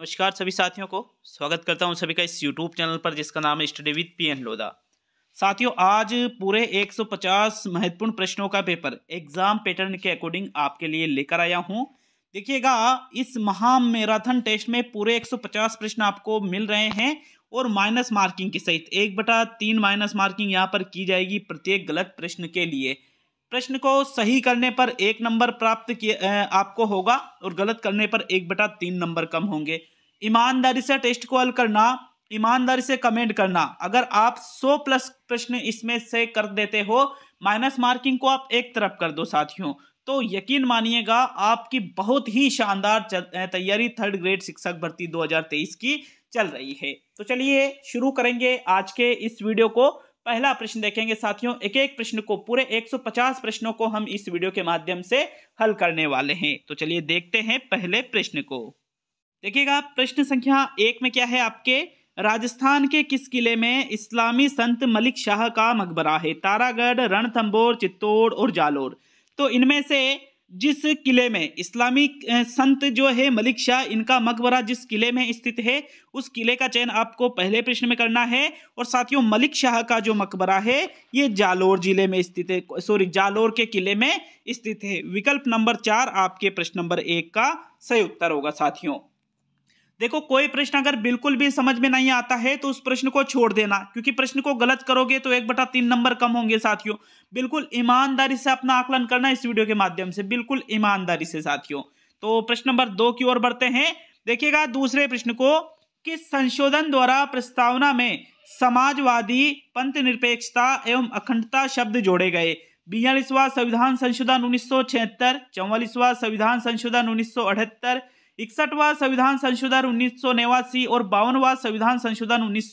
नमस्कार सभी साथियों को स्वागत करता हूं सभी का इस यूट्यूब चैनल पर जिसका नाम है study with P N Lodha साथियों आज पूरे 150 महत्वपूर्ण प्रश्नों का पेपर एग्जाम पैटर्न के अकॉर्डिंग आपके लिए लेकर आया हूं देखिएगा इस महा मैराथन टेस्ट में पूरे 150 प्रश्न आपको मिल रहे हैं और माइनस मार्किंग के सहित एक बटा तीन माइनस मार्किंग यहाँ पर की जाएगी प्रत्येक गलत प्रश्न के लिए प्रश्न को सही करने पर एक नंबर प्राप्त किया आपको होगा और गलत करने पर एक बटा तीन नंबर कम होंगे ईमानदारी से टेस्ट को हल करना ईमानदारी से कमेंट करना अगर आप 100 प्लस प्रश्न इसमें से कर देते हो माइनस मार्किंग को आप एक तरफ कर दो साथियों तो यकीन मानिएगा आपकी बहुत ही शानदार तैयारी थर्ड ग्रेड शिक्षक भर्ती 2023 की चल रही है तो चलिए शुरू करेंगे आज के इस वीडियो को पहला प्रश्न देखेंगे साथियों एक एक प्रश्न को पूरे 150 प्रश्नों को हम इस वीडियो के माध्यम से हल करने वाले हैं तो चलिए देखते हैं पहले प्रश्न को देखिएगा प्रश्न संख्या एक में क्या है आपके राजस्थान के किस किले में इस्लामी संत मलिक शाह का मकबरा है तारागढ़ रणथंबोर चित्तौड़ और जालोर तो इनमें से जिस किले में इस्लामी संत जो है मलिक शाह इनका मकबरा जिस किले में स्थित है उस किले का चयन आपको पहले प्रश्न में करना है और साथियों मलिक शाह का जो मकबरा है ये जालोर जिले में स्थित है सॉरी जालोर के किले में स्थित है विकल्प नंबर चार आपके प्रश्न नंबर एक का सही उत्तर होगा साथियों देखो कोई प्रश्न अगर बिल्कुल भी समझ में नहीं आता है तो उस प्रश्न को छोड़ देना क्योंकि प्रश्न को गलत करोगे तो एक बटा तीन नंबर कम होंगे साथियों बिल्कुल ईमानदारी से अपना आकलन करना इस वीडियो के माध्यम से बिल्कुल ईमानदारी से साथियों तो प्रश्न नंबर दो की ओर बढ़ते हैं देखिएगा दूसरे प्रश्न को कि संशोधन द्वारा प्रस्तावना में समाजवादी पंथ निरपेक्षता एवं अखंडता शब्द जोड़े गए बयालीसवा संविधान संशोधन उन्नीस सौ संविधान संशोधन उन्नीस सौ अठहत्तर इकसठवा संविधान संशोधन उन्नीस और बावनवा संविधान संशोधन उन्नीस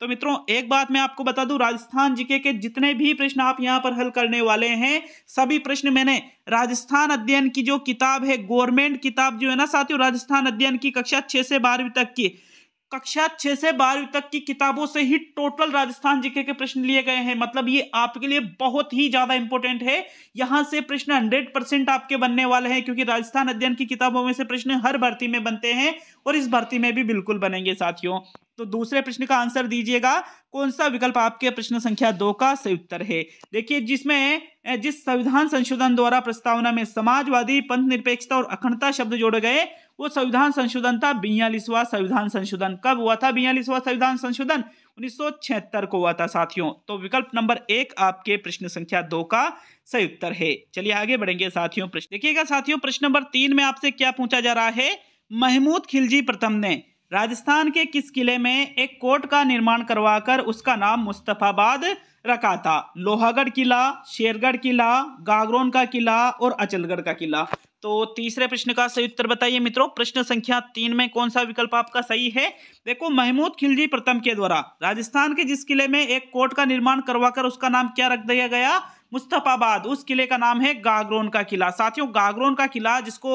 तो मित्रों एक बात मैं आपको बता दूं राजस्थान जीके के जितने भी प्रश्न आप यहां पर हल करने वाले हैं सभी प्रश्न मैंने राजस्थान अध्ययन की जो किताब है गवर्नमेंट किताब जो है ना साथियों राजस्थान अध्ययन की कक्षा छह से बारहवीं तक की कक्षा छह से बारहवीं तक की किताबों से ही टोटल राजस्थान जीके के प्रश्न लिए गए हैं मतलब ये आपके लिए बहुत ही ज्यादा इंपॉर्टेंट है यहां से प्रश्न हंड्रेड परसेंट आपके बनने वाले हैं क्योंकि राजस्थान अध्ययन की किताबों में से प्रश्न हर भर्ती में बनते हैं और इस भर्ती में भी बिल्कुल बनेंगे साथियों तो दूसरे प्रश्न का आंसर दीजिएगा कौन सा विकल्प आपके प्रश्न संख्या दो का सही उत्तर है देखिए जिसमें जिस संविधान संशोधन द्वारा प्रस्तावना में समाजवादी पंथ निरपेक्षता और अखंडता शब्द जोड़े गए वो संविधान संशोधन था बयालीसवा संविधान संशोधन कब हुआ था बयालीसवा संविधान संशोधन उन्नीस को हुआ था साथियों तो विकल्प नंबर एक आपके प्रश्न संख्या दो का सही उत्तर है चलिए आगे बढ़ेंगे साथियों प्रश्न देखिएगा साथियों प्रश्न नंबर तीन में आपसे क्या पूछा जा रहा है महमूद खिलजी प्रथम ने राजस्थान के किस किले में एक कोट का निर्माण करवाकर उसका नाम मुस्तफाबाद रखा था लोहागढ़ किला शेरगढ़ किला गागरोन का किला और अचलगढ़ का किला तो तीसरे प्रश्न का सही उत्तर बताइए मित्रों प्रश्न संख्या तीन में कौन सा विकल्प आपका सही है देखो महमूद खिलजी प्रथम के द्वारा राजस्थान के जिस किले में एक कोर्ट का निर्माण करवाकर उसका नाम क्या रख दिया गया मुस्तफाबाद उस किले का नाम है गागरोन का किला साथियों गागरोन का किला जिसको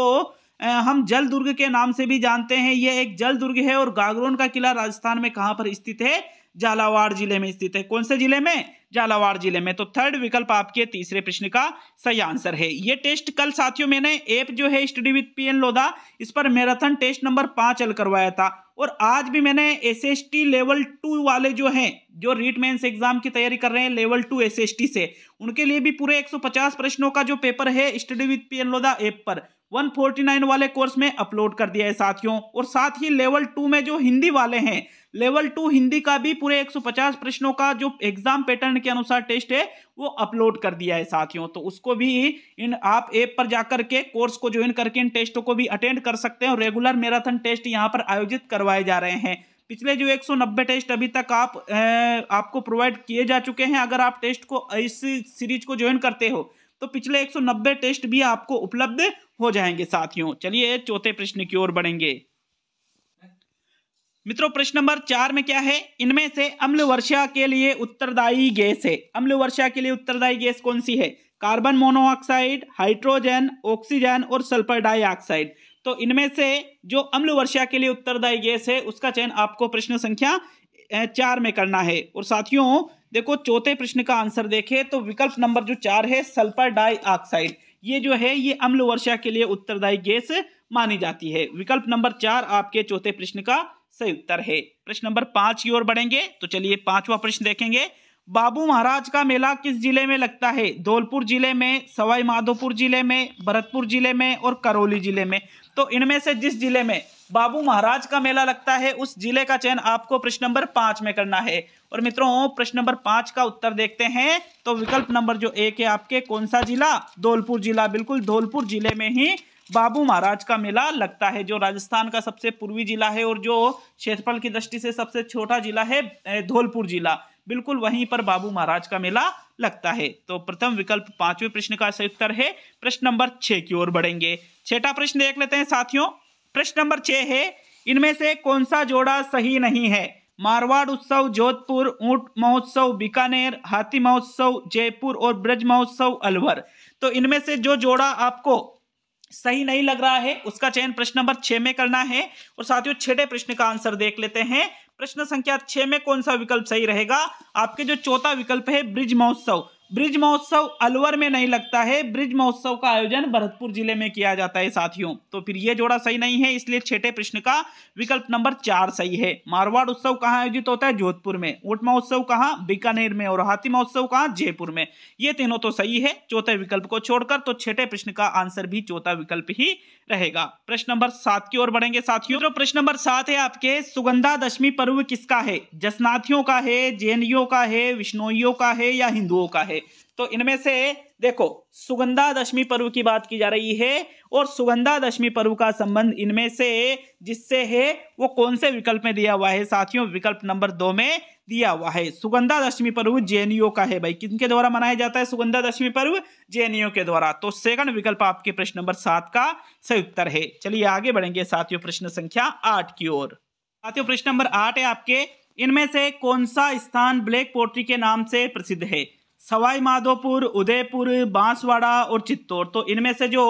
हम जल दुर्ग के नाम से भी जानते हैं यह एक जल दुर्ग है और गागरोन का किला राजस्थान में कहां पर स्थित है झालावाड़ जिले में स्थित है कौन से जिले में झालावाड़ जिले में तो थर्ड विकल्प आपके तीसरे प्रश्न का सही आंसर है ये टेस्ट कल साथियों मैंने ऐप जो है स्टडी विद एन लोधा इस पर मैराथन टेस्ट नंबर पांच हल करवाया था और आज भी मैंने एस लेवल टू वाले जो हैं जो रीट मेन्स एग्जाम की तैयारी कर रहे हैं लेवल टू एस से उनके लिए भी पूरे 150 प्रश्नों का जो पेपर है study with P N Lodha app पर 149 वाले कोर्स में अपलोड कर दिया है साथियों और साथ ही लेवल टू में जो हिंदी वाले हैं लेवल टू हिंदी का भी पूरे 150 प्रश्नों का जो एग्जाम पैटर्न के अनुसार टेस्ट है वो अपलोड कर दिया है साथियों तो उसको भी इन आप ऐप पर जाकर के कोर्स को ज्वाइन करके इन टेस्टों को भी अटेंड कर सकते हैं और रेगुलर मैराथन टेस्ट यहाँ पर आयोजित करवाए जा रहे हैं पिछले जो 190 टेस्ट अभी तक आप ए, आपको प्रोवाइड किए जा चुके हैं अगर आप टेस्ट को इस सीरीज को ज्वाइन करते हो तो पिछले 190 टेस्ट भी आपको उपलब्ध हो जाएंगे साथियों चलिए चौथे प्रश्न की ओर बढ़ेंगे मित्रों प्रश्न नंबर चार में क्या है इनमें से अम्ल वर्षा के लिए उत्तरदायी गैस है अम्ल वर्षा के लिए उत्तरदायी गैस कौन सी है कार्बन मोनोऑक्साइड हाइड्रोजन ऑक्सीजन और सल्फर डाइऑक्साइड तो इनमें से जो अम्ल वर्षा के लिए उत्तरदायी गैस है उसका चयन आपको प्रश्न संख्या चार में करना है और साथियों देखो चौथे प्रश्न का आंसर देखें तो विकल्प नंबर जो चार है सल्फर डाइऑक्साइड ये जो है ये अम्ल वर्षा के लिए उत्तरदायी गैस मानी जाती है विकल्प नंबर चार आपके चौथे प्रश्न का सही उत्तर है प्रश्न नंबर पांच की ओर बढ़ेंगे तो चलिए पांचवा प्रश्न देखेंगे बाबू महाराज का मेला किस जिले में लगता है धौलपुर जिले में सवाई माधोपुर जिले में भरतपुर जिले में और करौली जिले में तो इनमें से जिस जिले में बाबू महाराज का मेला लगता है उस जिले का चयन आपको प्रश्न नंबर पांच में करना है और मित्रों प्रश्न नंबर पांच का उत्तर देखते हैं तो विकल्प नंबर जो एक है आपके कौन सा जिला धौलपुर जिला बिल्कुल धौलपुर जिले में ही बाबू महाराज का मेला लगता है जो राजस्थान का सबसे पूर्वी जिला है और जो क्षेत्रफल की दृष्टि से सबसे छोटा जिला है धौलपुर जिला बिल्कुल वहीं पर बाबू महाराज का मेला लगता है तो प्रथम विकल्प पांचवें प्रश्न का सही उत्तर है प्रश्न नंबर छह की ओर बढ़ेंगे छठा प्रश्न देख लेते हैं साथियों प्रश्न नंबर छह है इनमें से कौन सा जोड़ा सही नहीं है मारवाड़ उत्सव जोधपुर ऊंट महोत्सव बीकानेर हाथी महोत्सव जयपुर और ब्रज महोत्सव अलवर तो इनमें से जो जोड़ा आपको सही नहीं लग रहा है उसका चयन प्रश्न नंबर छह में करना है और साथियों छठे प्रश्न का आंसर देख लेते हैं प्रश्न संख्या छह में कौन सा विकल्प सही रहेगा आपके जो चौथा विकल्प है ब्रिज महोत्सव ब्रिज महोत्सव अलवर में नहीं लगता है ब्रिज महोत्सव का आयोजन भरतपुर जिले में किया जाता है साथियों तो फिर ये जोड़ा सही नहीं है इसलिए छठे प्रश्न का विकल्प नंबर चार सही है मारवाड़ उत्सव कहाँ आयोजित होता है जोधपुर में ऊट महोत्सव कहाँ बीकानेर में और हाथी महोत्सव कहाँ जयपुर में ये तीनों तो सही है चौथे विकल्प को छोड़कर तो छठे प्रश्न का आंसर भी चौथा विकल्प ही रहेगा प्रश्न नंबर सात की ओर बढ़ेंगे साथियों तो प्रश्न नंबर सात है आपके सुगंधा दशमी पर्व किसका है जसनाथियों का है जैनियों का है विष्णोइयों का है या हिंदुओं का है तो इनमें से देखो सुगंधा दशमी पर्व की बात की जा रही है और सुगंधा दशमी पर्व का संबंध इनमें से जिससे है वो कौन से विकल्प में दिया हुआ है साथियों विकल्प नंबर दो में दिया हुआ है सुगंधा दशमी पर्व जेएनयू का है भाई किनके द्वारा मनाया जाता है सुगंधा दशमी पर्व जेएनयू के द्वारा तो सेकंड विकल्प आपके प्रश्न नंबर सात का सही उत्तर है चलिए आगे बढ़ेंगे साथियों प्रश्न संख्या आठ की ओर साथियों प्रश्न नंबर आठ है आपके इनमें से कौन सा स्थान ब्लैक पोट्री के नाम से प्रसिद्ध है सवाई माधोपुर उदयपुर बांसवाड़ा और चित्तौड़ तो इनमें से जो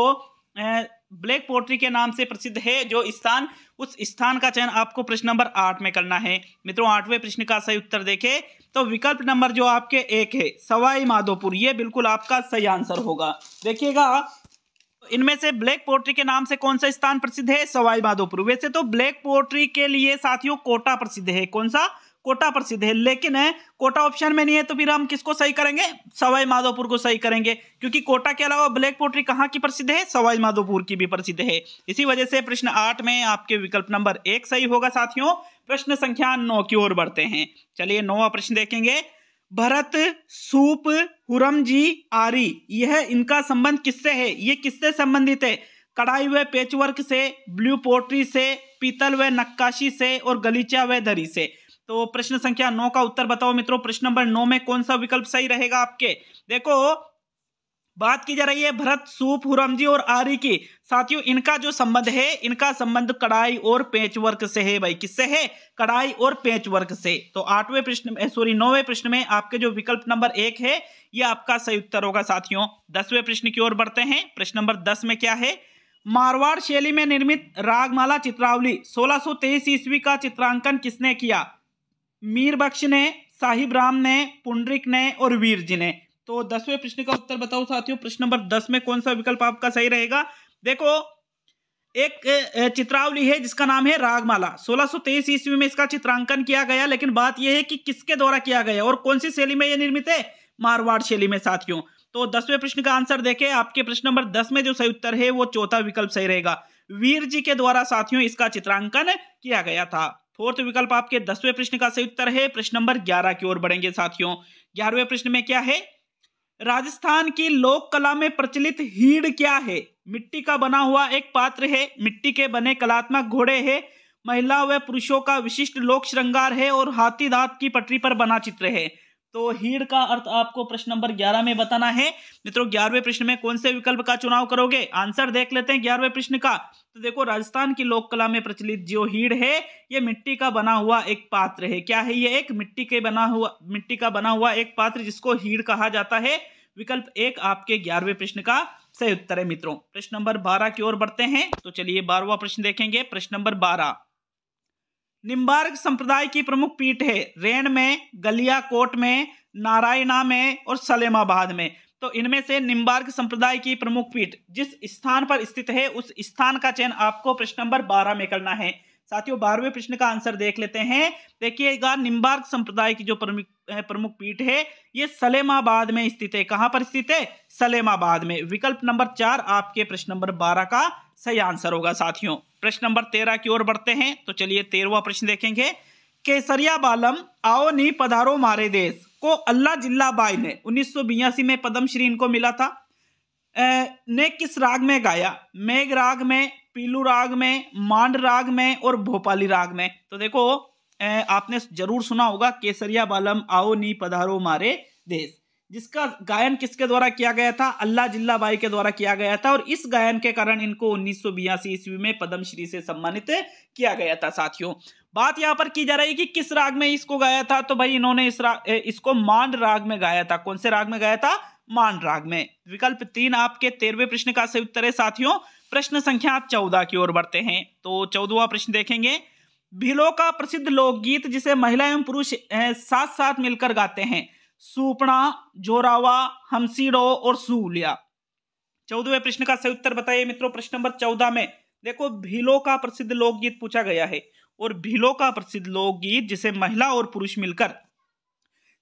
ब्लैक पोट्री के नाम से प्रसिद्ध है जो स्थान उस स्थान का चयन आपको प्रश्न नंबर आठ में करना है मित्रों आठवें प्रश्न का सही उत्तर देखें तो विकल्प नंबर जो आपके एक है सवाई माधोपुर ये बिल्कुल आपका सही आंसर होगा देखिएगा इनमें से ब्लैक पोट्री के नाम से कौन सा स्थान प्रसिद्ध है सवाई माधोपुर वैसे तो ब्लैक पोट्री के लिए साथियों कोटा प्रसिद्ध है कौन सा कोटा प्रसिद्ध है लेकिन है कोटा ऑप्शन में नहीं है तो फिर हम किसको सही करेंगे सवाई माधोपुर को सही करेंगे क्योंकि कोटा के अलावा ब्लैक पोट्री कहाँ की प्रसिद्ध है सवाई माधोपुर की भी प्रसिद्ध है इसी वजह से प्रश्न आठ में आपके विकल्प नंबर एक सही होगा साथियों प्रश्न संख्या नौ की ओर बढ़ते हैं चलिए नौवा प्रश्न देखेंगे भरत सूप हुरमजी आरी यह इनका संबंध किससे है ये किससे संबंधित है कढ़ाई व पेचवर्क से ब्लू पोट्री से पीतल व नक्काशी से और गलीचा व दरी से तो प्रश्न संख्या नौ का उत्तर बताओ मित्रों प्रश्न नंबर नौ में कौन सा विकल्प सही रहेगा आपके देखो बात की जा रही है भरत सूप हुरमजी और आरी की साथियों इनका जो संबंध है इनका संबंध कढ़ाई और पेच वर्क से है भाई किससे है कढ़ाई और पेच वर्क से तो आठवें प्रश्न में सॉरी नौवें प्रश्न में आपके जो विकल्प नंबर एक है ये आपका सही उत्तर होगा साथियों दसवें प्रश्न की ओर बढ़ते हैं प्रश्न नंबर दस में क्या है मारवाड़ शैली में निर्मित रागमाला चित्रावली सोलह ईस्वी का चित्रांकन किसने किया मीर बख्श ने साहिब राम ने पुंडरिक ने और वीर जी ने तो दसवें प्रश्न का उत्तर बताओ साथियों प्रश्न नंबर दस में कौन सा विकल्प आपका सही रहेगा देखो एक चित्रावली है जिसका नाम है रागमाला 1623 ईस्वी में इसका चित्रांकन किया गया लेकिन बात यह है कि किसके द्वारा किया गया और कौन सी शैली में यह निर्मित है मारवाड़ शैली में साथियों तो दसवें प्रश्न का आंसर देखें आपके प्रश्न नंबर दस में जो सही उत्तर है वो चौथा विकल्प सही रहेगा वीर जी के द्वारा साथियों इसका चित्रांकन किया गया था फोर्थ विकल्प आपके दसवें प्रश्न का सही उत्तर है प्रश्न नंबर ग्यारह की ओर बढ़ेंगे साथियों ग्यारहवें प्रश्न में क्या है राजस्थान की लोक कला में प्रचलित हीड़ क्या है मिट्टी का बना हुआ एक पात्र है मिट्टी के बने कलात्मक घोड़े है महिला व पुरुषों का विशिष्ट लोक श्रृंगार है और हाथी दांत की पटरी पर बना चित्र है तो हीड का अर्थ आपको प्रश्न नंबर ग्यारह में बताना है मित्रों ग्यारहवें प्रश्न में कौन से विकल्प का चुनाव करोगे आंसर देख लेते हैं ग्यारहवें प्रश्न का तो देखो राजस्थान की लोक कला में प्रचलित जो हीड़ है ये मिट्टी का बना हुआ एक पात्र है क्या है ये एक मिट्टी के बना हुआ मिट्टी का बना हुआ एक पात्र जिसको हीड़ कहा जाता है विकल्प एक आपके ग्यारहवें प्रश्न का सही उत्तर है मित्रों प्रश्न नंबर बारह की ओर बढ़ते हैं तो चलिए बारहवा प्रश्न देखेंगे प्रश्न नंबर बारह निम्बार्ग संप्रदाय की प्रमुख पीठ है रेण में गलिया कोट में नारायणा में और सलेमाबाद में तो इनमें से निम्बार्ग संप्रदाय की प्रमुख पीठ जिस स्थान पर स्थित है उस स्थान का चयन आपको प्रश्न नंबर बारह में करना है साथियों बारहवें प्रश्न का आंसर देख लेते हैं देखिएगा निम्बार्ग संप्रदाय की जो प्रमुख पीठ है ये सलेमाबाद में स्थित है कहां पर स्थित है सलेमाबाद में विकल्प नंबर चार आपके प्रश्न नंबर बारह का सही आंसर होगा साथियों प्रश्न नंबर तेरह की ओर बढ़ते हैं तो चलिए तेरहवा प्रश्न देखेंगे केसरिया बालम आओ नी पधारो मारे देश को अल्लाह जिल्ला बाई ने उन्नीस में पद्मश्री इनको मिला था ने किस राग में गाया मेघ राग में पीलू राग में मांड राग में और भोपाली राग में तो देखो आपने जरूर सुना होगा केसरिया बालम आओ नी पधारो मारे देश जिसका गायन किसके द्वारा किया गया था अल्लाह जिल्ला बाई के द्वारा किया गया था और इस गायन के कारण इनको उन्नीस ईस्वी में पद्मश्री से सम्मानित किया गया था साथियों बात यहाँ पर की जा रही है कि किस राग में इसको गाया था तो भाई इन्होंने इस राग इसको मान राग में गाया था कौन से राग में गाया था मान राग में विकल्प तीन आपके तेरहवे प्रश्न का सही उत्तर है साथियों प्रश्न संख्या चौदह की ओर बढ़ते हैं तो चौदहवा प्रश्न देखेंगे भिलो का प्रसिद्ध लोकगीत जिसे महिला एवं पुरुष साथ साथ मिलकर गाते हैं सूपणा जोरावा हमसीडो और सूलिया चौदहवें प्रश्न का सही उत्तर बताइए मित्रों प्रश्न नंबर चौदह में देखो भीलो का प्रसिद्ध लोकगीत पूछा गया है और भीलो का प्रसिद्ध लोकगीत जिसे महिला और पुरुष मिलकर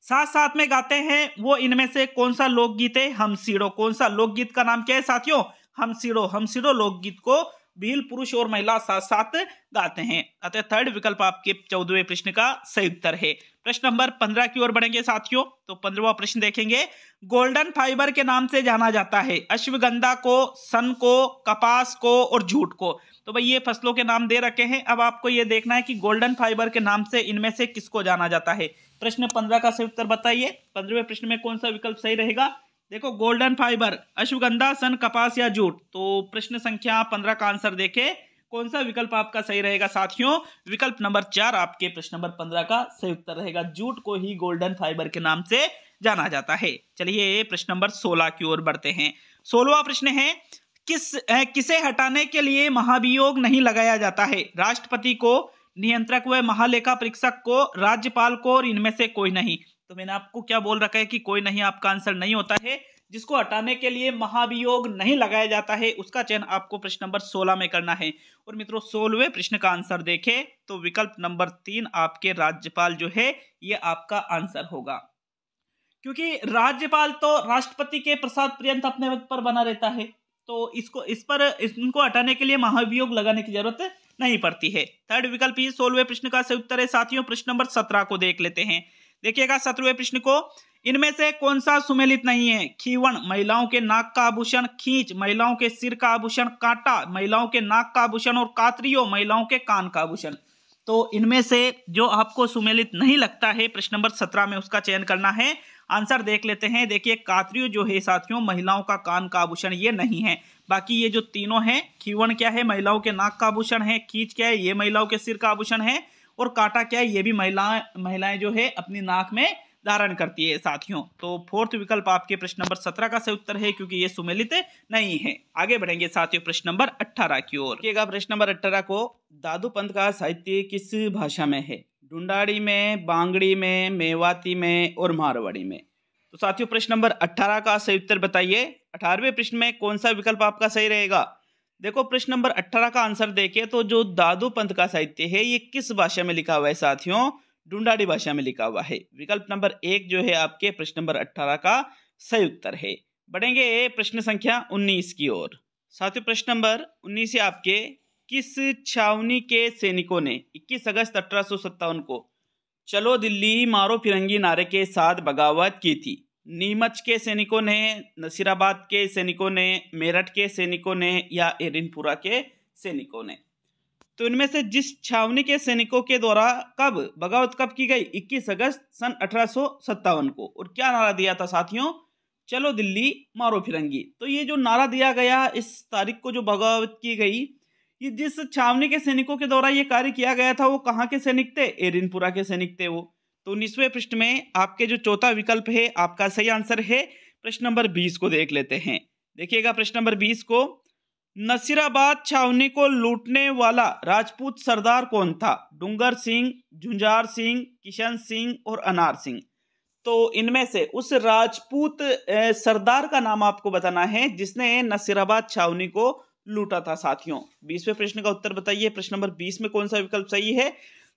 साथ साथ में गाते हैं वो इनमें से कौन सा लोकगीत है हमसीड़ो कौन सा लोकगीत का नाम क्या है साथियों हमसीड़ो हमसीड़ो लोकगीत को भील पुरुष और महिला साथ साथ गाते हैं अतः थर्ड विकल्प आपके चौदहवें प्रश्न का सही उत्तर है प्रश्न नंबर पंद्रह की ओर बढ़ेंगे साथियों तो पंद्रवा प्रश्न देखेंगे गोल्डन फाइबर के नाम से जाना जाता है अश्वगंधा को सन को कपास को और जूट को तो भाई ये फसलों के नाम दे रखे हैं अब आपको ये देखना है कि गोल्डन फाइबर के नाम से इनमें से किसको जाना जाता है प्रश्न पंद्रह का सही उत्तर बताइए पंद्रहवें प्रश्न में कौन सा विकल्प सही रहेगा देखो गोल्डन फाइबर अश्वगंधा सन कपास या जूट तो प्रश्न संख्या पंद्रह का आंसर देखे कौन सा विकल्प आपका सही रहेगा साथियों विकल्प नंबर चार आपके प्रश्न नंबर पंद्रह का सही उत्तर रहेगा जूट को ही गोल्डन फाइबर के नाम से जाना जाता है चलिए प्रश्न नंबर सोलह की ओर बढ़ते हैं सोलवा प्रश्न है किस किसे हटाने के लिए महाभियोग नहीं लगाया जाता है राष्ट्रपति को नियंत्रक व महालेखा परीक्षक को राज्यपाल को और इनमें से कोई नहीं तो मैंने आपको क्या बोल रखा है कि कोई नहीं आपका आंसर नहीं होता है जिसको हटाने के लिए महाभियोग नहीं लगाया जाता है उसका चयन आपको प्रश्न नंबर सोलह में करना है और मित्रों सोलहवें प्रश्न का आंसर देखें तो विकल्प नंबर तीन आपके राज्यपाल जो है ये आपका आंसर होगा क्योंकि राज्यपाल तो राष्ट्रपति के प्रसाद पर्यंत अपने वक्त पर बना रहता है तो इसको इस पर इनको हटाने के लिए महाभियोग लगाने की जरूरत नहीं पड़ती है थर्ड विकल्प ये सोलवे प्रश्न का सही उत्तर है साथियों प्रश्न नंबर सत्रह को देख लेते हैं देखिएगा सत्रहवें प्रश्न को इनमें से कौन सा सुमेलित नहीं है खीवन महिलाओं के नाक का आभूषण खींच महिलाओं के सिर का आभूषण कांटा महिलाओं के नाक का आभूषण और कातरियो महिलाओं के कान का आभूषण तो इनमें से जो आपको सुमेलित नहीं लगता है प्रश्न नंबर सत्रह में उसका चयन करना है आंसर देख लेते हैं देखिए कातरियो जो है साथियों महिलाओं का कान का आभूषण ये नहीं है बाकी ये जो तीनों है खीवन क्या है महिलाओं के नाक का आभूषण है खींच क्या है ये महिलाओं के सिर का आभूषण है और काटा क्या है ये भी महिलाएं महिलाएं जो है अपनी नाक में धारण करती है साथियों तो फोर्थ विकल्प आपके प्रश्न नंबर सत्रह का सही उत्तर है क्योंकि ये सुमेलित नहीं है आगे बढ़ेंगे साथियों प्रश्न नंबर अट्ठारह की ओर प्रश्न नंबर अट्ठारह को दादू पंत का साहित्य किस भाषा में है डुंडाड़ी में बांगड़ी में मेवाती में और मारवाड़ी में तो साथियों प्रश्न नंबर अट्ठारह का सही उत्तर बताइए अठारहवें प्रश्न में कौन सा विकल्प आपका सही रहेगा देखो प्रश्न नंबर अठारह का आंसर देखे तो जो दादू पंथ का साहित्य है ये किस भाषा में लिखा हुआ है साथियों डूडाड़ी भाषा में लिखा हुआ है विकल्प नंबर एक जो है आपके प्रश्न नंबर अठारह का सही उत्तर है बढ़ेंगे प्रश्न संख्या उन्नीस की ओर साथियों प्रश्न नंबर उन्नीस है आपके किस छावनी के सैनिकों ने 21 अगस्त अठारह को चलो दिल्ली मारो फिरंगी नारे के साथ बगावत की थी नीमच के सैनिकों ने नसीराबाद के सैनिकों ने मेरठ के सैनिकों ने या एरिनपुरा के सैनिकों ने तो इनमें से जिस छावनी के सैनिकों के द्वारा कब बगावत कब की गई 21 अगस्त सन अठारह को और क्या नारा दिया था साथियों चलो दिल्ली मारो फिरंगी तो ये जो नारा दिया गया इस तारीख को जो बगावत की गई ये जिस छावनी के सैनिकों के द्वारा ये कार्य किया गया था वो कहाँ के सैनिक थे एरिनपुरा के सैनिक थे वो तो उन्नीसवें प्रश्न में आपके जो चौथा विकल्प है आपका सही आंसर है प्रश्न नंबर बीस को देख लेते हैं देखिएगा प्रश्न नंबर बीस को नसीराबाद छावनी को लूटने वाला राजपूत सरदार कौन था डूंगर सिंह झुंझार सिंह किशन सिंह और अनार सिंह तो इनमें से उस राजपूत सरदार का नाम आपको बताना है जिसने नसीराबाद छावनी को लूटा था साथियों बीसवें प्रश्न का उत्तर बताइए प्रश्न नंबर बीस में कौन सा विकल्प सही है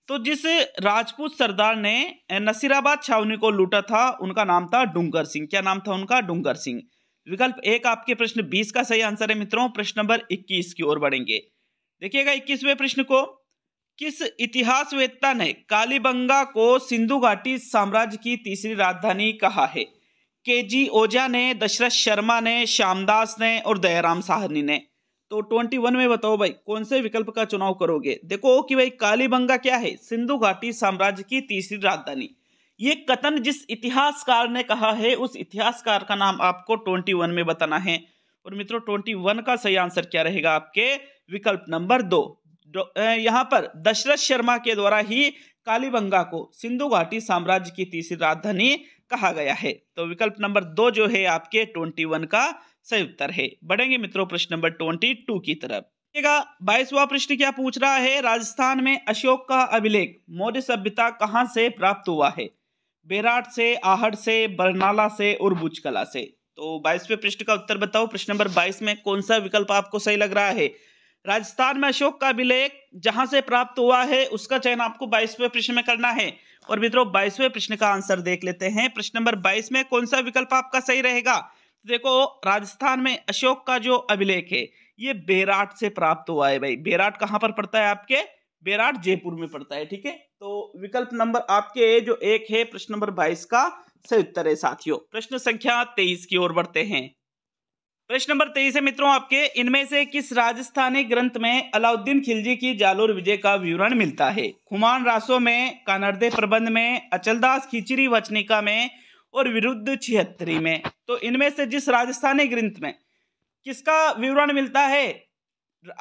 तो जिस राजपूत सरदार ने नसीराबाद छावनी को लूटा था उनका नाम था डूंगर सिंह क्या नाम था उनका डूंगर सिंह विकल्प एक आपके प्रश्न बीस का सही आंसर है मित्रों प्रश्न नंबर इक्कीस की ओर बढ़ेंगे देखिएगा इक्कीसवें प्रश्न को किस इतिहासवेत्ता ने कालीबंगा को सिंधु घाटी साम्राज्य की तीसरी राजधानी कहा है के जी ओझा ने दशरथ शर्मा ने श्यामदास ने और दयाराम साहनी ने तो ट्वेंटी वन में बताओ भाई कौन से विकल्प का चुनाव करोगे देखो कि भाई कालीबंगा क्या है सिंधु घाटी साम्राज्य की तीसरी राजधानी ये कथन जिस इतिहासकार ने कहा है उस इतिहासकार का नाम आपको ट्वेंटी वन में बताना है और मित्रों ट्वेंटी वन का सही आंसर क्या रहेगा आपके विकल्प नंबर दो यहाँ पर दशरथ शर्मा के द्वारा ही कालीबंगा को सिंधु घाटी साम्राज्य की तीसरी राजधानी कहा गया है तो विकल्प नंबर दो जो है आपके ट्वेंटी वन का सही उत्तर है बढ़ेंगे मित्रों प्रश्न नंबर ट्वेंटी टू की तरफ बाईसवा प्रश्न क्या पूछ रहा है राजस्थान में अशोक का अभिलेख मौर्य सभ्यता कहाँ से प्राप्त हुआ है बेराट से आहट से बरनाला से और बुचकला से तो बाईसवें प्रश्न का उत्तर बताओ प्रश्न नंबर बाईस में कौन सा विकल्प आपको सही लग रहा है राजस्थान में अशोक का अभिलेख जहां से प्राप्त हुआ है उसका चयन आपको बाईसवें प्रश्न में करना है और मित्रों बाईसवें प्रश्न का आंसर देख लेते हैं प्रश्न नंबर बाईस में कौन सा विकल्प आपका सही रहेगा देखो राजस्थान में अशोक का जो अभिलेख है ये बेराट से प्राप्त हुआ है भाई बेराट कहाँ पर पड़ता है आपके बेराट जयपुर में पड़ता है ठीक है तो विकल्प नंबर आपके जो एक है प्रश्न नंबर बाईस का सही उत्तर है साथियों प्रश्न संख्या तेईस की ओर बढ़ते हैं प्रश्न नंबर तेईस है मित्रों आपके इनमें से किस राजस्थानी ग्रंथ में अलाउद्दीन खिलजी की जालोर विजय का विवरण मिलता है खुमान रासो में कानर्दे प्रबंध में अचलदास खिचरी वचनिका में और विरुद्ध छिहत्तरी में तो इनमें से जिस राजस्थानी ग्रंथ में किसका विवरण मिलता है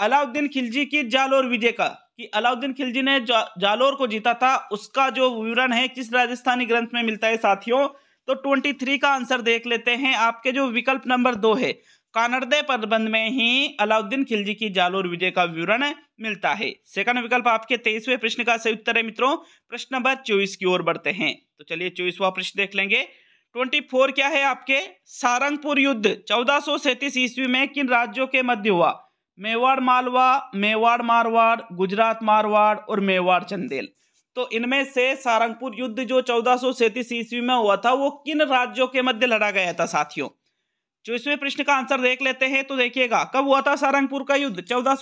अलाउद्दीन खिलजी की जालोर विजय का कि अलाउद्दीन खिलजी ने जा, जालोर को जीता था उसका जो विवरण है किस राजस्थानी ग्रंथ में मिलता है साथियों तो 23 का आंसर देख लेते हैं आपके जो विकल्प नंबर दो है कानड़दे प्रबंध में ही अलाउद्दीन खिलजी की जालोर विजय का विवरण मिलता है सेकंड विकल्प आपके तेईसवें प्रश्न का सही उत्तर है मित्रों प्रश्न नंबर चौबीस की ओर बढ़ते हैं तो चलिए चौबीसवा प्रश्न देख लेंगे ट्वेंटी फोर क्या है आपके सारंगपुर युद्ध चौदह सौ सैतीस ईस्वी में किन राज्यों के मध्य हुआ मेवाड़ मालवा मेवाड़ मारवाड़ गुजरात मारवाड़ और मेवाड़ चंदेल तो इनमें से सारंगपुर युद्ध जो चौदह सौ सैतीस ईस्वी में हुआ था वो किन राज्यों के मध्य लड़ा गया था साथियों इसमें प्रश्न का आंसर देख लेते हैं तो देखिएगा कब हुआ था सारंगपुर का युद्ध चौदह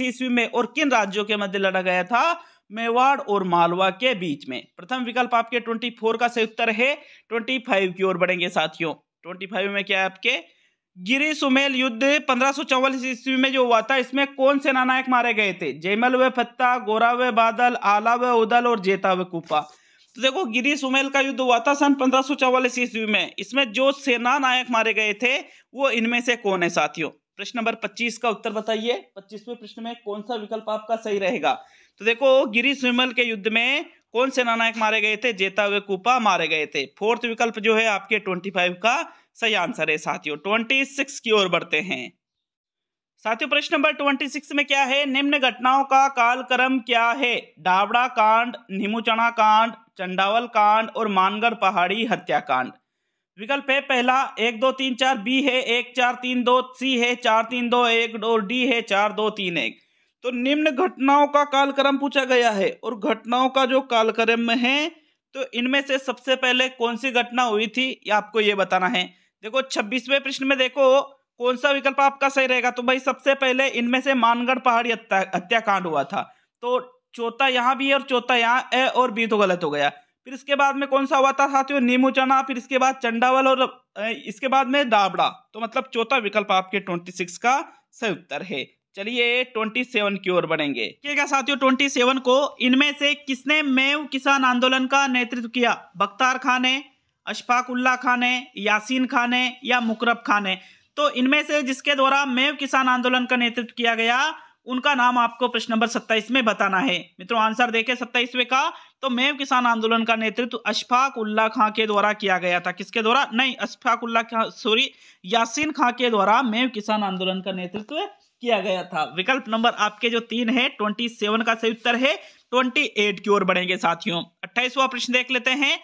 ईस्वी में और किन राज्यों के मध्य लड़ा गया था मेवाड़ और मालवा के बीच में प्रथम विकल्प आपके 24 का सही उत्तर है 25 की ओर बढ़ेंगे साथियों 25 में क्या है आपके गिरी सुमेल युद्ध पंद्रह ईस्वी में जो हुआ था इसमें कौन से नानायक मारे गए थे जयमल व फत्ता गोरा व बादल आला व उदल और जेता व कुपा तो देखो गिरी सुमेल का युद्ध हुआ था सन पंद्रह सौ चौवालीस ईस्वी में इसमें जो सेना नायक मारे गए थे वो इनमें से कौन है साथियों प्रश्न नंबर पच्चीस का उत्तर बताइए पच्चीसवें प्रश्न में कौन सा विकल्प आपका सही रहेगा तो देखो गिरी सुमेल के युद्ध में कौन से नानायक मारे गए थे जेता हुए कुपा मारे गए थे फोर्थ विकल्प जो है आपके फाइव का सही आंसर है साथियों सिक्स की ओर बढ़ते हैं साथियों प्रश्न नंबर 26 में क्या है निम्न घटनाओं का कालक्रम क्या है डाबड़ा कांड निमुचना कांड चंडावल कांड और मानगढ़ पहाड़ी हत्याकांड विकल्प है पहला एक दो तीन चार बी है एक चार तीन दो सी है चार तीन दो एक और डी है चार दो तीन एक तो निम्न घटनाओं का कालक्रम पूछा गया है और घटनाओं का जो कालक्रम है तो इनमें से सबसे पहले कौन सी घटना हुई थी ये आपको ये बताना है देखो छब्बीसवें प्रश्न में देखो कौन सा विकल्प आपका सही रहेगा तो भाई सबसे पहले इनमें से मानगढ़ पहाड़ी हत्याकांड हुआ था तो चौथा यहाँ भी है और चौथा यहाँ ए और बी तो गलत हो गया फिर इसके बाद में कौन सा हुआ था साथियों नीमू चना फिर इसके बाद चंडावल और इसके बाद में दाबड़ा तो मतलब चौथा विकल्प आपके ट्वेंटी सिक्स का सही उत्तर है चलिए ट्वेंटी सेवन की ओर बढ़ेंगे क्या साथियों ट्वेंटी सेवन को इनमें से किसने मेव किसान आंदोलन का नेतृत्व किया बख्तार खान ने अशफाक उल्ला खान ने यासीन खान ने या मुकरब खान ने तो इनमें से जिसके द्वारा मेव किसान आंदोलन का नेतृत्व किया गया उनका नाम आपको प्रश्न नंबर सत्ताईस में बताना है मित्रों आंसर देखे सत्ताईसवे का तो मेव किसान आंदोलन का नेतृत्व अशफाक उल्ला खां के द्वारा किया गया था किसके द्वारा नहीं अशफाक उल्ला खां सॉरी यासीन खां के द्वारा मेव किसान आंदोलन का नेतृत्व किया गया था विकल्प नंबर आपके जो तीन है ट्वेंटी सेवन का सही उत्तर है ट्वेंटी एट की ओर बढ़ेंगे साथियों अट्ठाईसवा प्रश्न देख लेते हैं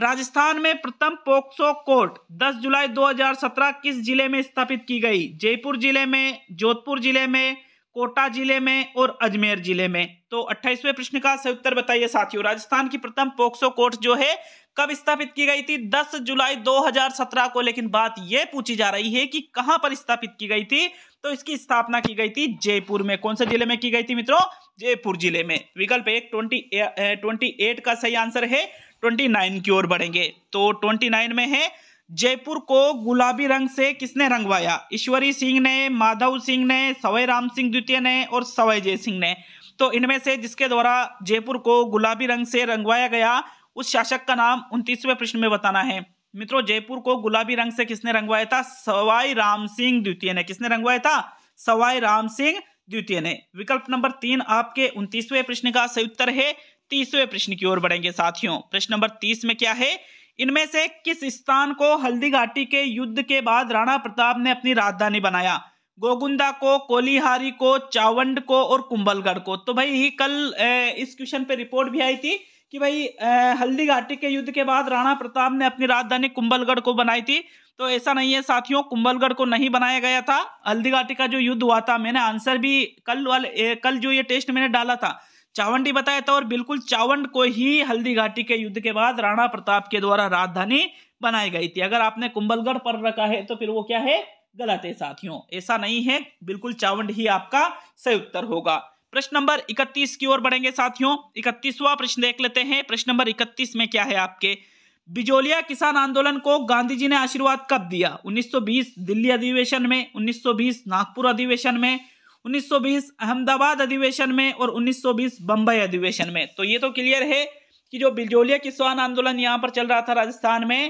राजस्थान में प्रथम पोक्सो कोर्ट 10 जुलाई 2017 किस जिले में स्थापित की गई जयपुर जिले में जोधपुर जिले में कोटा जिले में और अजमेर जिले में तो 28वें प्रश्न का सही उत्तर बताइए साथियों राजस्थान की प्रथम पोक्सो कोर्ट जो है कब स्थापित की गई थी 10 जुलाई 2017 को लेकिन बात यह पूछी जा रही है कि कहां पर स्थापित की गई थी तो इसकी स्थापना की गई थी जयपुर में कौन से जिले में की गई थी मित्रों जयपुर जिले में विकल्प एक ट्वेंटी ट्वेंटी एट का सही आंसर है ट्वेंटी नाइन की ओर बढ़ेंगे तो ट्वेंटी नाइन में है जयपुर को गुलाबी रंग से किसने रंगवाया ईश्वरी सिंह ने माधव सिंह ने सवय राम सिंह द्वितीय ने और सवय जय सिंह ने तो इनमें से जिसके द्वारा जयपुर को गुलाबी रंग से रंगवाया गया उस शासक का नाम उनतीसवें प्रश्न में बताना है मित्रों जयपुर को गुलाबी रंग से किसने रंगवाया था सवाई राम सिंह द्वितीय ने किसने रंगवाया था सवाई राम सिंह द्वितीय ने विकल्प नंबर तीन आपके उनतीसवें प्रश्न का सही उत्तर है तीसवें प्रश्न की ओर बढ़ेंगे साथियों प्रश्न नंबर तीस में क्या है इनमें से किस स्थान को हल्दी घाटी के युद्ध के बाद राणा प्रताप ने अपनी राजधानी बनाया गोगुंदा को कोलिहारी को चावंड को और कुंभलगढ़ को तो भाई कल इस क्वेश्चन पे रिपोर्ट भी आई थी कि भाई हल्दी घाटी के युद्ध के बाद राणा प्रताप ने अपनी राजधानी कुंभलगढ़ को बनाई थी तो ऐसा नहीं है साथियों कुंभलगढ़ को नहीं बनाया गया था हल्दी घाटी का जो युद्ध हुआ था मैंने आंसर भी कल वाले कल जो ये टेस्ट मैंने डाला था चावंडी बताया था और बिल्कुल चावंड को ही हल्दी घाटी के युद्ध के बाद राणा प्रताप के द्वारा राजधानी बनाई गई थी अगर आपने कुंभलगढ़ पर रखा है तो फिर वो क्या है गलत है साथियों ऐसा नहीं है बिल्कुल चावंड ही आपका सही उत्तर होगा प्रश्न नंबर 31 की ओर बढ़ेंगे साथियों इकतीसवा प्रश्न देख लेते हैं प्रश्न नंबर 31 में क्या है आपके बिजोलिया किसान आंदोलन को गांधी जी ने आशीर्वाद कब दिया 1920 दिल्ली अधिवेशन में 1920 नागपुर अधिवेशन में 1920 अहमदाबाद अधिवेशन में और 1920 बम्बई अधिवेशन में तो ये तो क्लियर है कि जो बिजोलिया किसान आंदोलन यहाँ पर चल रहा था राजस्थान में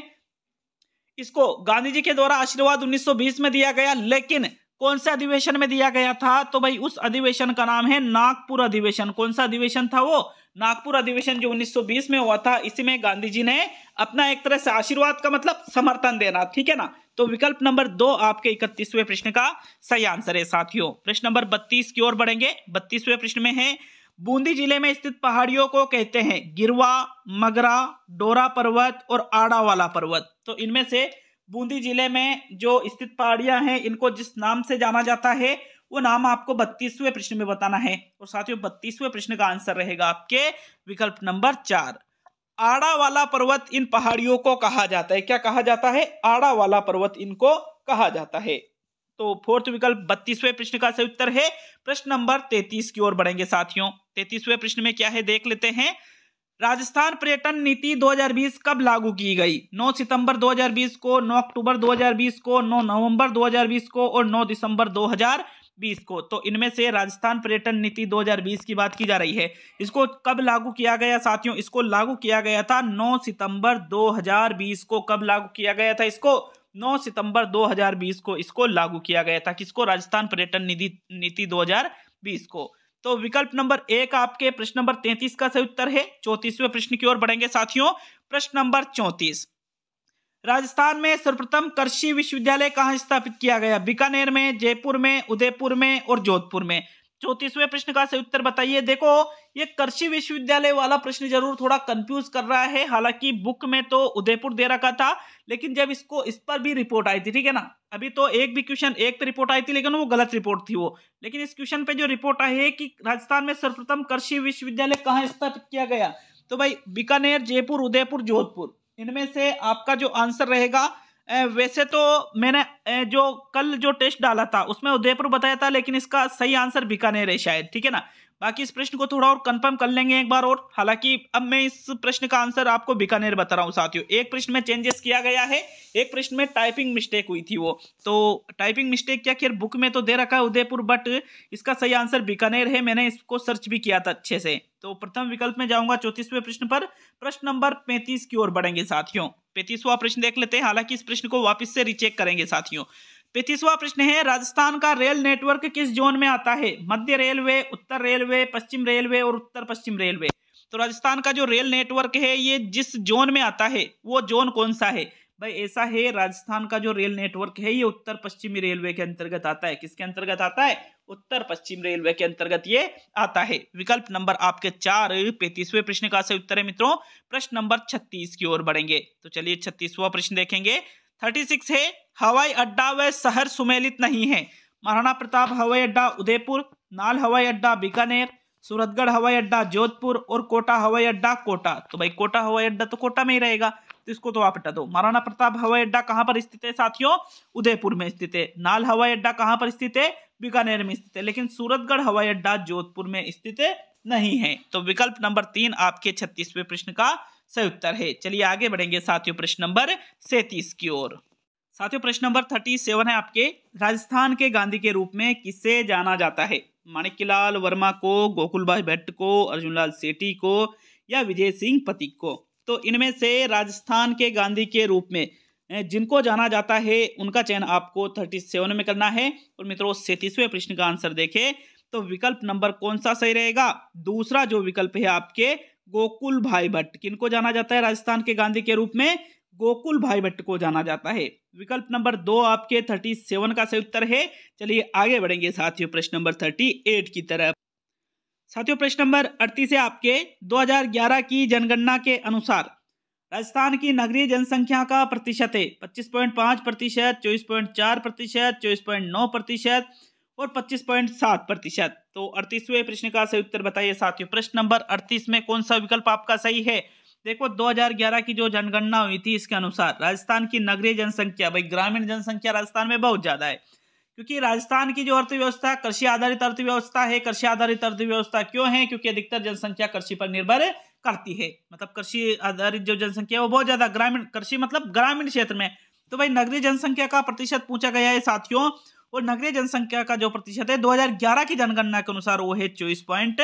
इसको गांधी जी के द्वारा आशीर्वाद 1920 में दिया गया लेकिन कौन से अधिवेशन में दिया गया था तो भाई उस अधिवेशन का नाम है नागपुर अधिवेशन कौन सा अधिवेशन था वो नागपुर अधिवेशन जो 1920 में हुआ था इसी में गांधी जी ने अपना एक तरह से आशीर्वाद का मतलब समर्थन देना ठीक है ना तो विकल्प नंबर दो आपके इकतीसवें प्रश्न का सही आंसर है साथियों प्रश्न नंबर बत्तीस की ओर बढ़ेंगे बत्तीसवें प्रश्न में है बूंदी जिले में स्थित पहाड़ियों को कहते हैं गिरवा मगरा डोरा पर्वत और आड़ा वाला पर्वत तो इनमें से बूंदी जिले में जो स्थित पहाड़ियां हैं इनको जिस नाम से जाना जाता है वो नाम आपको बत्तीसवें प्रश्न में बताना है और साथियों बत्तीसवें प्रश्न का आंसर रहेगा आपके विकल्प नंबर चार आड़ा वाला पर्वत इन पहाड़ियों को कहा जाता है क्या कहा जाता है आड़ा वाला पर्वत इनको कहा जाता है तो फोर्थ विकल्प बत्तीसवें प्रश्न का सही उत्तर है प्रश्न नंबर तैतीस की ओर बढ़ेंगे साथियों तैतीसवें प्रश्न में क्या है देख लेते हैं राजस्थान पर्यटन नीति 2020 कब लागू की गई 9 सितंबर 2020 को 9 अक्टूबर 2020 को 9 नवंबर 2020 को और 9 दिसंबर 2020 को तो इनमें से राजस्थान पर्यटन नीति 2020 की बात की जा रही है इसको कब लागू किया गया साथियों इसको लागू किया गया था 9 सितंबर 2020 को कब लागू किया गया था इसको 9 सितंबर 2020 को इसको लागू किया गया था किसको राजस्थान पर्यटन निधि नीति दो को तो विकल्प नंबर एक आपके प्रश्न नंबर तैतीस का सही उत्तर है चौतीसवें प्रश्न की ओर बढ़ेंगे साथियों प्रश्न नंबर चौतीस राजस्थान में सर्वप्रथम कृषि विश्वविद्यालय कहाँ स्थापित किया गया बीकानेर में जयपुर में उदयपुर में और जोधपुर में चौतीसवें प्रश्न का सही उत्तर बताइए देखो ये कृषि विश्वविद्यालय वाला प्रश्न जरूर थोड़ा कंफ्यूज कर रहा है हालांकि बुक में तो उदयपुर दे रखा था लेकिन जब इसको इस पर भी रिपोर्ट आई थी ठीक है ना अभी तो एक भी क्वेश्चन एक पे तो रिपोर्ट आई थी लेकिन वो गलत रिपोर्ट थी वो लेकिन इस क्वेश्चन पे जो रिपोर्ट आई है कि राजस्थान में सर्वप्रथम कृषि विश्वविद्यालय कहाँ स्थापित किया गया तो भाई बीकानेर जयपुर उदयपुर जोधपुर इनमें से आपका जो आंसर रहेगा वैसे तो मैंने जो कल जो टेस्ट डाला था उसमें उदयपुर बताया था लेकिन इसका सही आंसर बीकानेर है शायद ठीक है ना बाकी इस प्रश्न को थोड़ा और कंफर्म कर लेंगे एक बार और हालांकि अब मैं इस प्रश्न का आंसर आपको बीकानेर बता रहा हूँ साथियों एक प्रश्न में चेंजेस किया गया है एक प्रश्न में टाइपिंग मिस्टेक हुई थी वो तो टाइपिंग मिस्टेक क्या खेल बुक में तो दे रखा है उदयपुर बट इसका सही आंसर बीकानेर है मैंने इसको सर्च भी किया था अच्छे से तो प्रथम विकल्प में जाऊंगा चौतीसवें प्रश्न पर प्रश्न नंबर पैंतीस की ओर बढ़ेंगे साथियों पैंतीसवा प्रश्न देख लेते हैं हालांकि इस प्रश्न को वापिस से रिचेक करेंगे साथियों पैंतीसवा प्रश्न है राजस्थान का रेल नेटवर्क किस जोन में आता है मध्य रेलवे उत्तर रेलवे पश्चिम रेलवे और उत्तर पश्चिम रेलवे तो राजस्थान का जो रेल नेटवर्क है ये जिस जोन में आता है वो जोन कौन सा है भाई ऐसा है राजस्थान का जो रेल नेटवर्क है ये उत्तर पश्चिमी रेलवे के अंतर्गत आता है किसके अंतर्गत आता है उत्तर पश्चिम रेलवे के अंतर्गत ये आता है विकल्प नंबर आपके चार पैतीसवें प्रश्न का सही उत्तर है मित्रों प्रश्न नंबर छत्तीस की ओर बढ़ेंगे तो चलिए छत्तीसवा प्रश्न देखेंगे थर्टी सिक्स है हवाई अड्डा व शहर सुमेलित नहीं है महाराणा प्रताप हवाई अड्डा उदयपुर नाल हवाई अड्डा बीकानेर सूरतगढ़ हवाई अड्डा जोधपुर और कोटा हवाई अड्डा कोटा तो भाई कोटा हवाई अड्डा तो कोटा में ही रहेगा तो इसको तो आप हटा दो महाराणा प्रताप हवाई अड्डा कहाँ पर स्थित है साथियों उदयपुर में स्थित है नाल हवाई अड्डा कहाँ पर स्थित है बीकानेर में स्थित है लेकिन सूरतगढ़ हवाई अड्डा जोधपुर में स्थित नहीं है तो विकल्प नंबर तीन आपके छत्तीसवें प्रश्न का सही उत्तर है चलिए आगे बढ़ेंगे साथियों प्रश्न नंबर सैतीस की ओर साथियों प्रश्न नंबर थर्टी सेवन है आपके राजस्थान के गांधी के रूप में किसे जाना जाता है माणिक्यलाल वर्मा को गोकुल भाई भट्ट को अर्जुनलाल सेठी को या विजय सिंह पतिक को तो इनमें से राजस्थान के गांधी के रूप में जिनको जाना जाता है उनका चयन आपको थर्टी सेवन में करना है और मित्रों सैतीसवें प्रश्न का आंसर देखें तो विकल्प नंबर कौन सा सही रहेगा दूसरा जो विकल्प है आपके गोकुल भाई भट्ट किनको जाना जाता है राजस्थान के गांधी के रूप में गोकुल भाई भट्ट को जाना जाता है विकल्प नंबर दो आपके थर्टी सेवन का सही उत्तर है चलिए आगे बढ़ेंगे साथियों प्रश्न नंबर थर्टी एट की तरफ साथियों प्रश्न नंबर अड़तीस है आपके 2011 की जनगणना के अनुसार राजस्थान की नगरीय जनसंख्या का प्रतिशत है पच्चीस पॉइंट पांच प्रतिशत चौबीस पॉइंट चार प्रतिशत चौबीस पॉइंट नौ प्रतिशत और पच्चीस पॉइंट सात प्रतिशत तो अड़तीसवें प्रश्न का सही उत्तर बताइए साथियों प्रश्न नंबर अड़तीस में कौन सा विकल्प आपका सही है देखो 2011 की जो जनगणना हुई थी इसके अनुसार राजस्थान की नगरीय जनसंख्या भाई ग्रामीण जनसंख्या राजस्थान में बहुत ज़्यादा है क्योंकि राजस्थान की जो अर्थव्यवस्था कृषि आधारित अर्थव्यवस्था है कृषि आधारित अर्थव्यवस्था क्यों है क्योंकि अधिकतर जनसंख्या कृषि पर निर्भर करती है मतलब कृषि आधारित जो जनसंख्या है वो बहुत ज़्यादा ग्रामीण कृषि मतलब ग्रामीण क्षेत्र में तो भाई नगरीय जनसंख्या का प्रतिशत पूछा गया है साथियों और नगरीय जनसंख्या का जो प्रतिशत है 2011 की जनगणना के अनुसार वो है चौबीस पॉइंट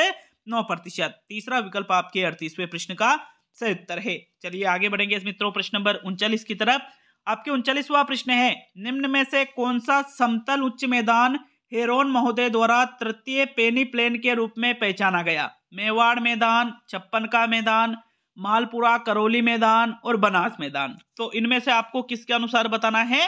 नौ प्रतिशत तीसरा विकल्प आपके अड़तीसवें प्रश्न का सही उत्तर है चलिए आगे बढ़ेंगे इस मित्रों प्रश्न नंबर उनचालीस की तरफ आपके उनचालीसवा प्रश्न है निम्न में से कौन सा समतल उच्च मैदान हेरोन महोदय द्वारा तृतीय पेनी प्लेन के रूप में पहचाना गया मेवाड़ मैदान छप्पन का मैदान मालपुरा करौली मैदान और बनास मैदान तो इनमें से आपको किसके अनुसार बताना है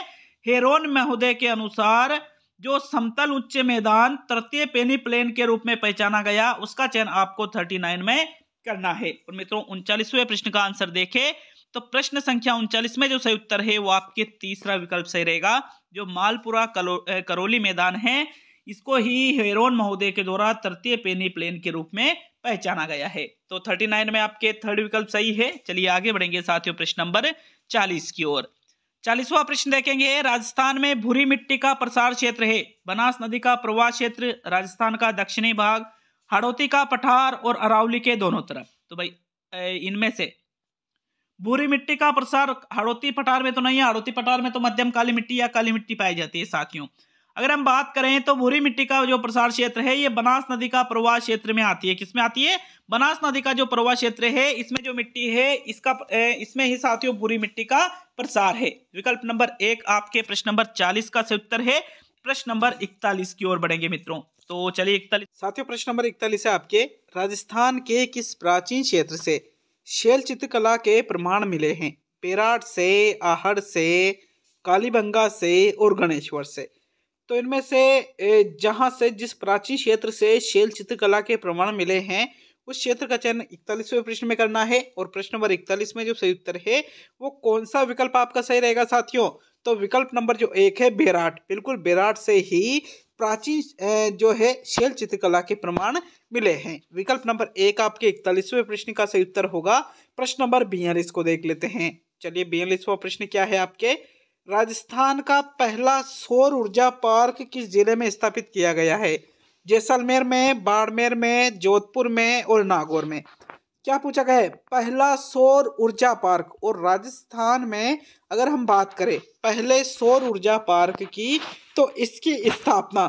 हेरोन महोदय के अनुसार जो समतल उच्च मैदान तृतीय पेनी प्लेन के रूप में पहचाना गया उसका चयन आपको थर्टी में करना है और मित्रों उनचालीसवें प्रश्न का आंसर देखें तो प्रश्न संख्या उनचालीस में जो सही उत्तर है वो आपके तीसरा विकल्प सही रहेगा जो मालपुरा करौली मैदान है इसको ही हेरोन महोदय के द्वारा तृतीय पेनी प्लेन के रूप में पहचाना गया है तो 39 में आपके थर्ड विकल्प सही है चलिए आगे बढ़ेंगे साथियों प्रश्न नंबर 40 की ओर चालीसवा प्रश्न देखेंगे राजस्थान में भूरी मिट्टी का प्रसार क्षेत्र है बनास नदी का प्रवाह क्षेत्र राजस्थान का दक्षिणी भाग हड़ौती का पठार और अरावली के दोनों तरफ तो भाई इनमें से भूरी मिट्टी का प्रसार हड़ौती पठार में तो नहीं है हड़ौती पठार में तो मध्यम काली मिट्टी या काली मिट्टी पाई जाती है साथियों अगर हम बात करें तो भूरी मिट्टी का जो प्रसार क्षेत्र है ये बनास नदी का प्रवाह क्षेत्र में आती है किसमें आती है बनास नदी का जो प्रवाह क्षेत्र है इसमें जो मिट्टी है इसका इसमें ही साथियों भूरी मिट्टी का प्रसार है विकल्प नंबर एक आपके प्रश्न नंबर चालीस का से उत्तर है प्रश्न नंबर इकतालीस की ओर बढ़ेंगे मित्रों तो चलिए इकतालीस साथियों प्रश्न नंबर इकतालीस है आपके राजस्थान के किस प्राचीन क्षेत्र से शैल चित्रकला के प्रमाण मिले हैं पेराट से आहड़ से कालीबंगा से और गणेश्वर से तो इनमें से जहाँ से जिस प्राचीन क्षेत्र से शैल चित्रकला के प्रमाण मिले हैं उस क्षेत्र का चयन इकतालीसवें प्रश्न में करना है और प्रश्न नंबर इकतालीस में जो सही उत्तर है वो कौन सा विकल्प आपका सही रहेगा साथियों तो विकल्प नंबर जो एक है बेराट बिल्कुल बेराट से ही प्राचीन जो है शैल चित्रकला के प्रमाण मिले हैं विकल्प नंबर एक आपके इकतालीसवें प्रश्न का सही उत्तर होगा प्रश्न नंबर बयालीस को देख लेते हैं चलिए बयालीसवा प्रश्न क्या है आपके राजस्थान का पहला सौर ऊर्जा पार्क किस जिले में स्थापित किया गया है जैसलमेर में बाड़मेर में जोधपुर में और नागौर में क्या पूछा गया है पहला सौर ऊर्जा पार्क और राजस्थान में अगर हम बात करें पहले सौर ऊर्जा पार्क की तो इसकी स्थापना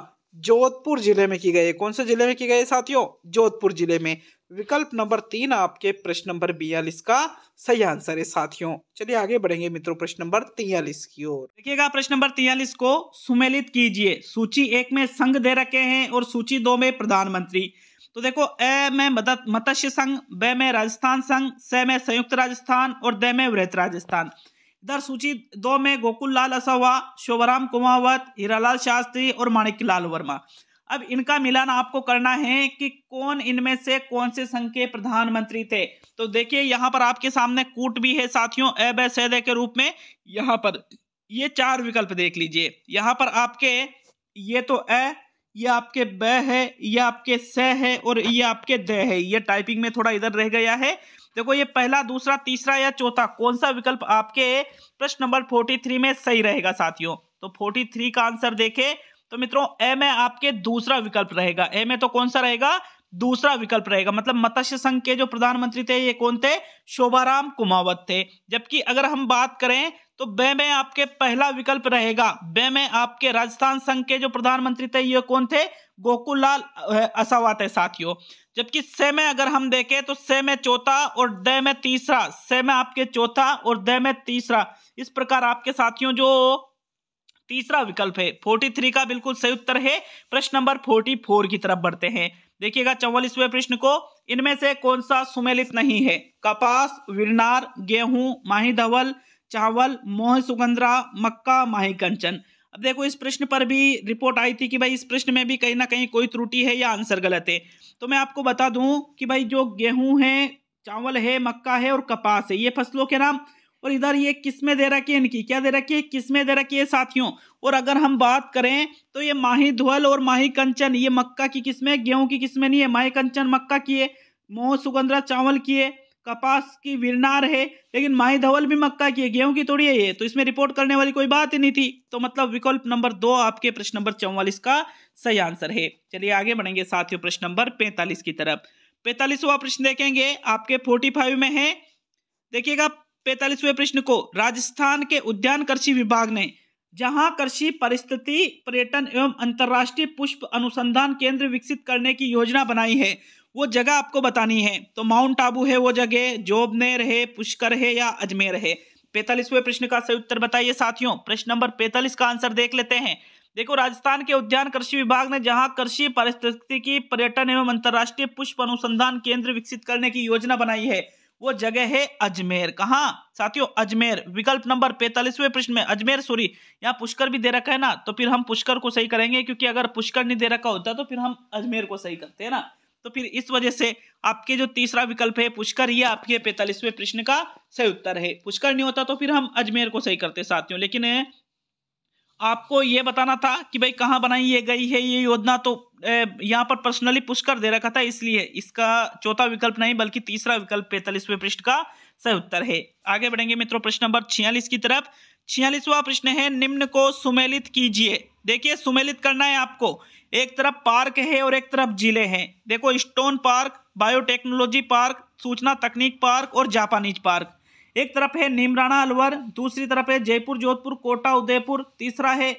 जोधपुर जिले में की गई है कौन से जिले में की गई है साथियों जोधपुर जिले में विकल्प नंबर तीन आपके प्रश्न नंबर बयालीस का सही आंसर है साथियों चलिए आगे बढ़ेंगे मित्रों प्रश्न नंबर तियालीस की ओर देखिएगा प्रश्न नंबर तियालीस को सुमेलित कीजिए सूची एक में संघ दे रखे हैं और सूची दो में प्रधानमंत्री तो देखो ए में मत्स्य संघ ब में राजस्थान संघ स में संयुक्त राजस्थान और द में वृहत राजस्थान इधर सूची दो में गोकुल लाल असावा शोभराम कुमावत हीरालाल शास्त्री और माणिक लाल वर्मा अब इनका मिलान आपको करना है कि कौन इनमें से कौन से संघ के प्रधानमंत्री थे तो देखिए यहाँ पर आपके सामने कूट भी है साथियों ए ब के रूप में यहाँ पर ये चार विकल्प देख लीजिए यहाँ पर आपके ये तो ए ये आपके ब है ये आपके स है और ये आपके द है ये टाइपिंग में थोड़ा इधर रह गया है देखो ये पहला दूसरा तीसरा या चौथा कौन सा विकल्प आपके प्रश्न नंबर फोर्टी थ्री में सही रहेगा साथियों तो फोर्टी थ्री का आंसर देखें तो मित्रों ए में आपके दूसरा विकल्प रहेगा ए में तो कौन सा रहेगा दूसरा विकल्प रहेगा मतलब मत्स्य संघ के जो प्रधानमंत्री थे ये कौन थे शोभाराम कुमावत थे जबकि अगर हम बात करें तो बे में आपके पहला विकल्प रहेगा बे में आपके राजस्थान संघ के जो प्रधानमंत्री थे ये कौन थे गोकुल लाल असावा साथियों जबकि से में अगर हम देखें तो से में चौथा और द में तीसरा से में आपके चौथा और द में तीसरा इस प्रकार आपके साथियों जो तीसरा विकल्प है 43 का बिल्कुल सही उत्तर है प्रश्न नंबर 44 की तरफ बढ़ते हैं देखिएगा चौवालीसवें प्रश्न को इनमें से कौन सा सुमेलित नहीं है कपास विरनार गेहूं माही धवल चावल मोह सुगंधरा मक्का माही कंचन अब देखो इस प्रश्न पर भी रिपोर्ट आई थी कि भाई इस प्रश्न में भी कहीं ना कहीं कोई त्रुटि है या आंसर गलत है तो मैं आपको बता दूं कि भाई जो गेहूं है चावल है मक्का है और कपास है ये फसलों के नाम और इधर ये किस्में दे रखी है इनकी क्या दे रखी है किस्में दे रखी है साथियों और अगर हम बात करें तो ये माही धवल और माही कंचन ये मक्का की किस्में गेहूं की किस्में नहीं है माही कंचन मक्का की है मोह सुगंधरा चावल की है कपास की विरनार है लेकिन माही धवल भी मक्का की है गेहूं की थोड़ी है ये तो इसमें रिपोर्ट करने वाली कोई बात ही नहीं थी तो मतलब विकल्प नंबर दो आपके प्रश्न नंबर चौवालीस का सही आंसर है चलिए आगे बढ़ेंगे साथियों प्रश्न नंबर पैंतालीस की तरफ पैंतालीसवा प्रश्न देखेंगे आपके फोर्टी फाइव में है देखिएगा पैंतालीसवें प्रश्न को राजस्थान के उद्यान कृषि विभाग ने जहां कृषि परिस्थिति पर्यटन एवं अंतर्राष्ट्रीय पुष्प अनुसंधान केंद्र विकसित करने की योजना बनाई है वो जगह आपको बतानी है तो माउंट आबू है वो जगह जोबनेर है पुष्कर है या अजमेर है पैतालीसवें प्रश्न का सही उत्तर बताइए साथियों प्रश्न नंबर पैंतालीस का आंसर देख लेते हैं देखो राजस्थान के उद्यान कृषि विभाग ने जहां कृषि पारिस्थितिकी पर्यटन एवं अंतर्राष्ट्रीय पुष्प अनुसंधान केंद्र विकसित करने की योजना बनाई है वो जगह है अजमेर कहा साथियों अजमेर विकल्प नंबर पैंतालीसवें प्रश्न में अजमेर सॉरी यहाँ पुष्कर भी दे रखा है ना तो फिर हम पुष्कर को सही करेंगे क्योंकि अगर पुष्कर नहीं दे रखा होता तो फिर हम अजमेर को सही करते हैं ना तो फिर इस वजह से आपके जो तीसरा विकल्प है पुष्कर ये आपके पैंतालीसवें प्रश्न का सही उत्तर है पुष्कर नहीं होता तो फिर हम अजमेर को सही करते साथियों लेकिन आपको ये बताना था कि भाई कहाँ बनाई ये गई है ये योजना तो यहाँ पर पर्सनली पुष्कर दे रखा था इसलिए इसका चौथा विकल्प नहीं बल्कि तीसरा विकल्प पैंतालीसवें पृष्ठ का सही उत्तर है आगे बढ़ेंगे मित्रों प्रश्न नंबर छियालीस की तरफ छियालीसवा प्रश्न है निम्न को सुमेलित कीजिए देखिए सुमेलित करना है आपको एक तरफ पार्क है और एक तरफ जिले हैं देखो स्टोन पार्क बायोटेक्नोलॉजी पार्क सूचना तकनीक पार्क और जापानीज पार्क एक तरफ है निमराना अलवर दूसरी तरफ है जयपुर जोधपुर कोटा उदयपुर तीसरा है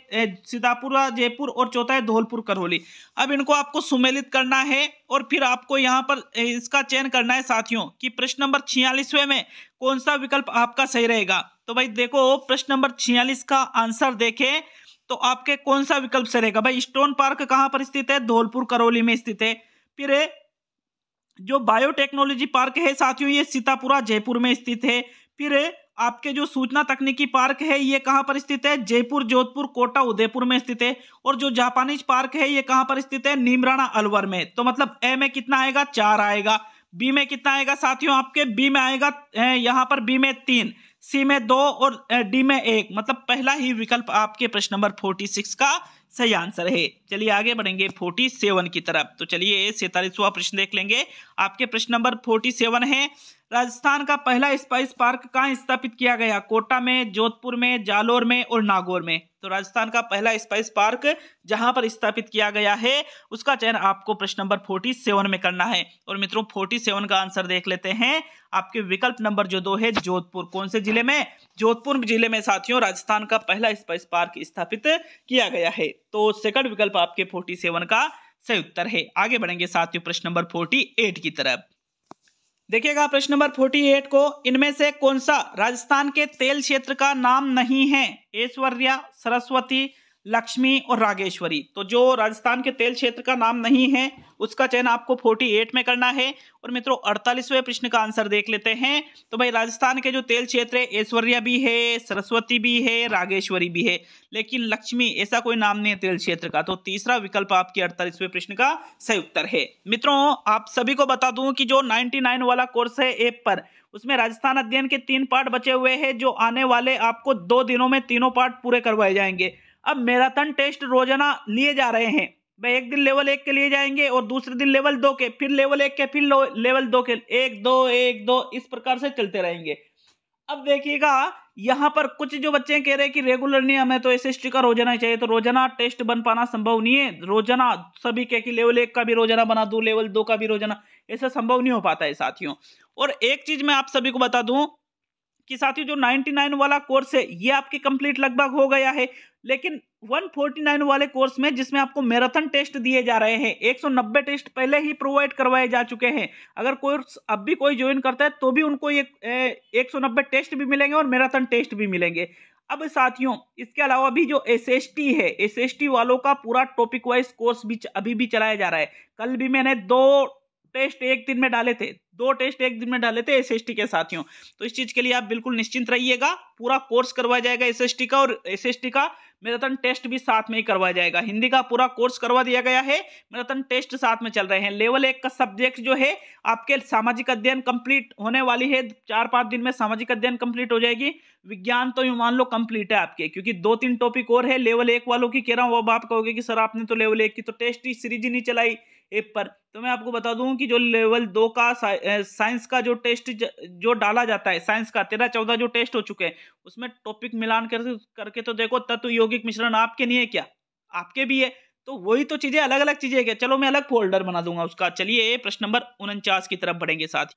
सीतापुरा जयपुर और चौथा है धौलपुर करौली अब इनको आपको सुमेलित करना है और फिर आपको यहाँ पर इसका चयन करना है साथियों कि प्रश्न नंबर छियालीसवें में कौन सा विकल्प आपका सही रहेगा तो भाई देखो प्रश्न नंबर छियालीस का आंसर देखें तो आपके कौन सा विकल्प से रहेगा भाई स्टोन पार्क कहाँ पर स्थित है धौलपुर करौली में स्थित है फिर जो बायोटेक्नोलॉजी पार्क है साथियों ये सीतापुरा जयपुर में स्थित है फिर आपके जो सूचना तकनीकी पार्क है ये कहाँ पर स्थित है जयपुर जोधपुर कोटा उदयपुर में स्थित है और जो जापानीज पार्क है ये कहाँ पर स्थित है नीमराणा अलवर में तो मतलब ए में कितना आएगा चार आएगा बी में कितना आएगा साथियों आपके बी में आएगा यहाँ पर बी में तीन सी में दो और डी में एक मतलब पहला ही विकल्प आपके प्रश्न नंबर फोर्टी सिक्स का सही आंसर है चलिए आगे बढ़ेंगे फोर्टी सेवन की तरफ तो चलिए सैतालीसवा प्रश्न देख लेंगे आपके प्रश्न नंबर फोर्टी सेवन है राजस्थान का पहला स्पाइस पार्क कहाँ स्थापित किया गया कोटा में जोधपुर में जालोर में और नागौर में तो राजस्थान का पहला स्पाइस पार्क जहां पर स्थापित किया गया है उसका चयन आपको प्रश्न नंबर फोर्टी सेवन में करना है और मित्रों फोर्टी सेवन का आंसर देख लेते हैं आपके विकल्प नंबर जो दो है जोधपुर कौन से जिले में जोधपुर जिले में साथियों राजस्थान का पहला स्पाइस पार्क स्थापित किया गया है तो सेकंड विकल्प आपके फोर्टी सेवन का सही उत्तर है आगे बढ़ेंगे साथियों प्रश्न नंबर फोर्टी एट की तरफ देखिएगा प्रश्न नंबर 48 को इनमें से कौन सा राजस्थान के तेल क्षेत्र का नाम नहीं है ऐश्वर्या सरस्वती लक्ष्मी और रागेश्वरी तो जो राजस्थान के तेल क्षेत्र का नाम नहीं है उसका चयन आपको 48 में करना है और मित्रों अड़तालीसवें प्रश्न का आंसर देख लेते हैं तो भाई राजस्थान के जो तेल क्षेत्र है ऐश्वर्या भी है सरस्वती भी है रागेश्वरी भी है लेकिन लक्ष्मी ऐसा कोई नाम नहीं है तेल क्षेत्र का तो तीसरा विकल्प आपके अड़तालीसवें प्रश्न का सही उत्तर है मित्रों आप सभी को बता दूं कि जो नाइन वाला कोर्स है एप पर उसमें राजस्थान अध्ययन के तीन पार्ट बचे हुए हैं जो आने वाले आपको दो दिनों में तीनों पार्ट पूरे करवाए जाएंगे अब मैराथन टेस्ट रोजाना लिए जा रहे हैं भाई एक दिन लेवल एक के लिए जाएंगे और दूसरे दिन लेवल दो के फिर लेवल एक के फिर लेवल दो के एक दो एक दो इस प्रकार से चलते रहेंगे अब देखिएगा यहाँ पर कुछ जो बच्चे कह रहे हैं कि रेगुलर नहीं हमें तो एस का रोजाना चाहिए तो रोजाना टेस्ट बन पाना संभव नहीं है रोजाना सभी के कि लेवल एक का भी रोजाना बना दू लेवल दो का भी रोजाना ऐसा संभव नहीं हो पाता है साथियों और एक चीज मैं आप सभी को बता दूं कि साथियों जो 99 वाला कोर्स है ये आपके कंप्लीट लगभग हो गया है लेकिन 149 वाले कोर्स में जिसमें आपको मैराथन टेस्ट दिए जा रहे हैं 190 टेस्ट पहले ही प्रोवाइड करवाए जा चुके हैं अगर कोर्स अब भी कोई ज्वाइन करता है तो भी उनको ये एक टेस्ट भी मिलेंगे और मैराथन टेस्ट भी मिलेंगे अब साथियों इसके अलावा भी जो एस एस टी है एस एस टी वालों का पूरा टॉपिक वाइज कोर्स भी अभी भी चलाया जा रहा है कल भी मैंने दो टेस्ट एक दिन में डाले थे दो टेस्ट एक दिन में डाले थे एस के साथियों तो इस चीज़ के लिए आप बिल्कुल निश्चिंत रहिएगा पूरा कोर्स करवाया जाएगा एस का और एस का मैराथन टेस्ट भी साथ में ही करवाया जाएगा हिंदी का पूरा कोर्स करवा दिया गया है मैराथन टेस्ट साथ में चल रहे हैं लेवल एक का सब्जेक्ट जो है आपके सामाजिक अध्ययन कंप्लीट होने वाली है चार पाँच दिन में सामाजिक अध्ययन कंप्लीट हो जाएगी विज्ञान तो यूँ मान लो कंप्लीट है आपके क्योंकि दो तीन टॉपिक और है लेवल एक वालों की कह रहा हूँ अब आप कहोगे कि सर आपने तो लेवल एक की तो टेस्ट ही सीरीज ही नहीं चलाई एप पर तो मैं आपको बता दूं कि जो लेवल दो का साइंस का जो टेस्ट जो डाला जाता है साइंस का तेरह चौदह जो टेस्ट हो चुके हैं उसमें टॉपिक मिलान कर करके तो देखो तत्व यौगिक मिश्रण आपके नहीं है क्या आपके भी है तो वही तो चीज़ें अलग अलग चीज़ें क्या चलो मैं अलग फोल्डर बना दूंगा उसका चलिए प्रश्न नंबर उनचास की तरफ बढ़ेंगे साथ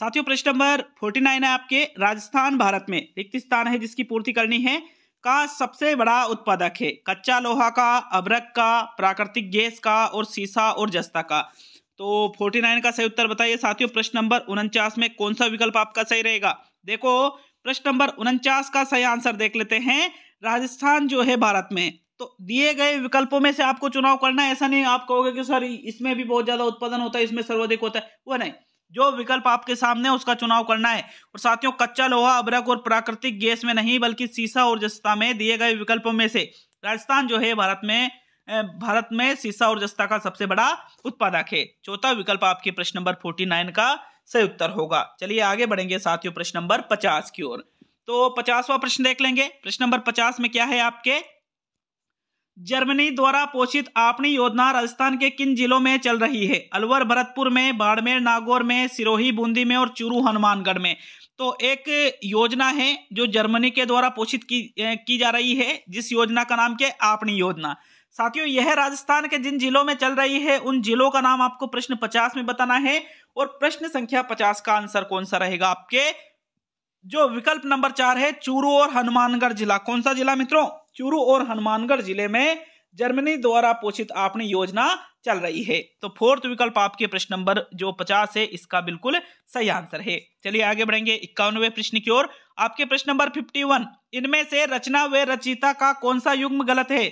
साथियों प्रश्न नंबर फोर्टी नाइन है आपके राजस्थान भारत में रिक्त स्थान है जिसकी पूर्ति करनी है का सबसे बड़ा उत्पादक है कच्चा लोहा का अबरक का प्राकृतिक गैस का और सीसा और जस्ता का तो 49 का सही उत्तर बताइए साथियों प्रश्न नंबर उनचास में कौन सा विकल्प आपका सही रहेगा देखो प्रश्न नंबर उनचास का सही आंसर देख लेते हैं राजस्थान जो है भारत में तो दिए गए विकल्पों में से आपको चुनाव करना है ऐसा नहीं आप कहोगे कि सर इसमें भी बहुत ज्यादा उत्पादन होता है इसमें सर्वाधिक होता है वो नहीं जो विकल्प आपके सामने है उसका चुनाव करना है और साथियों कच्चा लोहा अबरक और प्राकृतिक गैस में नहीं बल्कि सीसा और जस्ता में दिए गए विकल्पों में से राजस्थान जो है भारत में भारत में सीसा और जस्ता का सबसे बड़ा उत्पादक है चौथा विकल्प आपके प्रश्न नंबर फोर्टी का सही उत्तर होगा चलिए आगे बढ़ेंगे साथियों प्रश्न नंबर पचास की ओर तो पचासवा प्रश्न देख लेंगे प्रश्न नंबर पचास में क्या है आपके जर्मनी द्वारा पोषित आपनी योजना राजस्थान के किन जिलों में चल रही है अलवर भरतपुर में बाड़मेर नागौर में सिरोही बूंदी में और चूरू हनुमानगढ़ में तो एक योजना है जो जर्मनी के द्वारा पोषित की की जा रही है जिस योजना का नाम क्या आपनी योजना साथियों यह राजस्थान के जिन जिलों में चल रही है उन जिलों का नाम आपको प्रश्न पचास में बताना है और प्रश्न संख्या पचास का आंसर कौन सा रहेगा आपके जो विकल्प नंबर चार है चूरू और हनुमानगढ़ जिला कौन सा जिला मित्रों चूरू और हनुमानगढ़ जिले में जर्मनी द्वारा पोषित आपने योजना चल रही है तो फोर्थ विकल्प आपके प्रश्न नंबर जो पचास है इसका बिल्कुल सही आंसर है चलिए आगे बढ़ेंगे इक्यानवे प्रश्न की ओर आपके प्रश्न नंबर फिफ्टी वन इनमें से रचना व रचिता का कौन सा युग्म गलत है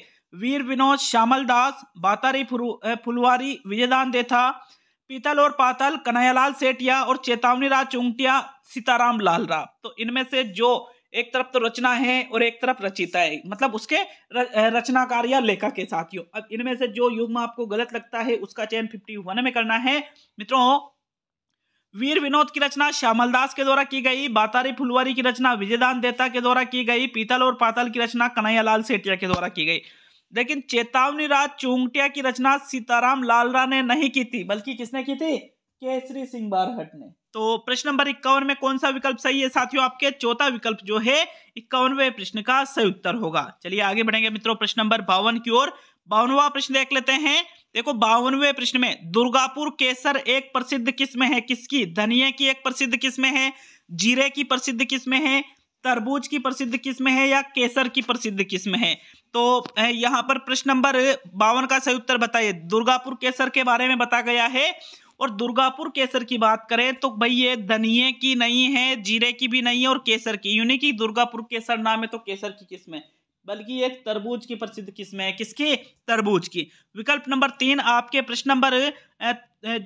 वीर विनोद श्यामल दास बातारी फुलवारी विजयदान देथा पीतल और पातल कन्हैयालाल सेठिया और चेतावनी राज चुंगटिया सीताराम लाल राव तो इनमें से जो एक तरफ तो रचना है और एक तरफ रचिता है मतलब उसके रचनाकार या लेखक के साथियों अब इनमें से जो युग्म आपको गलत लगता है उसका चयन फिफ्टी वन में करना है मित्रों वीर विनोद की रचना श्यामल दास के द्वारा की गई बातारी फुलवारी की रचना विजयदान देता के द्वारा की गई पीतल और पातल की रचना कन्हैयालाल सेठिया के द्वारा की गई लेकिन चेतावनी रात चूंगटिया की रचना सीताराम लालरा ने नहीं की थी बल्कि किसने की थी केसरी सिंह बारहट ने तो प्रश्न नंबर इक्यावन में कौन सा विकल्प सही है साथियों आपके चौथा विकल्प जो है इक्यावनवे प्रश्न का सही उत्तर होगा चलिए आगे बढ़ेंगे मित्रों प्रश्न नंबर बावन की ओर बावनवा प्रश्न देख लेते हैं देखो बावनवे प्रश्न में दुर्गापुर केसर एक प्रसिद्ध किस्म है किसकी धनिया की एक प्रसिद्ध किस्म है जीरे की प्रसिद्ध किस्म है तरबूज की प्रसिद्ध किस्म है या केसर की प्रसिद्ध किस्म है तो यहाँ पर प्रश्न नंबर बावन का सही उत्तर बताइए दुर्गापुर केसर के बारे में बताया गया है और दुर्गापुर केसर की बात करें तो भाई ये धनिए की नहीं है जीरे की भी नहीं है और केसर की यूनिक ही दुर्गापुर केसर नाम है तो केसर की किस्म है बल्कि एक तरबूज की प्रसिद्ध किस्म है किसकी तरबूज की विकल्प नंबर तीन आपके प्रश्न नंबर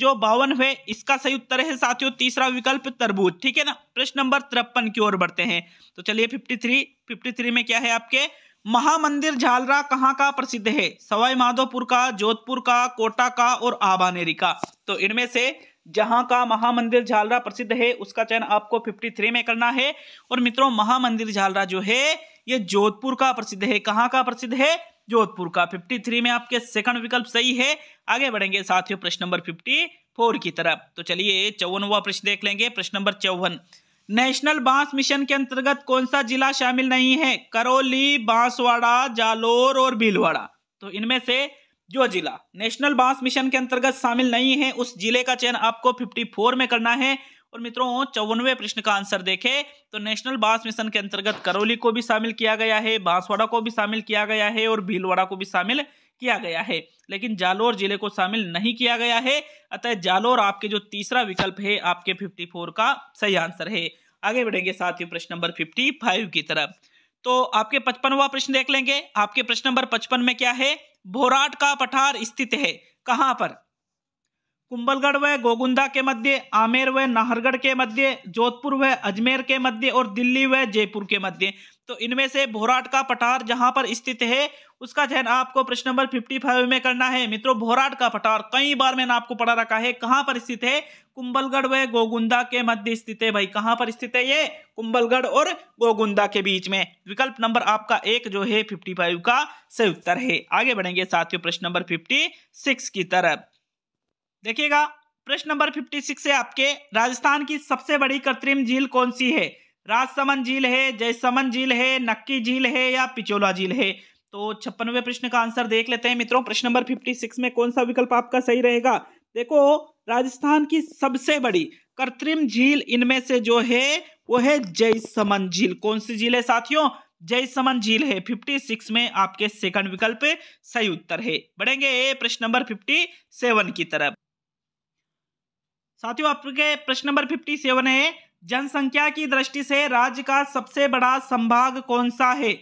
जो बावन है इसका सही उत्तर है साथियों तीसरा विकल्प तरबूज ठीक है ना प्रश्न नंबर तिरपन की ओर बढ़ते हैं तो चलिए फिफ्टी थ्री फिफ्टी थ्री में क्या है आपके महामंदिर झालरा कहाँ का प्रसिद्ध है सवाई माधोपुर का जोधपुर का कोटा का और आबानेरी का तो इनमें से जहां का महामंदिर झालरा प्रसिद्ध है उसका चयन आपको 53 में करना है और मित्रों महामंदिर झालरा जो है ये जोधपुर का प्रसिद्ध है कहाँ का प्रसिद्ध है जोधपुर का 53 में आपके सेकंड विकल्प सही है आगे बढ़ेंगे साथियों प्रश्न नंबर 54 की तरफ तो चलिए चौवनवा प्रश्न देख लेंगे प्रश्न नंबर चौवन नेशनल बांस मिशन के अंतर्गत कौन सा जिला शामिल नहीं है करौली बांसवाड़ा जालोर और भीलवाड़ा तो इनमें से जो जिला नेशनल बांस मिशन के अंतर्गत शामिल नहीं है उस जिले का चयन आपको 54 में करना है और मित्रों चौवनवे प्रश्न का आंसर देखें तो नेशनल बांस मिशन के अंतर्गत करौली को भी शामिल किया गया है बांसवाड़ा को भी शामिल किया गया है और भीलवाड़ा को भी शामिल किया गया है लेकिन जालोर जिले को शामिल नहीं किया गया है अतः जालोर आपके जो तीसरा विकल्प है आपके 54 का सही आंसर है आगे बढ़ेंगे साथ ही प्रश्न नंबर 55 की तरफ तो आपके पचपनवा प्रश्न देख लेंगे आपके प्रश्न नंबर पचपन में क्या है भोराट का पठार स्थित है कहाँ पर कुंबलगढ़ व गोगुंदा के मध्य आमेर व नाहरगढ़ के मध्य जोधपुर व अजमेर के मध्य और दिल्ली व जयपुर के मध्य तो इनमें से भोराट का पठार जहां पर स्थित है उसका चयन आपको प्रश्न नंबर 55 में करना है मित्रों भोराट का पठार कई बार मैंने आपको पढ़ा रखा है कहां पर स्थित है कुंबलगढ़ व गोगुंदा के मध्य स्थित है भाई कहां पर स्थित है ये कुंबलगढ़ और गोगुंदा के बीच में विकल्प नंबर आपका एक जो है फाइव का सही उत्तर है आगे बढ़ेंगे साथियों प्रश्न नंबर सिक्स की तरफ देखिएगा प्रश्न नंबर 56 है आपके राजस्थान की सबसे बड़ी कृत्रिम झील कौन सी है राजसमन झील है जयसमंद झील है नक्की झील है या पिचोला झील है तो छप्पनवे प्रश्न का आंसर देख लेते हैं मित्रों प्रश्न नंबर फिफ्टी सिक्स में कौन सा विकल्प आपका सही रहेगा देखो राजस्थान की सबसे बड़ी कृत्रिम झील इनमें से जो है वो है जयसमन झील कौन सी झील है साथियों जयसमन झील है 56 में आपके सेकंड विकल्प सही उत्तर है बढ़ेंगे प्रश्न नंबर 57 की तरफ साथियों आपके प्रश्न नंबर 57 है जनसंख्या की दृष्टि से राज्य का सबसे बड़ा संभाग कौन सा है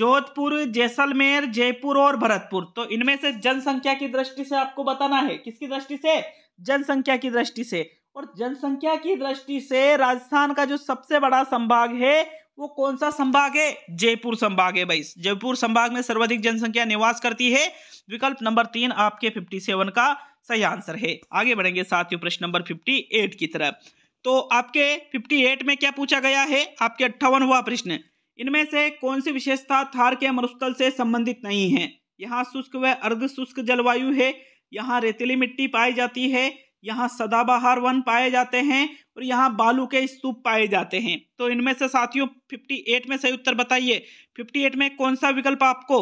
जोधपुर जैसलमेर जयपुर और भरतपुर तो इनमें से जनसंख्या की दृष्टि से आपको बताना है किसकी दृष्टि से जनसंख्या की दृष्टि से और जनसंख्या की दृष्टि से राजस्थान का जो सबसे बड़ा संभाग है वो कौन सा संभाग है जयपुर संभाग है भाई जयपुर संभाग में सर्वाधिक जनसंख्या निवास करती है विकल्प नंबर तीन आपके फिफ्टी सेवन का सही आंसर है आगे बढ़ेंगे साथियों प्रश्न नंबर फिफ्टी एट की तरफ तो आपके 58 में क्या पूछा गया है आपके हुआ प्रश्न इनमें से कौन सी विशेषता थार के मरुस्थल से संबंधित नहीं है यहाँ शुष्क व अर्ध शुष्क जलवायु है यहाँ रेतीली मिट्टी पाई जाती है यहाँ सदाबहार वन पाए जाते हैं और यहाँ बालू के स्तूप पाए जाते हैं तो इनमें से साथियों 58 में सही उत्तर बताइए 58 में कौन सा विकल्प आपको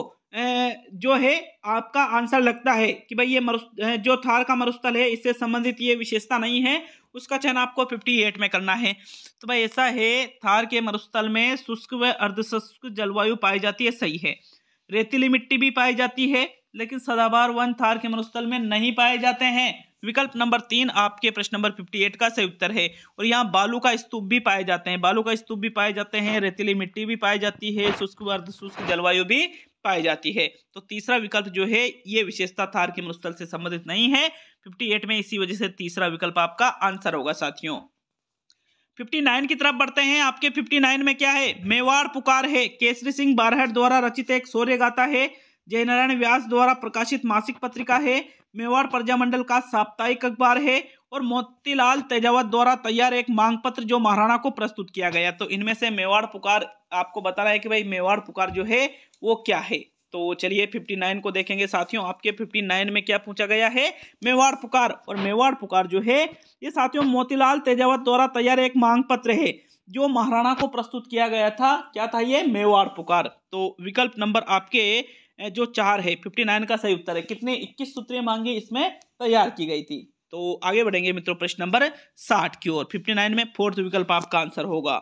जो है आपका आंसर लगता है कि भाई ये मरुस्थ जो थार का मरुस्थल है इससे संबंधित ये विशेषता नहीं है उसका चयन आपको फिफ्टी एट में करना है तो भाई ऐसा है थार के मरुस्थल में शुष्क व अर्धशुष्क जलवायु पाई जाती है सही है रेतीली मिट्टी भी पाई जाती है लेकिन सदाबार वन थार के मरुस्थल में नहीं पाए जाते हैं विकल्प नंबर तीन आपके प्रश्न नंबर 58 का सही उत्तर है और यहाँ बालू का स्तूप भी पाए जाते हैं बालू का स्तूप भी पाए जाते हैं रेतीली मिट्टी भी पाई जाती है शुष्क अर्धशुष्क जलवायु भी पाई जाती है तो तीसरा विकल्प जो है ये विशेषता थार के मरुस्थल से संबंधित नहीं है 58 में इसी वजह से तीसरा विकल्प आपका आंसर होगा साथियों 59 की तरफ बढ़ते हैं आपके 59 में क्या है मेवाड़ पुकार है केसरी सिंह बारहट द्वारा रचित एक सौर्य गाथा है जयनारायण व्यास द्वारा प्रकाशित मासिक पत्रिका है मेवाड़ प्रजामंडल का साप्ताहिक अखबार है और मोतीलाल तेजावत द्वारा तैयार एक मांग पत्र जो महाराणा को प्रस्तुत किया गया तो इनमें से मेवाड़ पुकार आपको बता रहा है कि भाई मेवाड़ पुकार जो है वो क्या है तो चलिए 59 को देखेंगे साथियों आपके 59 में क्या पूछा गया है मेवाड़ पुकार और मेवाड़ पुकार जो है ये साथियों मोतीलाल तेजावत द्वारा तैयार एक मांग पत्र है जो महाराणा को प्रस्तुत किया गया था क्या था ये मेवाड़ पुकार तो विकल्प नंबर आपके जो चार है 59 का सही उत्तर है कितने 21 सूत्रीय मांगे इसमें तैयार की गई थी तो आगे बढ़ेंगे मित्रों प्रश्न नंबर साठ की ओर फिफ्टी नाइन में फोर्थ विकल्प आपका आंसर होगा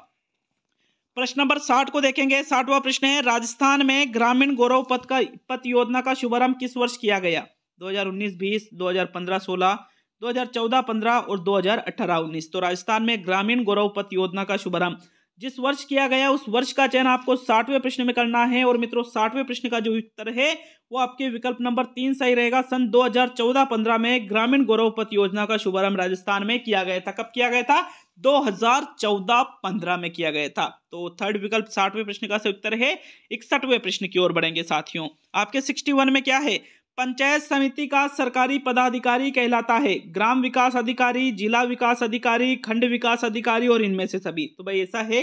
प्रश्न नंबर साठ को देखेंगे साठवा प्रश्न है राजस्थान में ग्रामीण गौरव पथ का पथ योजना का शुभारंभ किस वर्ष किया गया 2019 20 2015 16 2014 15 और 2018 19 तो राजस्थान में ग्रामीण गौरव पथ योजना का शुभारंभ जिस वर्ष किया गया उस वर्ष का चयन आपको साठवें प्रश्न में करना है और मित्रों साठवें प्रश्न का जो उत्तर है वो आपके विकल्प नंबर तीन सही रहेगा सन 2014-15 में ग्रामीण गौरवपथ योजना का शुभारंभ राजस्थान में किया गया था कब किया गया था 2014-15 में किया गया था तो थर्ड विकल्प साठवें प्रश्न का सही उत्तर है इकसठवें प्रश्न की ओर बढ़ेंगे साथियों आपके सिक्सटी में क्या है पंचायत समिति का सरकारी पदाधिकारी कहलाता है ग्राम विकास अधिकारी जिला विकास अधिकारी खंड विकास अधिकारी और इनमें से सभी तो भाई ऐसा है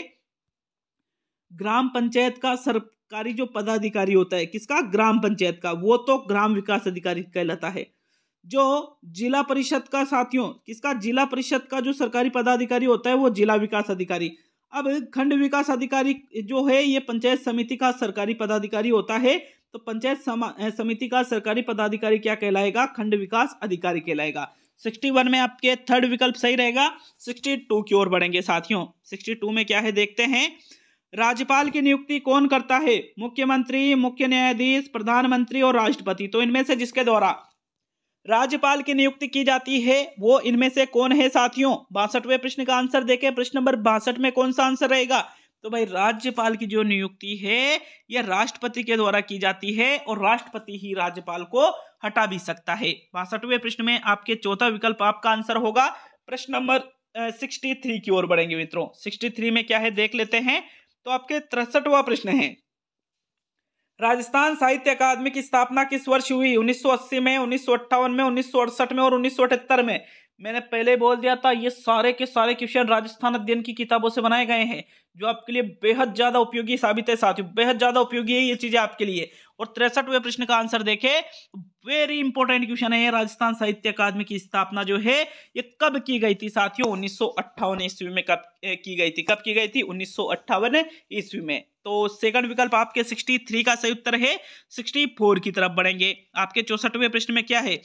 ग्राम पंचायत का सरकारी जो पदाधिकारी होता है किसका ग्राम पंचायत का वो तो ग्राम विकास अधिकारी कहलाता है जो जिला परिषद का साथियों किसका जिला परिषद का जो सरकारी पदाधिकारी होता है वो जिला विकास अधिकारी अब खंड विकास अधिकारी जो है ये पंचायत समिति का सरकारी पदाधिकारी होता है तो पंचायत समिति का सरकारी पदाधिकारी क्या कहलाएगा खंड विकास अधिकारी कहलाएगा सिक्सटी वन में आपके थर्ड विकल्प सही रहेगा सिक्सटी टू की ओर बढ़ेंगे साथियों सिक्सटी टू में क्या है देखते हैं राज्यपाल की नियुक्ति कौन करता है मुख्यमंत्री मुख्य न्यायाधीश प्रधानमंत्री और राष्ट्रपति तो इनमें से जिसके द्वारा राज्यपाल की नियुक्ति की जाती है वो इनमें से कौन है साथियों बासठवें प्रश्न का आंसर देखें प्रश्न नंबर बासठ में कौन सा आंसर रहेगा तो भाई राज्यपाल की जो नियुक्ति है यह राष्ट्रपति के द्वारा की जाती है और राष्ट्रपति ही राज्यपाल को हटा भी सकता है बासठवें प्रश्न में आपके चौथा विकल्प आपका आंसर होगा प्रश्न नंबर सिक्सटी थ्री की ओर बढ़ेंगे मित्रों सिक्सटी थ्री में क्या है देख लेते हैं तो आपके तिरसठवा प्रश्न है राजस्थान साहित्य अकादमी की स्थापना किस वर्ष हुई 1980 में उन्नीस में उन्नीस में और उन्नीस में मैंने पहले बोल दिया था ये सारे के सारे क्वेश्चन राजस्थान अध्ययन की किताबों से बनाए गए हैं जो आपके लिए बेहद ज़्यादा उपयोगी साबित है साथियों बेहद ज़्यादा उपयोगी है ये चीज़ें आपके लिए और तिरसठवें प्रश्न का आंसर देखें वेरी इंपॉर्टेंट क्वेश्चन है राजस्थान साहित्य अकादमी की स्थापना जो है ये कब की गई थी साथियों उन्नीस ईस्वी में कब की गई थी कब की गई थी उन्नीस ईस्वी में तो सेकंड विकल्प आपके 63 का सही उत्तर है 64 की तरफ बढ़ेंगे आपके चौसठवें प्रश्न में क्या है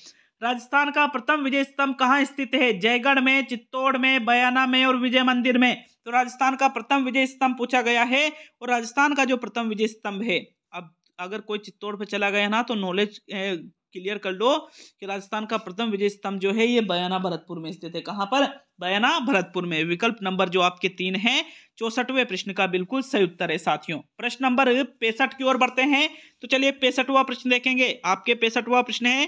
राजस्थान का प्रथम विजय स्तंभ कहाँ स्थित है जयगढ़ में चित्तौड़ में बयाना में और विजय मंदिर में तो राजस्थान का प्रथम विजय स्तंभ पूछा गया है और राजस्थान का जो प्रथम विजय स्तंभ है अब अगर कोई चित्तौड़ पर चला गया ना तो नॉलेज क्लियर कर लो कि राजस्थान का प्रथम विजय स्तंभ जो है ये बयाना भरतपुर में स्थित है कहाँ पर बयाना भरतपुर में विकल्प नंबर जो आपके तीन है चौसठवें प्रश्न का बिल्कुल सही उत्तर है साथियों प्रश्न नंबर पैंसठ की ओर बढ़ते हैं तो चलिए पैंसठवा प्रश्न देखेंगे आपके पैंसठवा प्रश्न है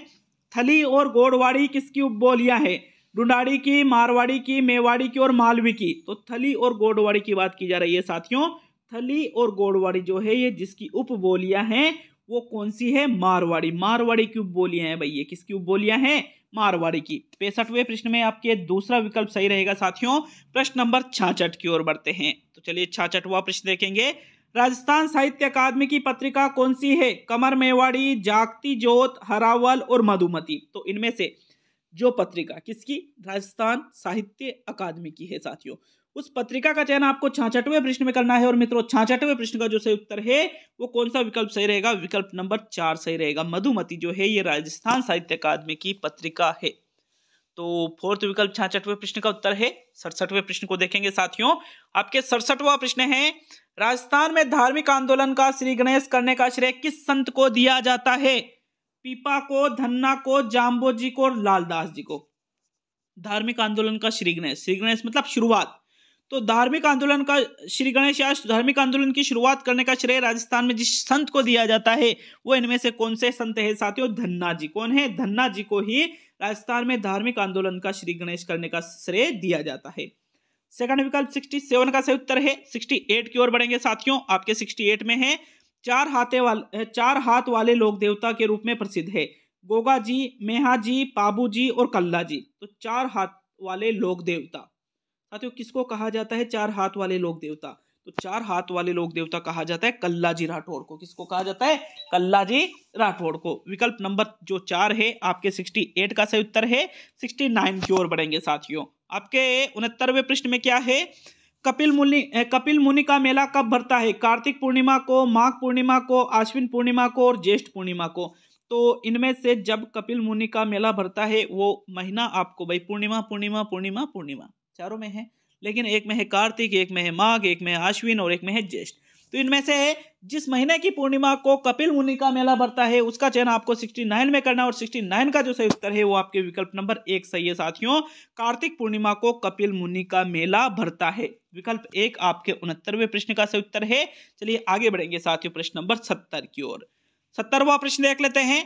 थली और गोड़वाड़ी किसकी उपबोलियां है डुंडाड़ी की मारवाड़ी की मेवाड़ी की और मालवी की तो थली और गोडवाड़ी की बात की जा रही है साथियों थली और गोडवाड़ी जो है ये जिसकी उपबोलियां हैं वो कौन सी है मारवाड़ी मारवाड़ी की उपबोलियां हैं भैया किसकी उपबोलियां हैं मारवाड़ी की पैंसठवें प्रश्न में आपके दूसरा विकल्प सही रहेगा साथियों प्रश्न नंबर छाछठ की ओर बढ़ते हैं तो चलिए छाछठवा प्रश्न देखेंगे राजस्थान साहित्य अकादमी की पत्रिका कौन सी है कमर मेवाड़ी जागती जोत हरावल और मधुमती तो इनमें से जो पत्रिका किसकी राजस्थान साहित्य अकादमी की है साथियों उस पत्रिका का चयन आपको छाछठवें प्रश्न में करना है और मित्रों छाछठवें प्रश्न का जो सही उत्तर है वो कौन सा विकल्प सही रहेगा विकल्प नंबर चार सही रहेगा मधुमती जो है ये राजस्थान साहित्य अकादमी की पत्रिका है तो फोर्थ विकल्प छाछठवें प्रश्न का उत्तर है सड़सठवें प्रश्न को देखेंगे साथियों आपके सड़सठवा प्रश्न है राजस्थान में धार्मिक आंदोलन का श्री गणेश करने का श्रेय किस संत को दिया जाता है पीपा को धन्ना को जाम्बो जी को और लालदास जी को धार्मिक आंदोलन का श्री गणेश श्री गणेश मतलब शुरुआत तो धार्मिक आंदोलन का श्री गणेश धार्मिक आंदोलन की शुरुआत करने का श्रेय राजस्थान में जिस संत को दिया जाता है वो इनमें से कौन से संत है साथियों धन्ना जी कौन है धन्ना जी को ही राजस्थान में धार्मिक आंदोलन का श्री गणेश करने का श्रेय दिया जाता है सेकंड विकल्प 67 का सही उत्तर है 68 की ओर बढ़ेंगे साथियों आपके 68 में है चार हाथे वाले चार हाथ वाले लोक देवता के रूप में प्रसिद्ध है गोगा जी मेहा जी पाबू जी और कल्ला जी तो चार हाथ वाले लोक देवता साथियों किसको कहा जाता है चार हाथ वाले लोक देवता तो चार हाथ वाले लोक देवता कहा जाता है कल्लाजी राठौड़ को किसको कहा जाता है कल्लाजी राठौड़ को विकल्प नंबर जो चार है आपके सिक्सटी एट का सही उत्तर है सिक्सटी नाइन की ओर बढ़ेंगे साथियों आपके उनहत्तरवे पृष्ठ में क्या है कपिल मुनि कपिल मुनि का मेला कब भरता है कार्तिक पूर्णिमा को माघ पूर्णिमा को आश्विन पूर्णिमा को और ज्येष्ठ पूर्णिमा को तो इनमें से जब कपिल मुनि का मेला भरता है वो महीना आपको भाई पूर्णिमा पूर्णिमा पूर्णिमा पूर्णिमा चारों में है लेकिन एक में है कार्तिक एक में है माघ एक में है आश्विन और एक में है ज्येष्ठ तो इनमें से जिस महीने की पूर्णिमा को कपिल मुनि का मेला भरता है उसका चयन आपको 69 में करना है और 69 का जो सही उत्तर है वो आपके विकल्प नंबर एक सही है साथियों कार्तिक पूर्णिमा को कपिल मुनि का मेला भरता है विकल्प एक आपके उनहत्तरवें प्रश्न का सही उत्तर है चलिए आगे बढ़ेंगे साथियों प्रश्न नंबर सत्तर की ओर सत्तरवा प्रश्न देख लेते हैं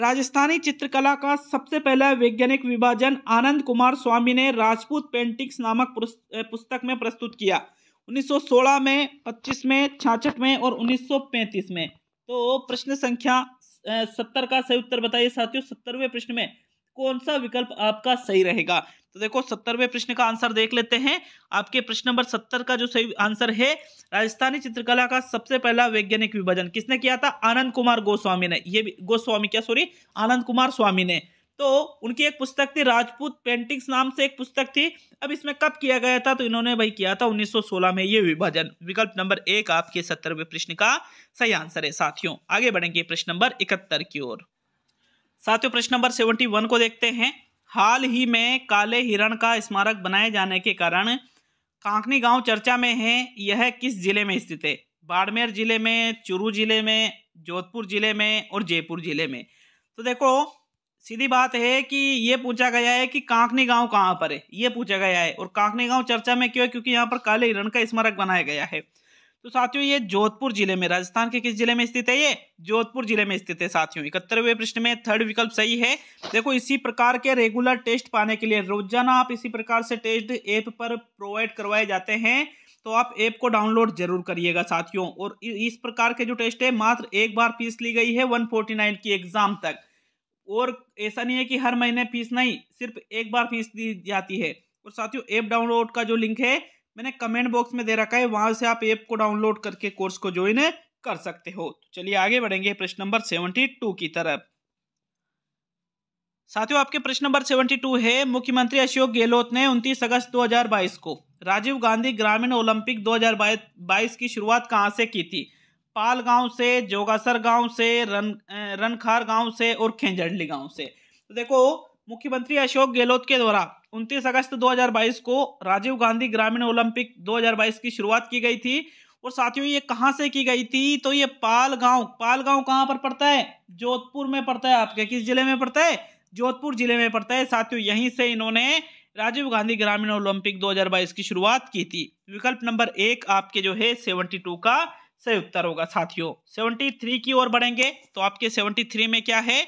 राजस्थानी चित्रकला का सबसे पहला वैज्ञानिक विभाजन आनंद कुमार स्वामी ने राजपूत पेंटिंग्स नामक पुस्तक में प्रस्तुत किया 1916 में 25 में छाछठ में और 1935 में तो प्रश्न संख्या सत्तर का सही उत्तर बताइए साथियों सत्तरवें प्रश्न में कौन सा विकल्प आपका सही रहेगा तो देखो सत्तरवें प्रश्न का आंसर देख लेते हैं आपके प्रश्न नंबर सत्तर का जो सही आंसर है राजस्थानी चित्रकला का सबसे पहला वैज्ञानिक विभाजन किसने किया था आनंद कुमार गोस्वामी ने ये गोस्वामी क्या सॉरी आनंद कुमार स्वामी ने तो उनकी एक पुस्तक थी राजपूत पेंटिंग्स नाम से एक पुस्तक थी अब इसमें कब किया गया था तो इन्होंने भाई किया था 1916 में ये विभाजन विकल्प नंबर एक आपके सत्तरवें प्रश्न का सही आंसर है साथियों आगे बढ़ेंगे प्रश्न नंबर इकहत्तर की ओर साथियों प्रश्न नंबर सेवेंटी वन को देखते हैं हाल ही में काले हिरण का स्मारक बनाए जाने के कारण कांकनी गांव चर्चा में है यह किस जिले में स्थित है बाड़मेर जिले में चुरू जिले में जोधपुर जिले में और जयपुर जिले में तो देखो सीधी बात है कि ये पूछा गया है कि कांकनी गांव कहाँ पर है ये पूछा गया है और कांकनी गांव चर्चा में क्यों है क्योंकि यहाँ पर काले हिरण का स्मारक बनाया गया है तो साथियों ये जोधपुर जिले में राजस्थान के किस जिले में स्थित है ये जोधपुर जिले में स्थित है साथियों इकहत्तरवे प्रश्न में थर्ड विकल्प सही है देखो इसी प्रकार के रेगुलर टेस्ट पाने के लिए रोजाना आप इसी प्रकार से टेस्ट ऐप पर प्रोवाइड करवाए जाते हैं तो आप ऐप को डाउनलोड जरूर करिएगा साथियों और इस प्रकार के जो टेस्ट है मात्र एक बार फीस ली गई है वन की एग्जाम तक और ऐसा नहीं है कि हर महीने फीस नहीं सिर्फ एक बार फीस दी जाती है और साथियों ऐप डाउनलोड का जो लिंक है मैंने कमेंट बॉक्स में दे रखा है वहां से आप ऐप को डाउनलोड करके कोर्स को ज्वाइन कर सकते हो तो चलिए आगे बढ़ेंगे प्रश्न नंबर सेवेंटी टू की तरफ साथियों आपके प्रश्न नंबर सेवेंटी टू है मुख्यमंत्री अशोक गहलोत ने उनतीस अगस्त बाईस को राजीव गांधी ग्रामीण ओलंपिक बाईस की शुरुआत कहाँ से की थी पाल गांव से जोगासर गांव से रन रनखार गांव से और खेंजड़ली गांव से तो देखो मुख्यमंत्री अशोक गहलोत के द्वारा उनतीस अगस्त 2022 को राजीव गांधी ग्रामीण ओलंपिक 2022 की शुरुआत की गई थी और साथियों ये कहाँ से की गई थी तो ये पाल गांव पाल गांव कहाँ पर पड़ता है जोधपुर में पड़ता है आपके किस जिले में पड़ता है जोधपुर जिले में पड़ता है साथियों यहीं से इन्होंने राजीव गांधी ग्रामीण ओलंपिक 2022 की शुरुआत की थी विकल्प नंबर एक आपके जो है सेवनटी का सही उत्तर होगा साथियों सेवनटी की ओर बढ़ेंगे तो आपके सेवनटी में क्या है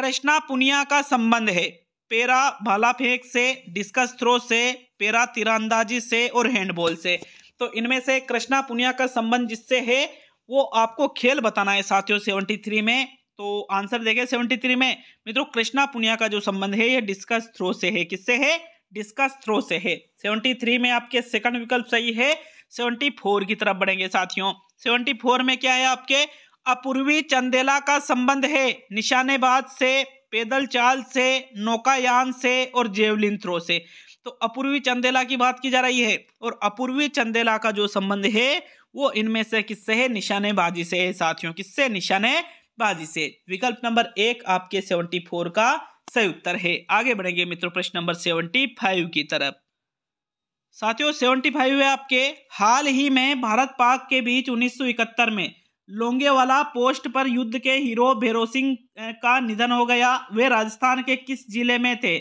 कृष्णा पुनिया का संबंध है पेरा भाला फेंक से डिस्कस थ्रो से पेरा तीरंदाजी से और हैंडबॉल से तो इनमें से कृष्णा पुनिया का संबंध जिससे है वो आपको खेल बताना है साथियों सेवेंटी थ्री में तो आंसर देखे सेवेंटी थ्री में मित्रों कृष्णा पुनिया का जो संबंध है ये डिस्कस थ्रो से है किससे है डिस्कस थ्रो से है सेवेंटी थ्री में आपके सेकंड विकल्प सही है सेवेंटी फोर की तरफ बढ़ेंगे साथियों सेवेंटी फोर में क्या है आपके अपूर्वी चंदेला का संबंध है निशानेबाज से पैदल चाल से नौकायान से और जेवलिन थ्रो से तो अपूर्वी चंदेला की बात की जा रही है और अपूर्वी चंदेला का जो संबंध है वो इनमें से किससे है निशानेबाजी से है साथियों किससे निशानेबाजी से विकल्प नंबर एक आपके सेवेंटी फोर का सही उत्तर है आगे बढ़ेंगे मित्रों प्रश्न नंबर सेवेंटी फाइव की तरफ साथियों सेवेंटी फाइव है आपके हाल ही में भारत पाक के बीच 1971 में लोंगेवाला पोस्ट पर युद्ध के हीरो भैरव सिंह का निधन हो गया वे राजस्थान के किस जिले में थे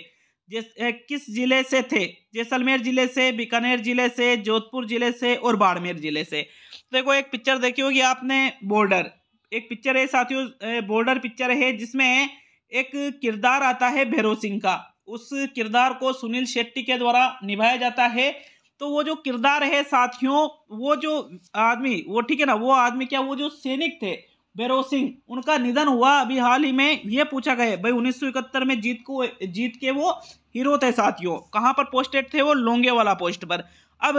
किस जिले से थे जैसलमेर जिले से बीकानेर जिले से जोधपुर जिले से और बाड़मेर जिले से देखो एक पिक्चर देखी होगी आपने बॉर्डर एक पिक्चर है साथियों बॉर्डर पिक्चर है जिसमें एक किरदार आता है भैरव सिंह का उस किरदार को सुनील शेट्टी के द्वारा निभाया जाता है तो वो जो किरदार है साथियों वो जो आदमी वो ठीक है ना वो आदमी क्या वो जो सैनिक थे बेरो सिंह उनका निधन हुआ अभी हाल ही में ये पूछा गया भाई इकहत्तर में जीत को जीत के वो हीरो थे साथियों कहाँ पर पोस्टेड थे वो लोंगे वाला पोस्ट पर अब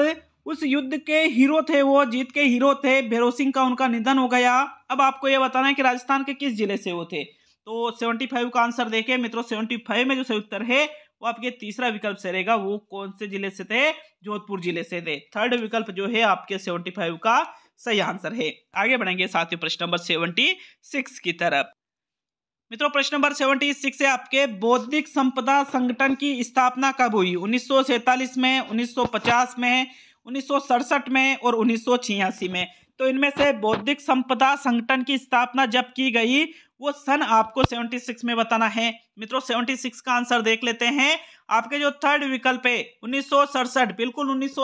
उस युद्ध के हीरो थे वो जीत के हीरो थे भैरव सिंह का उनका निधन हो गया अब आपको ये बताना है कि राजस्थान के किस जिले से वो थे तो 75 का आंसर देखे मित्रों 75 में जो सही उत्तर है वो आपके तीसरा विकल्प से रहेगा वो कौन से जिले से थे जोधपुर जिले से थे थर्ड विकल्प जो है आपके सेवेंटी फाइव का सही आंसर है आगे बढ़ेंगे साथियों प्रश्न नंबर सेवेंटी सिक्स की तरफ मित्रों प्रश्न नंबर सेवेंटी सिक्स है आपके बौद्धिक संपदा संगठन की स्थापना कब हुई उन्नीस में उन्नीस में उन्नीस में और उन्नीस में तो इनमें से बौद्धिक संपदा संगठन की स्थापना जब की गई वो सन आपको 76 में बताना है मित्रों 76 का आंसर देख लेते हैं आपके जो थर्ड विकल्प है उन्नीस बिल्कुल उन्नीस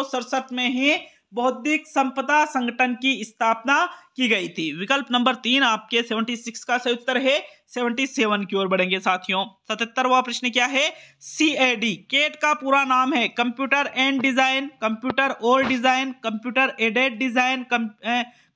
में ही बौद्धिक संपदा संगठन की स्थापना की गई थी विकल्प नंबर तीन आपके 76 का सही उत्तर है 77 की ओर बढ़ेंगे साथियों सतहत्तरवा प्रश्न क्या है सी ए डी केट का पूरा नाम है कंप्यूटर एंड डिजाइन कंप्यूटर और design computer aided design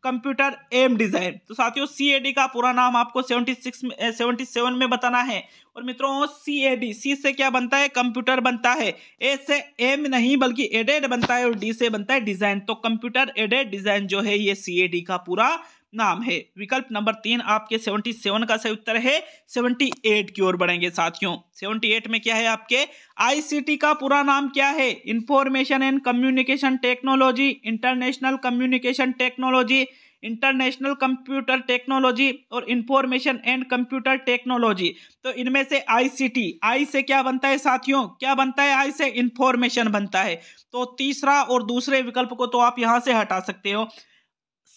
computer M design तो साथियों सी का पूरा नाम आपको सेवेंटी सिक्स में सेवेंटी सेवन में बताना है और मित्रों सी ए डी सी से क्या बनता है कंप्यूटर बनता है ए से एम नहीं बल्कि एडेड बनता है और डी से बनता है डिज़ाइन तो कंप्यूटर एडेड डिज़ाइन जो है ये सी का पूरा नाम है विकल्प नंबर तीन आपके सेवेंटी सेवन का सही उत्तर है सेवेंटी एट की ओर बढ़ेंगे साथियों सेवेंटी एट में क्या है आपके आईसीटी का पूरा नाम क्या है information and communication technology international communication technology international computer technology और इंफॉर्मेशन एंड कंप्यूटर टेक्नोलॉजी तो इनमें से आईसीटी आई से क्या बनता है साथियों क्या बनता है आई से इंफॉर्मेशन बनता है तो तीसरा और दूसरे विकल्प को तो आप यहां से हटा सकते हो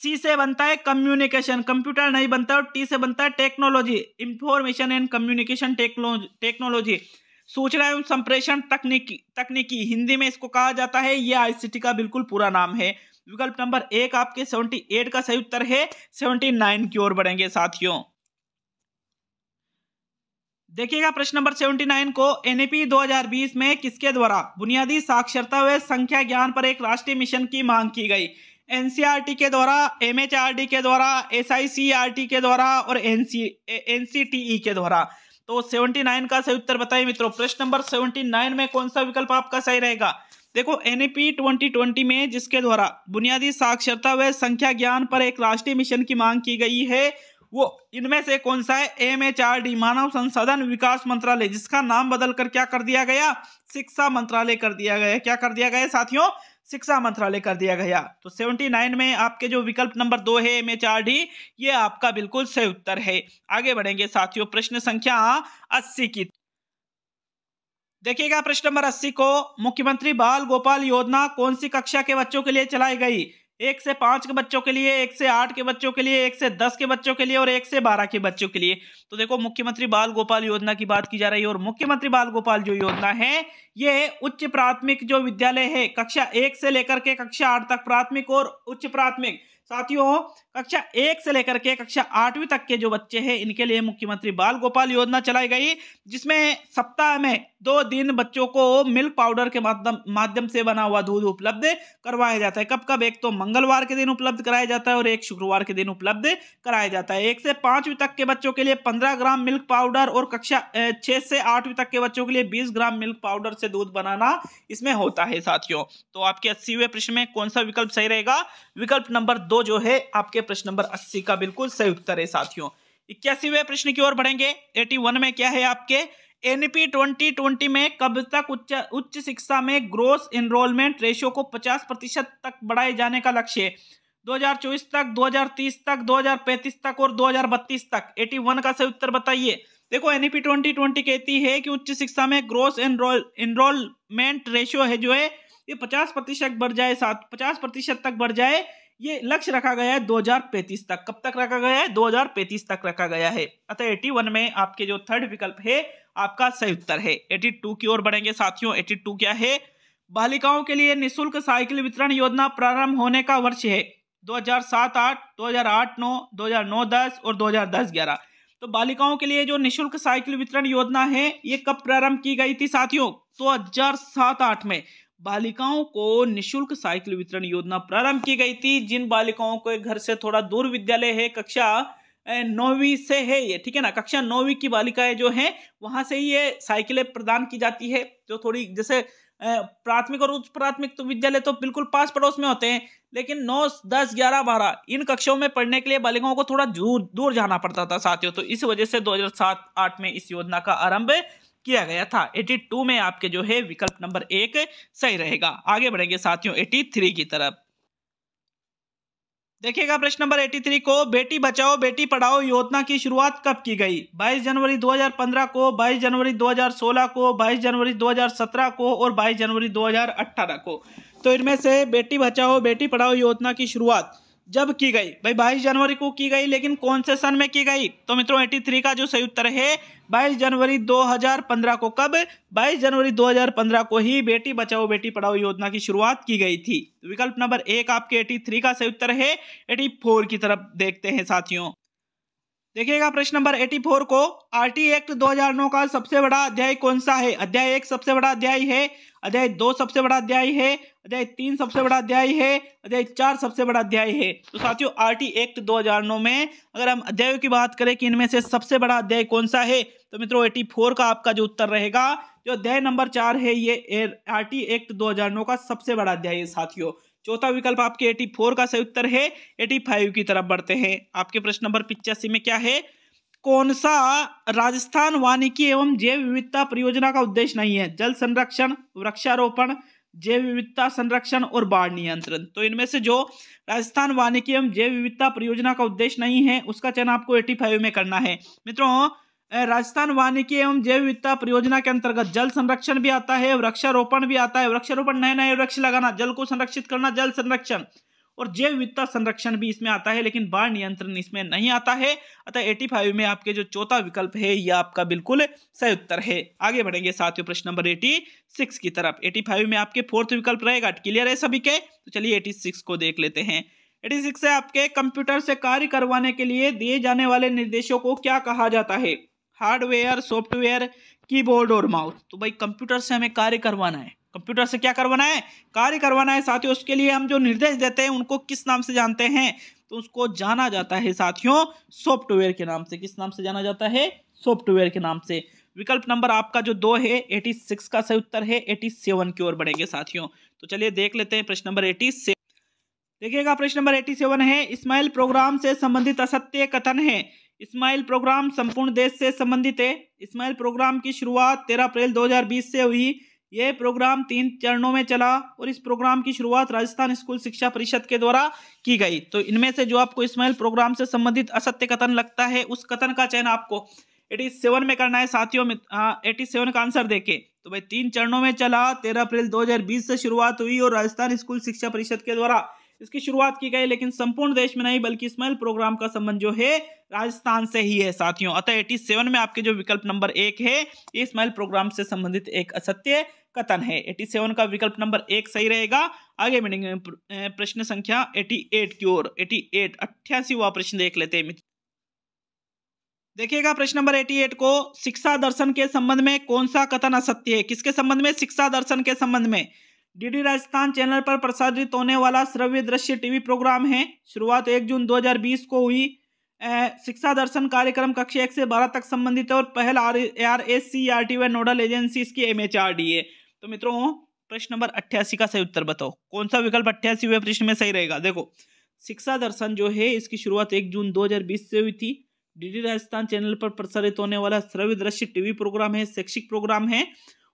सी से बनता है कम्युनिकेशन कंप्यूटर नहीं बनता और टी से बनता है technology information and communication technology सूचना एवं संप्रेषण तकनीकी तकनीकी हिंदी में इसको कहा जाता है ये आईसीटी का बिल्कुल पूरा नाम है विकल्प नंबर एक आपके सेवेंटी एट का सही उत्तर है सेवेंटी नाइन की ओर बढ़ेंगे साथियों देखिएगा प्रश्न नंबर सेवेंटी नाइन को दो हजार बीस में किसके द्वारा बुनियादी साक्षरता व संख्या ज्ञान पर एक राष्ट्रीय मिशन की मांग की गई एनसीईआरटी के द्वारा एमएचआरडी के द्वारा एसआईसीआरटी के द्वारा और एनसीटीई के द्वारा तो 79 का सही उत्तर बताइए मित्रों प्रश्न नंबर 79 में कौन सा विकल्प आपका सही रहेगा देखो एनईपी 2020 में जिसके द्वारा बुनियादी साक्षरता व संख्या ज्ञान पर एक राष्ट्रीय मिशन की मांग की गई है वो इनमें से कौन सा है एम एच आर डी मानव संसाधन विकास मंत्रालय जिसका नाम बदलकर क्या कर दिया गया शिक्षा मंत्रालय कर दिया गया क्या कर दिया गया साथियों शिक्षा मंत्रालय कर दिया गया तो 79 में आपके जो विकल्प नंबर दो है एम एच आर डी ये आपका बिल्कुल सही उत्तर है आगे बढ़ेंगे साथियों प्रश्न संख्या अस्सी की देखिएगा प्रश्न नंबर अस्सी को मुख्यमंत्री बाल गोपाल योजना कौन सी कक्षा के बच्चों के लिए चलाई गई एक से पाँच के बच्चों के लिए एक से आठ के बच्चों के लिए एक से दस के बच्चों के लिए और एक से बारह के बच्चों के लिए तो देखो मुख्यमंत्री बाल गोपाल योजना की बात की जा रही है और मुख्यमंत्री बाल गोपाल जो योजना है ये उच्च प्राथमिक जो विद्यालय है कक्षा एक से लेकर के कक्षा आठ तक प्राथमिक और उच्च प्राथमिक साथियों कक्षा एक से लेकर के कक्षा आठवीं तक के जो बच्चे हैं इनके लिए मुख्यमंत्री बाल गोपाल योजना चलाई गई जिसमें सप्ताह में दो दिन बच्चों को मिल्क पाउडर के माध्यम से बना हुआ दूध उपलब्ध करवाया जाता है कब कब एक तो मंगलवार के दिन उपलब्ध कराया जाता है और एक शुक्रवार के दिन उपलब्ध कराया जाता है एक से पांचवी तक के बच्चों के लिए पंद्रह ग्राम मिल्क पाउडर और कक्षा छह से आठवीं तक के बच्चों के लिए बीस ग्राम मिल्क पाउडर से दूध बनाना इसमें होता है साथियों तो आपके अस्सीवे प्रश्न में कौन सा विकल्प सही रहेगा विकल्प नंबर दो जो है आपके प्रश्न नंबर अस्सी का बिल्कुल सही उत्तर है साथियों इक्यासीवे प्रश्न की ओर बढ़ेंगे एटी वन में क्या है आपके एनपी 2020 में कब तक उच्च उच्च शिक्षा में ग्रोस इनरोलमेंट रेशियो को 50 प्रतिशत तक बढ़ाए जाने का लक्ष्य है 2024 तक 2030 तक 2035 तक और 2032 तक 81 का सही उत्तर बताइए देखो एनपी 2020 कहती है कि उच्च शिक्षा में ग्रोस एनरोल इनरोलमेंट रेशियो है जो है ये 50 प्रतिशत बढ़ जाए सात 50 प्रतिशत तक बढ़ जाए ये लक्ष्य रखा गया है 2035 तक कब तक रखा गया है 2035 तक रखा गया है अतः 81 में आपके जो थर्ड विकल्प है आपका सही उत्तर है 82 की ओर बढ़ेंगे साथियों 82 क्या है बालिकाओं के लिए निशुल्क साइकिल वितरण योजना प्रारंभ होने का वर्ष है 2007-8, 2008-9, 2009-10 और 2010-11 तो बालिकाओं के लिए जो निशुल्क साइकिल वितरण योजना है ये कब प्रारंभ की गई थी साथियों दो हजार में बालिकाओं को निशुल्क साइकिल वितरण योजना प्रारंभ की गई थी जिन बालिकाओं को घर से थोड़ा दूर विद्यालय है कक्षा नौवीं से है ये ठीक है ना कक्षा नौवीं की बालिकाएं जो हैं वहां से ये साइकिलें प्रदान की जाती है जो थोड़ी जैसे प्राथमिक और उच्च प्राथमिक तो विद्यालय तो बिल्कुल पास पड़ोस में होते हैं लेकिन नौ दस ग्यारह बारह इन कक्षाओं में पढ़ने के लिए बालिकाओं को थोड़ा दूर दूर जाना पड़ता था साथियों तो इस वजह से सात आठ में इस योजना का आरंभ किया गया था टू में आपके जो है विकल्प नंबर एक सही रहेगा आगे बढ़ेंगे साथियों थ्री की तरफ देखिएगा प्रश्न नंबर 83 को बेटी बचाओ बेटी पढ़ाओ योजना की शुरुआत कब की गई 22 जनवरी 2015 को 22 जनवरी 2016 को 22 जनवरी 2017 को और 22 जनवरी 2018 को तो इनमें से बेटी बचाओ बेटी पढ़ाओ योजना की शुरुआत जब की गई भाई बाईस जनवरी को की गई लेकिन कौन से सन में की गई तो मित्रों 83 का जो सही उत्तर है 22 जनवरी 2015 को कब 22 जनवरी 2015 को ही बेटी बचाओ बेटी पढ़ाओ योजना की शुरुआत की गई थी तो विकल्प नंबर एक आपके 83 का सही उत्तर है 84 की तरफ देखते हैं साथियों देखिएगा प्रश्न नंबर 84 को आरटी एक्ट 2009 का सबसे बड़ा अध्याय कौन सा है अध्याय एक सबसे बड़ा अध्याय है अध्याय दो सबसे बड़ा अध्याय है अध्याय तीन सबसे बड़ा अध्याय है अध्याय चार सबसे बड़ा अध्याय है तो साथियों आरटी एक्ट 2009 में अगर हम अध्यायों की बात करें कि इनमें से सबसे बड़ा अध्याय कौन सा है तो मित्रों फोर का आपका जो उत्तर रहेगा जो अध्याय नंबर चार है ये टी एक्ट नौ का सबसे बड़ा अध्याय है साथियों चौथा विकल्प आपके 84 का सही उत्तर है 85 की तरफ बढ़ते हैं आपके प्रश्न नंबर पिचासी में क्या है कौन सा राजस्थान वानिकी एवं जैव विविधता परियोजना का उद्देश्य नहीं है जल संरक्षण वृक्षारोपण जैव विविधता संरक्षण और बाढ़ नियंत्रण तो इनमें से जो राजस्थान वानिकी एवं जैव विविधता परियोजना का उद्देश्य नहीं है उसका चयन आपको 85 में करना है मित्रों राजस्थान वानिकी एवं जैव विविधता परियोजना के अंतर्गत जल संरक्षण भी आता है वृक्षारोपण भी आता है वृक्षारोपण नए नए वृक्ष लगाना जल को संरक्षित करना जल संरक्षण और जैव विविधता संरक्षण भी इसमें आता है लेकिन बाढ़ नियंत्रण इसमें नहीं आता है अतः एटी फाइव में आपके जो चौथा विकल्प है यह आपका बिल्कुल सही उत्तर है आगे बढ़ेंगे साथियों प्रश्न नंबर एटी सिक्स की तरफ एटी फाइव में आपके फोर्थ विकल्प रहेगा क्लियर है सभी के तो चलिए एटी सिक्स को देख लेते हैं एटी सिक्स है आपके कंप्यूटर से कार्य करवाने के लिए दिए जाने वाले निर्देशों को क्या कहा जाता है हार्डवेयर सॉफ्टवेयर कीबोर्ड और माउस तो भाई कंप्यूटर से हमें कार्य करवाना है कंप्यूटर से क्या करवाना है कार्य करवाना है साथियों उसके लिए हम जो निर्देश देते हैं उनको किस नाम से जानते हैं तो उसको जाना जाता है साथियों सॉफ्टवेयर के नाम से किस नाम से जाना जाता है सॉफ्टवेयर के नाम से विकल्प नंबर आपका जो दो है एटी सिक्स का सही उत्तर है एटी सेवन की ओर बढ़ेंगे साथियों तो चलिए देख लेते हैं प्रश्न नंबर एटी से देखिएगा प्रश्न नंबर एटी सेवन है स्माइल प्रोग्राम से संबंधित असत्य कथन है इस्माइल प्रोग्राम संपूर्ण देश से संबंधित है इस्माइल प्रोग्राम की शुरुआत तेरह अप्रैल 2020 से हुई यह प्रोग्राम तीन चरणों में चला और इस प्रोग्राम की शुरुआत राजस्थान स्कूल शिक्षा परिषद के द्वारा की गई तो इनमें से जो आपको इस्माइल प्रोग्राम से संबंधित असत्य कथन लगता है उस कथन का चयन आपको एटी सेवन में करना है साथियों में हाँ एटी सेवन का आंसर देखे तो भाई तीन चरणों में चला तेरह अप्रैल 2020 से शुरुआत हुई और राजस्थान स्कूल शिक्षा परिषद के द्वारा इसकी शुरुआत की गई लेकिन संपूर्ण देश में नहीं बल्कि स्मेल प्रोग्राम का संबंध जो है राजस्थान से ही है साथियों अतः 87 में आपके जो विकल्प नंबर एक है ये स्मेल प्रोग्राम से संबंधित एक असत्य कथन है 87 का विकल्प नंबर एक सही रहेगा आगे मिलेंगे प्रश्न संख्या 88 की ओर 88 अट्ठासी हुआ प्रश्न देख लेते हैं देखिएगा प्रश्न नंबर 88 को शिक्षा दर्शन के संबंध में कौन सा कथन असत्य है किसके संबंध में शिक्षा दर्शन के संबंध में डीडी राजस्थान चैनल पर प्रसारित होने वाला श्रव्य दृश्य टीवी प्रोग्राम है शुरुआत एक जून 2020 को हुई शिक्षा दर्शन कार्यक्रम कक्षा एक से बारह तक संबंधित है और पहल R R S C R T व नोडल एजेंसी इसकी एम एच आर डी है तो मित्रों प्रश्न नंबर अट्ठासी का सही उत्तर बताओ कौन सा विकल्प अट्ठासी हुए प्रश्न में सही रहेगा देखो शिक्षा दर्शन जो है इसकी शुरुआत एक जून दो से हुई थी डीडी राजस्थान चैनल पर प्रसारित होने वाला श्रव्य दृश्य टीवी प्रोग्राम है शैक्षिक प्रोग्राम है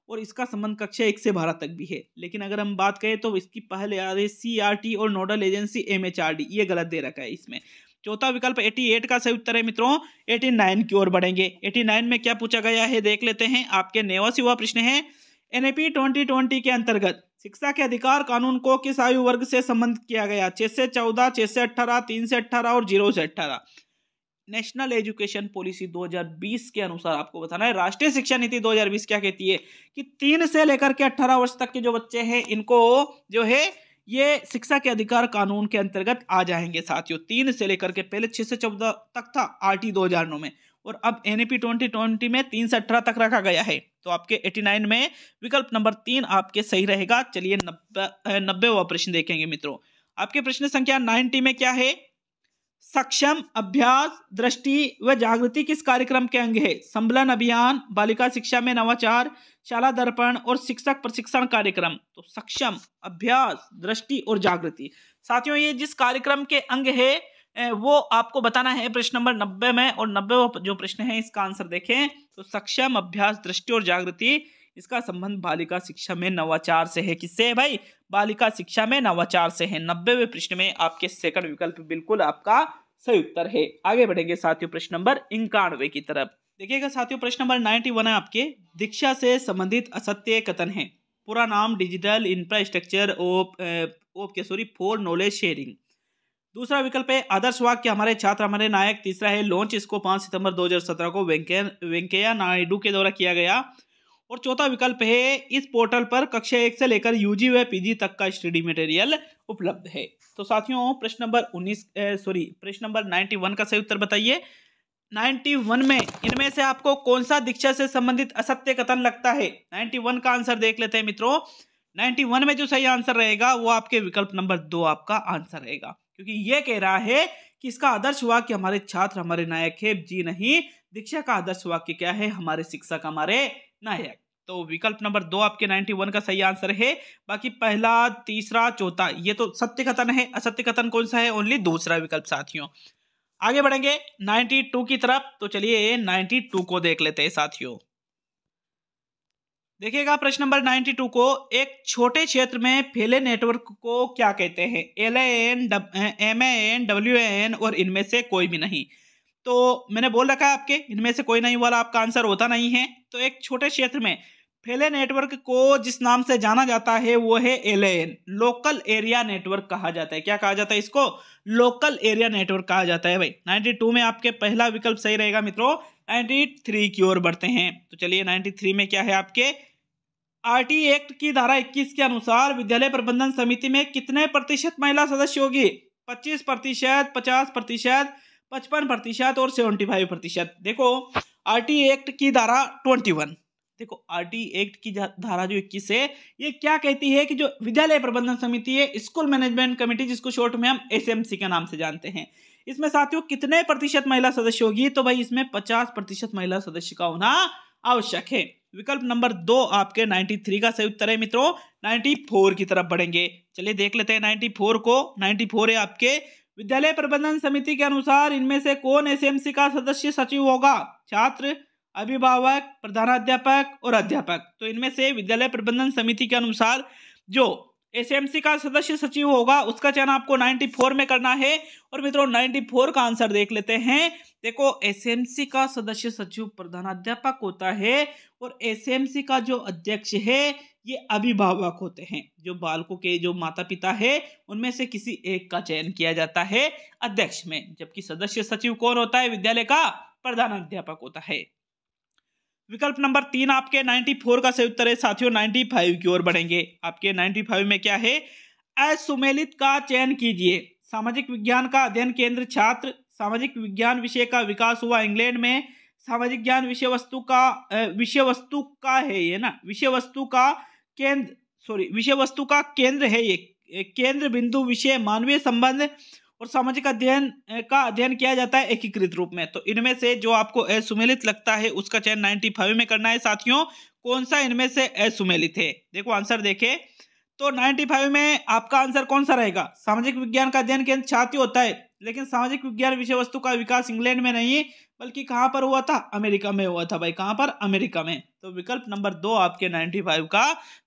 और इसका संबंध कक्षा एक से बारह तक भी है लेकिन अगर हम बात करें तो इसकी पहले आ रही सी आर टी और nodal agency M H R D ये गलत दे रखा है इसमें चौथा विकल्प 88 का सही उत्तर है मित्रों 89 की ओर बढ़ेंगे 89 में क्या पूछा गया है देख लेते हैं आपके नेवासी हुआ प्रश्न है एनएपी 2020 के अंतर्गत शिक्षा के अधिकार कानून को किस आयु वर्ग से संबंधित किया गया छह से चौदह छह से अट्ठारह तीन से अट्ठारह और जीरो से अट्ठारह नेशनल एजुकेशन पॉलिसी 2020 के अनुसार आपको बताना है राष्ट्रीय शिक्षा नीति 2020 क्या कहती है कि तीन से लेकर के अट्ठारह वर्ष तक के जो बच्चे हैं इनको जो है ये शिक्षा के अधिकार कानून के अंतर्गत आ जाएंगे साथियों तीन से लेकर के पहले छह से चौदह तक था आर टी में और अब एन ए ट्वेंटी में तीन से अठारह तक रखा गया है तो आपके एटी नाइन में विकल्प नंबर तीन आपके सही रहेगा चलिए नब्बे नब्बेवा प्रश्न देखेंगे मित्रों आपके प्रश्न संख्या नाइनटी में क्या है सक्षम अभ्यास दृष्टि व जागृति किस कार्यक्रम के अंग है संबलन अभियान बालिका शिक्षा में नवाचार शाला दर्पण और शिक्षक प्रशिक्षण कार्यक्रम तो सक्षम अभ्यास दृष्टि और जागृति साथियों ये जिस कार्यक्रम के अंग है वो आपको बताना है प्रश्न नंबर नब्बे में और नब्बे जो प्रश्न है इसका आंसर देखें तो सक्षम अभ्यास दृष्टि और जागृति इसका संबंध बालिका शिक्षा में नवाचार से है किससे है भाई बालिका शिक्षा में नवाचार से है नब्बे प्रश्न में आपके सेकंड विकल्प बिल्कुल आपका सही उत्तर है आगे बढ़ेंगे साथियों प्रश्न नंबर इक्यानवे की तरफ देखिएगा साथियों प्रश्न नंबर नाइन्टी है आपके दीक्षा से संबंधित असत्य कथन है पूरा नाम डिजिटल इंफ्रास्ट्रक्चर ऑफ ऑफ के सॉरी फॉर नॉलेज शेयरिंग दूसरा विकल्प है आदर्श वाक्य हमारे छात्र हमारे नायक तीसरा है लॉन्च इसको पाँच सितंबर 2017 को वेंकैया वेंकैया नायडू के द्वारा किया गया और चौथा विकल्प है इस पोर्टल पर कक्षा एक से लेकर यूजी व पीजी तक का स्टडी मटेरियल उपलब्ध है तो साथियों प्रश्न नंबर उन्नीस सॉरी प्रश्न नंबर नाइन्टी वन का सही उत्तर बताइए नाइन्टी वन में इनमें से आपको कौन सा दीक्षा से संबंधित असत्य कथन लगता है नाइन्टी वन का आंसर देख लेते हैं मित्रों नाइन्टी वन में जो सही आंसर रहेगा वो आपके विकल्प नंबर दो आपका आंसर रहेगा क्योंकि ये कह रहा है कि इसका आदर्श वाक्य हमारे छात्र हमारे नायक है जी नहीं दीक्षा का आदर्श वाक्य क्या है हमारे शिक्षक हमारे कितना है तो विकल्प नंबर दो आपके 91 का सही आंसर है बाकी पहला तीसरा चौथा ये तो सत्य कथन है असत्य कथन कौन सा है ओनली दूसरा विकल्प साथियों आगे बढ़ेंगे 92 की तरफ तो चलिए 92 को देख लेते हैं साथियों देखिएगा प्रश्न नंबर 92 को एक छोटे क्षेत्र में फैले नेटवर्क को क्या कहते हैं एल एन डब एम एन डब्ल्यू एन और इनमें से कोई भी नहीं तो मैंने बोल रखा है आपके इनमें से कोई नहीं वाला आपका आंसर होता नहीं है तो एक छोटे क्षेत्र में फैले नेटवर्क को जिस नाम से जाना जाता है वो है एल लोकल एरिया नेटवर्क कहा जाता है क्या कहा जाता है इसको लोकल एरिया नेटवर्क कहा जाता है भाई नाइन्टी में आपके पहला विकल्प सही रहेगा मित्रों थ्री की ओर बढ़ते हैं तो चलिए थ्री में क्या है आपके टी एक्ट की धारा 21 के अनुसार विद्यालय प्रबंधन समिति में कितने प्रतिशत महिला सदस्य होगी 25 प्रतिशत पचास प्रतिशत पचपन प्रतिशत और सेवेंटी फाइव प्रतिशत देखो आर टी एक्ट की धारा ट्वेंटी वन देखो आर टी एक्ट की धारा जो इक्कीस है ये क्या कहती है कि जो विद्यालय प्रबंधन समिति है स्कूल मैनेजमेंट कमेटी जिसको शॉर्ट में हम एसएमसी के नाम से जानते हैं इसमें साथियों कितने प्रतिशत महिला सदस्य होगी तो भाई इसमें पचास प्रतिशत महिला सदस्य का होना आवश्यक है विकल्प नंबर दो आपके 93 का सही उत्तर है मित्रों 94 की तरफ बढ़ेंगे चलिए देख लेते हैं 94 को 94 है आपके विद्यालय प्रबंधन समिति के अनुसार इनमें से कौन एस का सदस्य सचिव होगा छात्र अभिभावक प्रधानाध्यापक और अध्यापक तो इनमें से विद्यालय प्रबंधन समिति के अनुसार जो एसएमसी का सदस्य सचिव होगा उसका चयन आपको 94 में करना है और मित्रों 94 का आंसर देख लेते हैं देखो एसएमसी का सदस्य सचिव प्रधानाध्यापक होता है और एसएमसी का जो अध्यक्ष है ये अभिभावक होते हैं जो बालकों के जो माता पिता है उनमें से किसी एक का चयन किया जाता है अध्यक्ष में जबकि सदस्य सचिव कौन होता है विद्यालय का प्रधानाध्यापक होता है विकल्प नंबर तीन आपके 94 का सही उत्तर है साथियों 95 की ओर बढ़ेंगे आपके 95 में क्या है असुमेलित का चयन कीजिए सामाजिक विज्ञान का अध्ययन केंद्र छात्र सामाजिक विज्ञान विषय का विकास हुआ इंग्लैंड में सामाजिक ज्ञान विषय वस्तु का विषय वस्तु का है ये ना विषय वस्तु का केंद्र सॉरी विषय वस्तु का केंद्र है ये केंद्र बिंदु विषय मानवीय संबंध और सामाजिक अध्ययन का अध्ययन किया जाता है एकीकृत रूप में तो इनमें से जो आपको असुमेलित लगता है उसका चयन नाइन्टी फाइव में करना है साथियों कौन सा इनमें से असुमेलित है देखो आंसर देखे तो नाइन्टी फाइव में आपका आंसर कौन सा रहेगा सामाजिक विज्ञान का अध्ययन केंद्र छाती होता है लेकिन सामाजिक विज्ञान विषय वस्तु का विकास इंग्लैंड में नहीं बल्कि कहाँ पर हुआ था अमेरिका में हुआ था भाई कहाँ पर अमेरिका में तो विकल्प नंबर दो आपके 95 का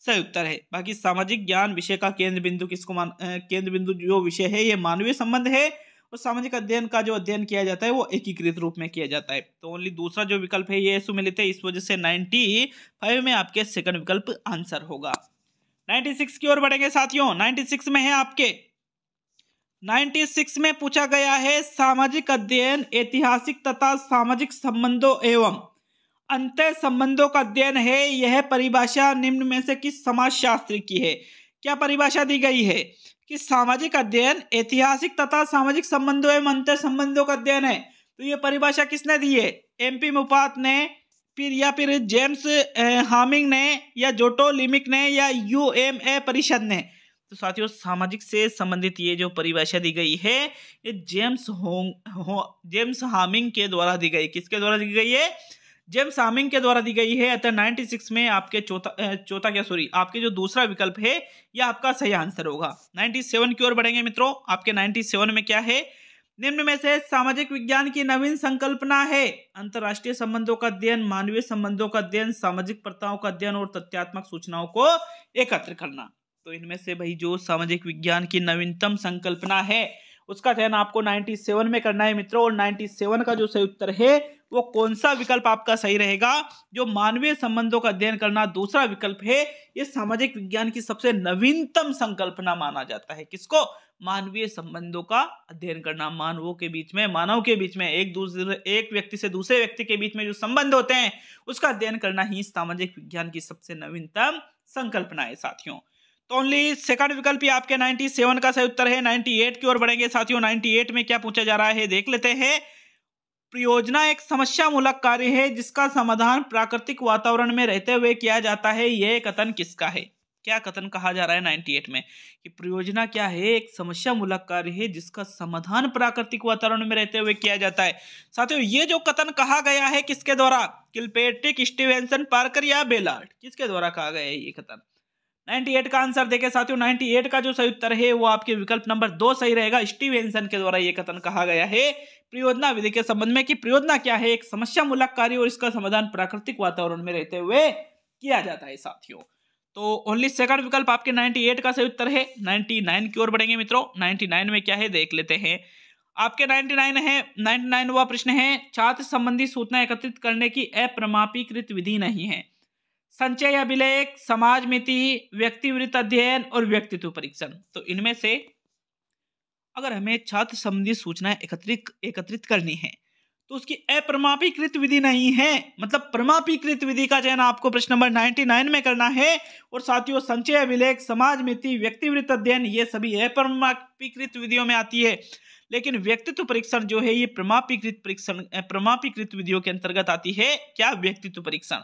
सही उत्तर है बाकी सामाजिक ज्ञान विषय का केंद्र बिंदु किसको मान केंद्र बिंदु जो विषय है ये मानवीय संबंध है और सामाजिक अध्ययन का जो अध्ययन किया जाता है वो एकीकृत रूप में किया जाता है तो ओनली दूसरा जो विकल्प है ये सुमिलित है इस वजह से नाइन्टी फाइव में आपके सेकंड विकल्प आंसर होगा नाइनटी सिक्स की ओर बढ़ेंगे साथियों नाइनटी सिक्स में है आपके 96 में पूछा गया है सामाजिक अध्ययन ऐतिहासिक तथा सामाजिक संबंधों एवं अंत संबंधों का अध्ययन है यह परिभाषा निम्न में से किस समाजशास्त्र की है क्या परिभाषा दी गई है कि सामाजिक अध्ययन ऐतिहासिक तथा सामाजिक संबंधों एवं अंतर संबंधों का अध्ययन है तो यह परिभाषा किसने दी है एम पी मुपात ने फिर या फिर जेम्स हामिंग ने या जोटो लिमिक ने या यू एम ए परिषद ने तो साथियों सामाजिक से संबंधित ये जो परिभाषा दी गई है ये जेम्स होंग हो जेम्स हामिंग के द्वारा दी गई किसके द्वारा दी गई है जेम्स हामिंग के द्वारा दी गई है अतः 96 में आपके चौथा चौथा क्या सॉरी आपके जो दूसरा विकल्प है यह आपका सही आंसर होगा 97 की ओर बढ़ेंगे मित्रों आपके 97 में क्या है निम्न में से सामाजिक विज्ञान की नवीन संकल्पना है अंतर्राष्ट्रीय संबंधों का अध्ययन मानवीय संबंधों का अध्ययन सामाजिक प्रथाओं का अध्ययन और तथ्यात्मक सूचनाओं को एकत्र करना तो इनमें से भाई जो सामाजिक विज्ञान की नवीनतम संकल्पना है उसका चयन आपको 97 में करना है मित्रों और 97 का जो सही उत्तर है वो कौन सा विकल्प आपका सही रहेगा जो मानवीय संबंधों का अध्ययन करना दूसरा विकल्प है ये सामाजिक विज्ञान की सबसे नवीनतम संकल्पना माना जाता है किसको मानवीय संबंधों का अध्ययन करना मानवों के बीच में मानव के बीच में एक दूसरे एक व्यक्ति से दूसरे व्यक्ति के बीच में जो संबंध होते हैं उसका अध्ययन करना ही सामाजिक विज्ञान की सबसे नवीनतम संकल्पना है साथियों तो ओनली सेकंड विकल्प ही आपके 97 का सही उत्तर है 98 की ओर बढ़ेंगे साथियों 98 में क्या पूछा जा रहा है देख लेते हैं परियोजना एक समस्या मूलक कार्य है जिसका समाधान प्राकृतिक वातावरण में रहते हुए किया जाता है यह कथन किसका है क्या कथन कहा जा रहा है 98 में कि परियोजना क्या है एक समस्या मूलक कार्य है जिसका समाधान प्राकृतिक वातावरण में रहते हुए किया जाता है साथियों ये जो कथन कहा गया है किसके द्वारा किल्पेट्रिक स्टीवेंसन पार्कर या बेलार्ड किसके द्वारा कहा गया है ये कथन 98 का आंसर देखे साथियों 98 का जो सही उत्तर है वो आपके विकल्प नंबर दो सही रहेगा स्टीवेंसन के द्वारा ये कथन कहा गया है प्रयोजना विधि के संबंध में कि प्रयोजना क्या है एक समस्या मूलक कार्य और इसका समाधान प्राकृतिक वातावरण में रहते हुए किया जाता है साथियों तो ओनली सेकंड विकल्प आपके 98 का सही उत्तर है 99 की ओर बढ़ेंगे मित्रों 99 में क्या है देख लेते हैं आपके 99 है 99 वह प्रश्न है छात्र संबंधी सूचना एकत्रित करने की अप्रमापीकृत विधि नहीं है संचय अभिलेख समाज मिति व्यक्तिवृत्त अध्ययन और व्यक्तित्व परीक्षण तो इनमें से अगर हमें छात्र संबंधी सूचना एकत्रित एकत्रित करनी है तो उसकी अप्रमापीकृत विधि नहीं है मतलब प्रमापीकृत विधि का चयन आपको प्रश्न नंबर 99 में करना है और साथियों संचय अभिलेख समाज मिति व्यक्तिवृत्त अध्ययन ये सभी अप्रमापीकृत विधियों में आती है लेकिन व्यक्तित्व परीक्षण जो है ये प्रमापीकृत परीक्षण प्रमापीकृत विधियों के अंतर्गत आती है क्या व्यक्तित्व परीक्षण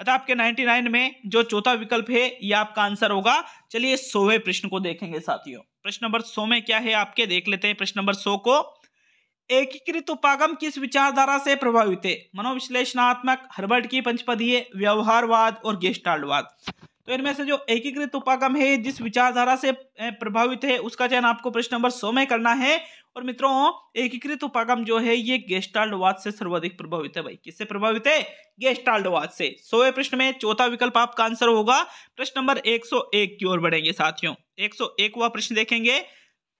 अतः आपके 99 में जो चौथा विकल्प है यह आपका आंसर होगा चलिए सोवे प्रश्न को देखेंगे साथियों प्रश्न नंबर सो में क्या है आपके देख लेते हैं प्रश्न नंबर सो को एकीकृत उपागम किस विचारधारा से प्रभावित है मनोविश्लेषणात्मक हर्बर्ट की पंचपदीय व्यवहारवाद और गेस्टाल्टवाद तो इनमें से जो एकीकृत उपागम है जिस विचारधारा से प्रभावित है उसका चयन आपको प्रश्न नंबर सौ में करना है और मित्रों एकीकृत उपागम जो है ये गेस्टाल्डवाद से सर्वाधिक प्रभावित है भाई किससे प्रभावित है गेस्टाल्डवाद से सोए प्रश्न में चौथा विकल्प आपका आंसर होगा प्रश्न नंबर 101 की ओर बढ़ेंगे साथियों 101वां प्रश्न देखेंगे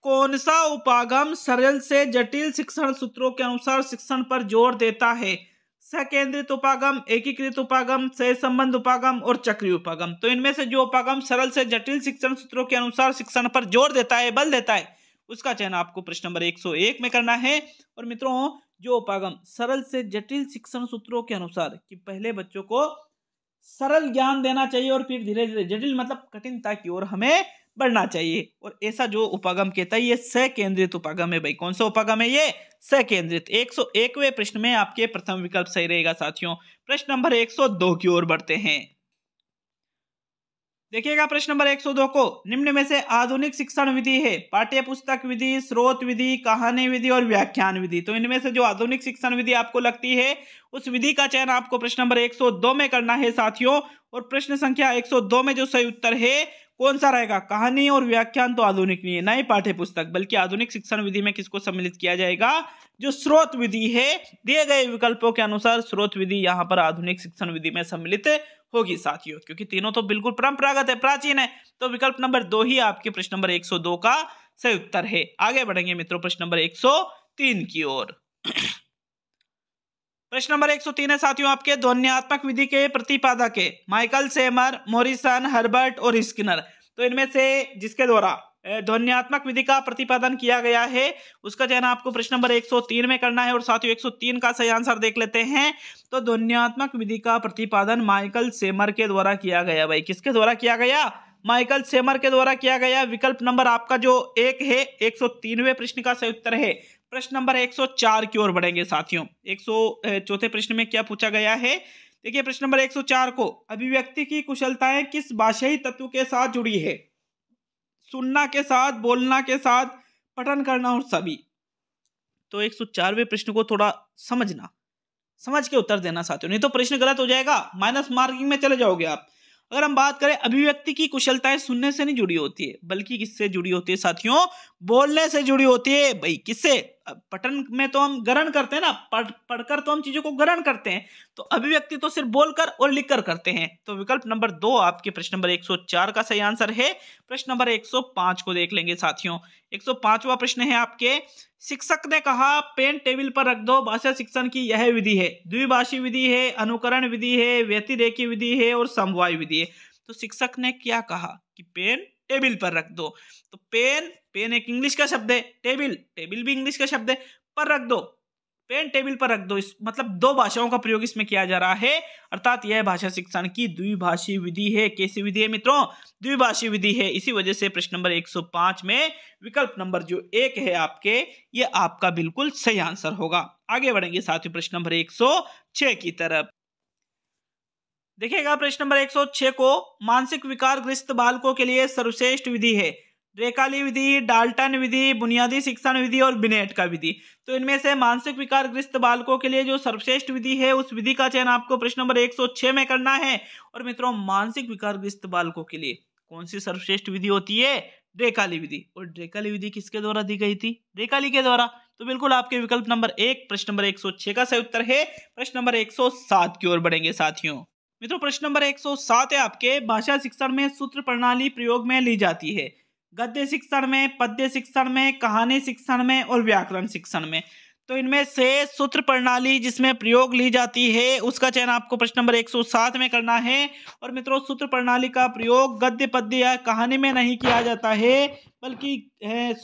कौन सा उपागम सरल से जटिल शिक्षण सूत्रों के अनुसार शिक्षण पर जोर देता है सकेंद्रित उपागम एकीकृत उपागम सहसंबंध उपागम और चक्रीय उपागम तो इनमें से जो उपागम सरल से जटिल शिक्षण सूत्रों के अनुसार शिक्षण पर जोर देता है बल देता है उसका चयन आपको प्रश्न नंबर 101 में करना है और मित्रों जो उपागम सरल से जटिल शिक्षण सूत्रों के अनुसार कि पहले बच्चों को सरल ज्ञान देना चाहिए और फिर धीरे धीरे जटिल मतलब कठिनता की ओर हमें बढ़ना चाहिए और ऐसा जो उपागम कहता है ये सकेंद्रित उपागम है भाई कौन सा उपागम है ये सकेंद्रित एक सौ एकवे प्रश्न में आपके प्रथम विकल्प सही रहेगा साथियों प्रश्न नंबर एक सौ दो की ओर बढ़ते हैं देखिएगा प्रश्न नंबर 102 को निम्न में से आधुनिक शिक्षण विधि है पाठ्य पुस्तक विधि स्रोत विधि कहानी विधि और व्याख्यान विधि तो इनमें से जो आधुनिक शिक्षण विधि आपको लगती है उस विधि का चयन आपको प्रश्न नंबर 102 में करना है साथियों और प्रश्न संख्या 102 में जो सही उत्तर है कौन सा रहेगा कहानी और व्याख्यान तो आधुनिक नहीं है ना ही पाठ्य पुस्तक बल्कि आधुनिक शिक्षण विधि में किसको सम्मिलित किया जाएगा जो स्रोत विधि है दिए गए विकल्पों के अनुसार स्रोत विधि यहाँ पर आधुनिक शिक्षण विधि में सम्मिलित होगी साथियों क्योंकि तीनों तो बिल्कुल परंपरागत है प्राचीन है तो विकल्प नंबर दो ही आपके प्रश्न नंबर एक का सही उत्तर है आगे बढ़ेंगे मित्रों प्रश्न नंबर एक की ओर प्रश्न नंबर 103 है साथियों आपके ध्वनियात्मक विधि के प्रतिपादक है माइकल सेमर मोरिसन हर्बर्ट और स्किनर तो इनमें से जिसके द्वारा ध्वनियात्मक विधि का प्रतिपादन किया गया है उसका चयन आपको प्रश्न नंबर 103 में करना है और साथियों 103 का सही आंसर देख लेते हैं तो ध्वनियात्मक विधि का प्रतिपादन माइकल सेमर के द्वारा किया गया भाई किसके द्वारा किया गया माइकल सेमर के द्वारा किया गया विकल्प नंबर आपका जो एक है एक सौ प्रश्न का सही उत्तर है प्रश्न नंबर 104 की ओर बढ़ेंगे साथियों एक चौथे प्रश्न में क्या पूछा गया है देखिए प्रश्न नंबर 104 को अभिव्यक्ति की कुशलताएं किस भाषाई तत्व के साथ जुड़ी है सुनना के साथ बोलना के साथ पठन करना और सभी तो एक सौ प्रश्न को थोड़ा समझना समझ के उत्तर देना साथियों नहीं तो प्रश्न गलत हो जाएगा माइनस मार्किंग में चले जाओगे आप अगर हम बात करें अभिव्यक्ति की कुशलताएं सुनने से नहीं जुड़ी होती है बल्कि किससे जुड़ी होती है साथियों बोलने से जुड़ी होती है भाई किससे पठन में तो हम ग्रहण करते हैं ना पढ़ पढ़कर तो हम चीज़ों को ग्रहण करते हैं तो अभिव्यक्ति तो सिर्फ बोलकर और लिखकर करते हैं तो विकल्प नंबर दो आपके प्रश्न नंबर 104 का सही आंसर है प्रश्न नंबर 105 को देख लेंगे साथियों 105वां प्रश्न है आपके शिक्षक ने कहा पेन टेबल पर रख दो भाषा शिक्षण की यह विधि है द्विभाषी विधि है अनुकरण विधि है व्यतिरेकी विधि है और समवाय विधि है तो शिक्षक ने क्या कहा कि पेन टेबल पर रख दो तो पेन पेन एक इंग्लिश का शब्द है टेबल टेबल भी इंग्लिश का शब्द है पर रख दो पेन टेबल पर रख दो इस मतलब दो भाषाओं का प्रयोग इसमें किया जा रहा है अर्थात यह भाषा शिक्षण की द्विभाषी विधि है कैसी विधि है मित्रों द्विभाषी विधि है इसी वजह से प्रश्न नंबर 105 में विकल्प नंबर जो एक है आपके ये आपका बिल्कुल सही आंसर होगा आगे बढ़ेंगे साथ ही प्रश्न नंबर 106 की तरफ देखिएगा प्रश्न नंबर 106 को मानसिक विकार ग्रस्त बालकों के लिए सर्वश्रेष्ठ विधि है रेकाली विधि डाल्टन विधि बुनियादी शिक्षण विधि और बिनेट का विधि तो इनमें से मानसिक विकार ग्रस्त बालकों के लिए जो सर्वश्रेष्ठ विधि है उस विधि का चयन आपको प्रश्न नंबर 106 में करना है और मित्रों मानसिक विकार ग्रस्त बालकों के लिए कौन सी सर्वश्रेष्ठ विधि होती है ड्रेकाली विधि और ड्रेकाली विधि किसके द्वारा दी गई थी ड्रेकाली के द्वारा तो बिल्कुल आपके विकल्प नंबर एक प्रश्न नंबर एक का सही उत्तर है प्रश्न नंबर एक की ओर बढ़ेंगे साथियों मित्रों प्रश्न नंबर 107 है आपके भाषा शिक्षण में सूत्र प्रणाली प्रयोग में ली जाती है गद्य शिक्षण में पद्य शिक्षण में कहानी शिक्षण में और व्याकरण शिक्षण में तो इनमें से सूत्र प्रणाली जिसमें प्रयोग ली जाती है उसका चयन आपको प्रश्न नंबर 107 में करना है और मित्रों सूत्र प्रणाली का प्रयोग गद्य पद्य या कहानी में नहीं किया जाता है बल्कि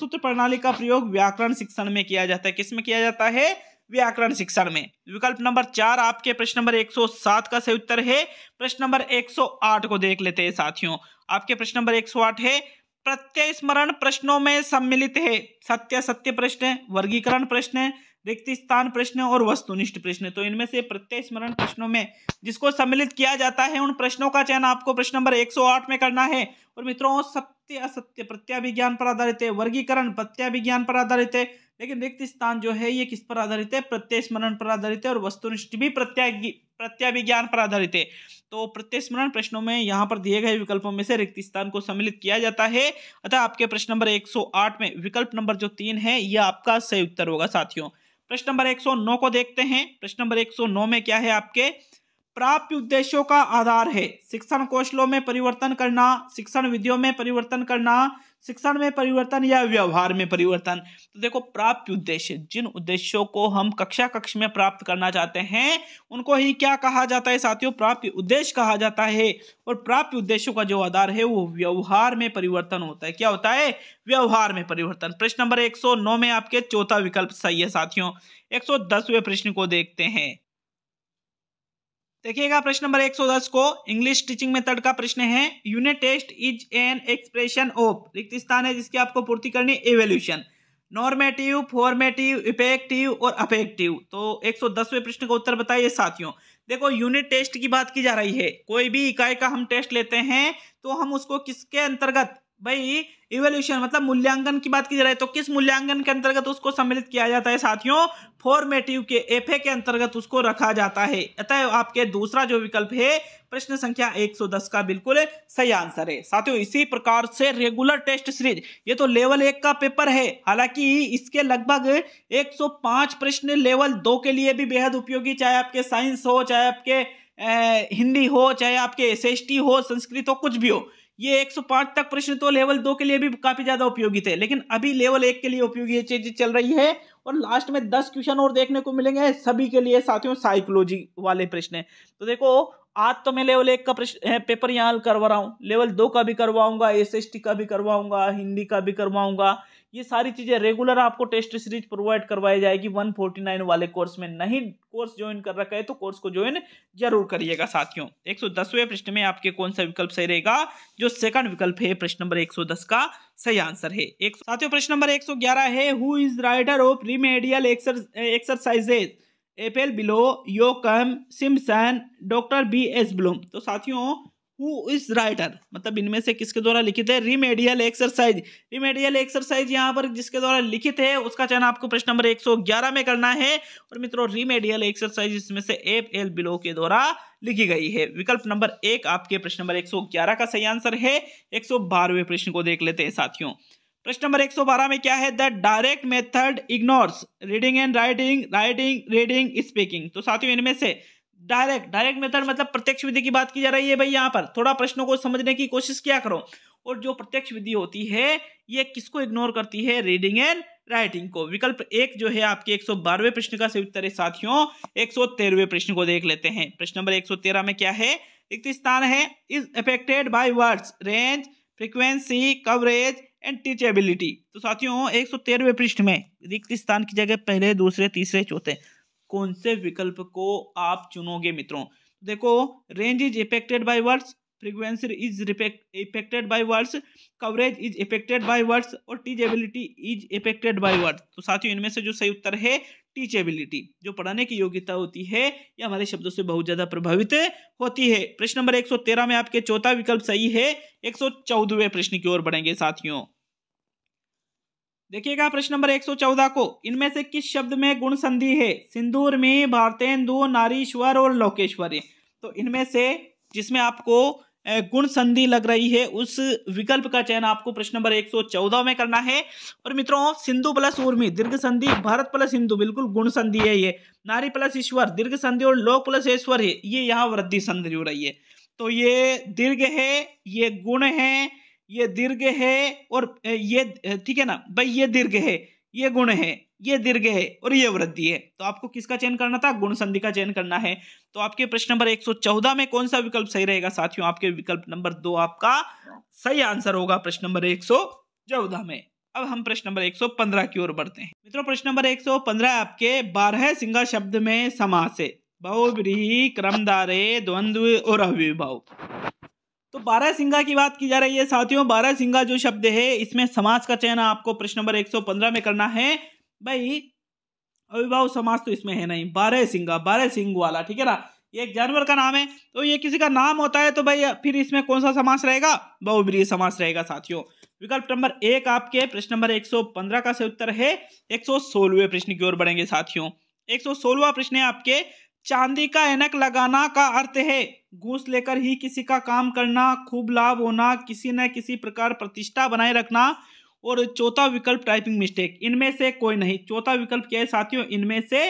सूत्र प्रणाली का प्रयोग व्याकरण शिक्षण में किया जाता है किसमें किया जाता है व्याकरण शिक्षण में विकल्प नंबर चार आपके प्रश्न नंबर 107 का सही उत्तर है प्रश्न नंबर 108 को देख लेते हैं साथियों आपके प्रश्न नंबर 108 है प्रत्यय स्मरण प्रश्नों में सम्मिलित है सत्य सत्य प्रश्न वर्गीकरण प्रश्न रिक्त स्थान प्रश्न और वस्तुनिष्ठ प्रश्न तो इनमें से प्रत्यय स्मरण प्रश्नों में जिसको सम्मिलित किया जाता है उन प्रश्नों का चयन आपको प्रश्न नंबर 108 में करना है और मित्रों सत्य असत्य प्रत्याभिज्ञान पर आधारित है वर्गीकरण प्रत्याभिज्ञान पर आधारित है लेकिन रिक्त स्थान जो है ये किस पर आधारित है प्रत्यय स्मरण पर आधारित है और वस्तुनिष्ठ भी प्रत्यागी प्रत्याभिज्ञान पर आधारित है तो प्रत्यय स्मरण प्रश्नों में यहाँ पर दिए गए विकल्पों में से रिक्त स्थान को सम्मिलित किया जाता है अतः आपके प्रश्न नंबर 108 में विकल्प नंबर जो तीन है यह आपका सही उत्तर होगा साथियों प्रश्न नंबर एक को देखते हैं प्रश्न नंबर एक में क्या है आपके प्राप्य उद्देश्यों का आधार है शिक्षण कौशलों में परिवर्तन करना शिक्षण विधियों में परिवर्तन करना शिक्षण में परिवर्तन या व्यवहार में परिवर्तन तो देखो प्राप्त उद्देश्य जिन उद्देश्यों को हम कक्षा कक्ष में प्राप्त करना चाहते हैं उनको ही क्या कहा जाता है साथियों प्राप्त उद्देश्य कहा जाता है और प्राप्त उद्देश्यों का जो आधार है वो व्यवहार में परिवर्तन होता है क्या होता है व्यवहार में परिवर्तन प्रश्न नंबर एक में आपके चौथा विकल्प सही है साथियों एक प्रश्न को देखते हैं देखिएगा प्रश्न नंबर 110 को इंग्लिश टीचिंग मेथड का प्रश्न है unit test is an expression of रिक्त स्थान है जिसकी आपको पूर्ति करनी एवेल्यूशन नॉर्मेटिव फॉर्मेटिव इफेक्टिव और अफेक्टिव तो 110वें प्रश्न का उत्तर बताइए साथियों देखो यूनिट टेस्ट की बात की जा रही है कोई भी इकाई का हम टेस्ट लेते हैं तो हम उसको किसके अंतर्गत भाई इवोल्यूशन मतलब मूल्यांकन की बात की जा रही है तो किस मूल्यांकन के अंतर्गत उसको सम्मिलित किया जाता है साथियों फॉर्मेटिव के एफ के अंतर्गत उसको रखा जाता है अतः आपके दूसरा जो विकल्प है प्रश्न संख्या 110 का बिल्कुल सही आंसर है साथियों इसी प्रकार से रेगुलर टेस्ट सीरीज ये तो लेवल एक का पेपर है हालांकि इसके लगभग एक प्रश्न लेवल दो के लिए भी बेहद उपयोगी चाहे आपके साइंस हो चाहे आपके हिंदी हो चाहे आपके एस हो संस्कृत हो कुछ भी हो ये 105 तक प्रश्न तो लेवल दो के लिए भी काफी ज्यादा उपयोगी थे लेकिन अभी लेवल एक के लिए उपयोगी चीज चल रही है और लास्ट में दस क्वेश्चन और देखने को मिलेंगे सभी के लिए साथियों साइकोलॉजी वाले प्रश्न तो देखो आज तो मैं लेवल एक का प्रश्न पेपर यहाँ करवा रहा हूँ लेवल दो का भी करवाऊंगा एस का भी करवाऊंगा हिंदी का भी करवाऊंगा ये सारी चीज़ें रेगुलर आपको टेस्ट सीरीज प्रोवाइड करवाई जाएगी 149 वाले कोर्स में नहीं कोर्स ज्वाइन कर रखा है तो कोर्स को ज्वाइन जरूर करिएगा साथियों 110वें प्रश्न में आपके कौन सा विकल्प सही रहेगा जो सेकंड विकल्प है प्रश्न नंबर 110 का सही आंसर है एक साथियों प्रश्न नंबर 111 है who is writer of remedial exercises Apel Billow Yoakam Simpson doctor B S Bloom तो साथियों हु इज राइटर मतलब इनमें से किसके द्वारा लिखित है रिमेडियल एक्सरसाइज रिमेडियल एक्सरसाइज यहाँ पर जिसके द्वारा लिखित है उसका चयन आपको प्रश्न नंबर 111 में करना है और मित्रों रिमेडियल एक्सरसाइज इसमें से एफ एल बिलो के द्वारा लिखी गई है विकल्प नंबर एक आपके प्रश्न नंबर 111 का सही आंसर है एक प्रश्न को देख लेते हैं साथियों प्रश्न नंबर 112 में क्या है the direct method ignores reading and writing writing reading speaking तो साथियों इनमें से डायरेक्ट डायरेक्ट मेथड मतलब प्रत्यक्ष विधि की बात की जा रही है भाई यहाँ पर थोड़ा प्रश्नों को समझने की कोशिश किया करो और जो प्रत्यक्ष विधि होती है ये किसको इग्नोर करती है रीडिंग एंड राइटिंग को विकल्प एक जो है आपके एक सौ बारहवें प्रश्न का सही उत्तर है साथियों एक सौ तेरहवें प्रश्न को देख लेते हैं प्रश्न नंबर एक सौ तेरह में क्या है रिक्त तो स्थान है is affected by words range frequency coverage and teachability तो साथियों एक सौ तेरहवें पृष्ठ में रिक्त स्थान की जगह पहले दूसरे तीसरे चौथे कौन से विकल्प को आप चुनोगे मित्रों तो देखो range is affected by words frequency is affected by words coverage is affected by words और teachability is affected by words तो साथियों इनमें से जो सही उत्तर है टीचेबिलिटी जो पढ़ाने की योग्यता होती है ये हमारे शब्दों से बहुत ज्यादा प्रभावित होती है प्रश्न नंबर 113 में आपके चौथा विकल्प सही है एक प्रश्न की ओर बढ़ेंगे साथियों देखिएगा प्रश्न नंबर 114 को इनमें से किस शब्द में गुण संधि है सिंदूर में भारतेंदु नारीश्वर और लोकेश्वरी तो इनमें से जिसमें आपको गुण संधि लग रही है उस विकल्प का चयन आपको प्रश्न नंबर 114 में करना है और मित्रों सिंधु प्लस उर्मी दीर्घ संधि भारत प्लस हिंदू बिल्कुल गुण संधि है ये नारी प्लस ईश्वर दीर्घ संधि और लोक प्लस ऐश्वर्य ये यहाँ वृद्धि संधि हो रही है तो ये दीर्घ है ये गुण है ये दीर्घ है और ये ठीक है ना भाई ये दीर्घ है ये गुण है ये दीर्घ है और ये वृद्धि है तो आपको किसका चयन करना था गुण संधि का चयन करना है तो आपके प्रश्न नंबर 114 में कौन सा विकल्प सही रहेगा साथियों आपके विकल्प नंबर दो आपका सही आंसर होगा प्रश्न नंबर 114 में अब हम प्रश्न नंबर 115 की ओर बढ़ते हैं मित्रों प्रश्न नंबर पंद्रह आपके बारह सिंगा शब्द में समास है बहुब्रीही क्रमदारे द्वंद्व और अविभाव तो बारह सिंगा की बात की जा रही है साथियों बारह सिंगा जो शब्द है इसमें समाज का चयन आपको प्रश्न नंबर एक में करना है भाई अविभाव समाज तो इसमें है नहीं बारह सिंगा बारह सिंग वाला ठीक है ना ये एक जानवर का नाम है तो ये किसी का नाम होता है तो भाई फिर इसमें कौन सा समास रहेगा बहुब्रीय समास रहेगा साथियों विकल्प नंबर एक आपके प्रश्न नंबर 115 का से उत्तर है एक सौ प्रश्न की ओर बढ़ेंगे साथियों एक सौ प्रश्न है आपके चांदी का एनक लगाना का अर्थ है घूस लेकर ही किसी का काम करना खूब लाभ होना किसी न किसी प्रकार प्रतिष्ठा बनाए रखना और चौथा विकल्प टाइपिंग मिस्टेक इनमें से कोई नहीं चौथा विकल्प क्या है साथियों इनमें से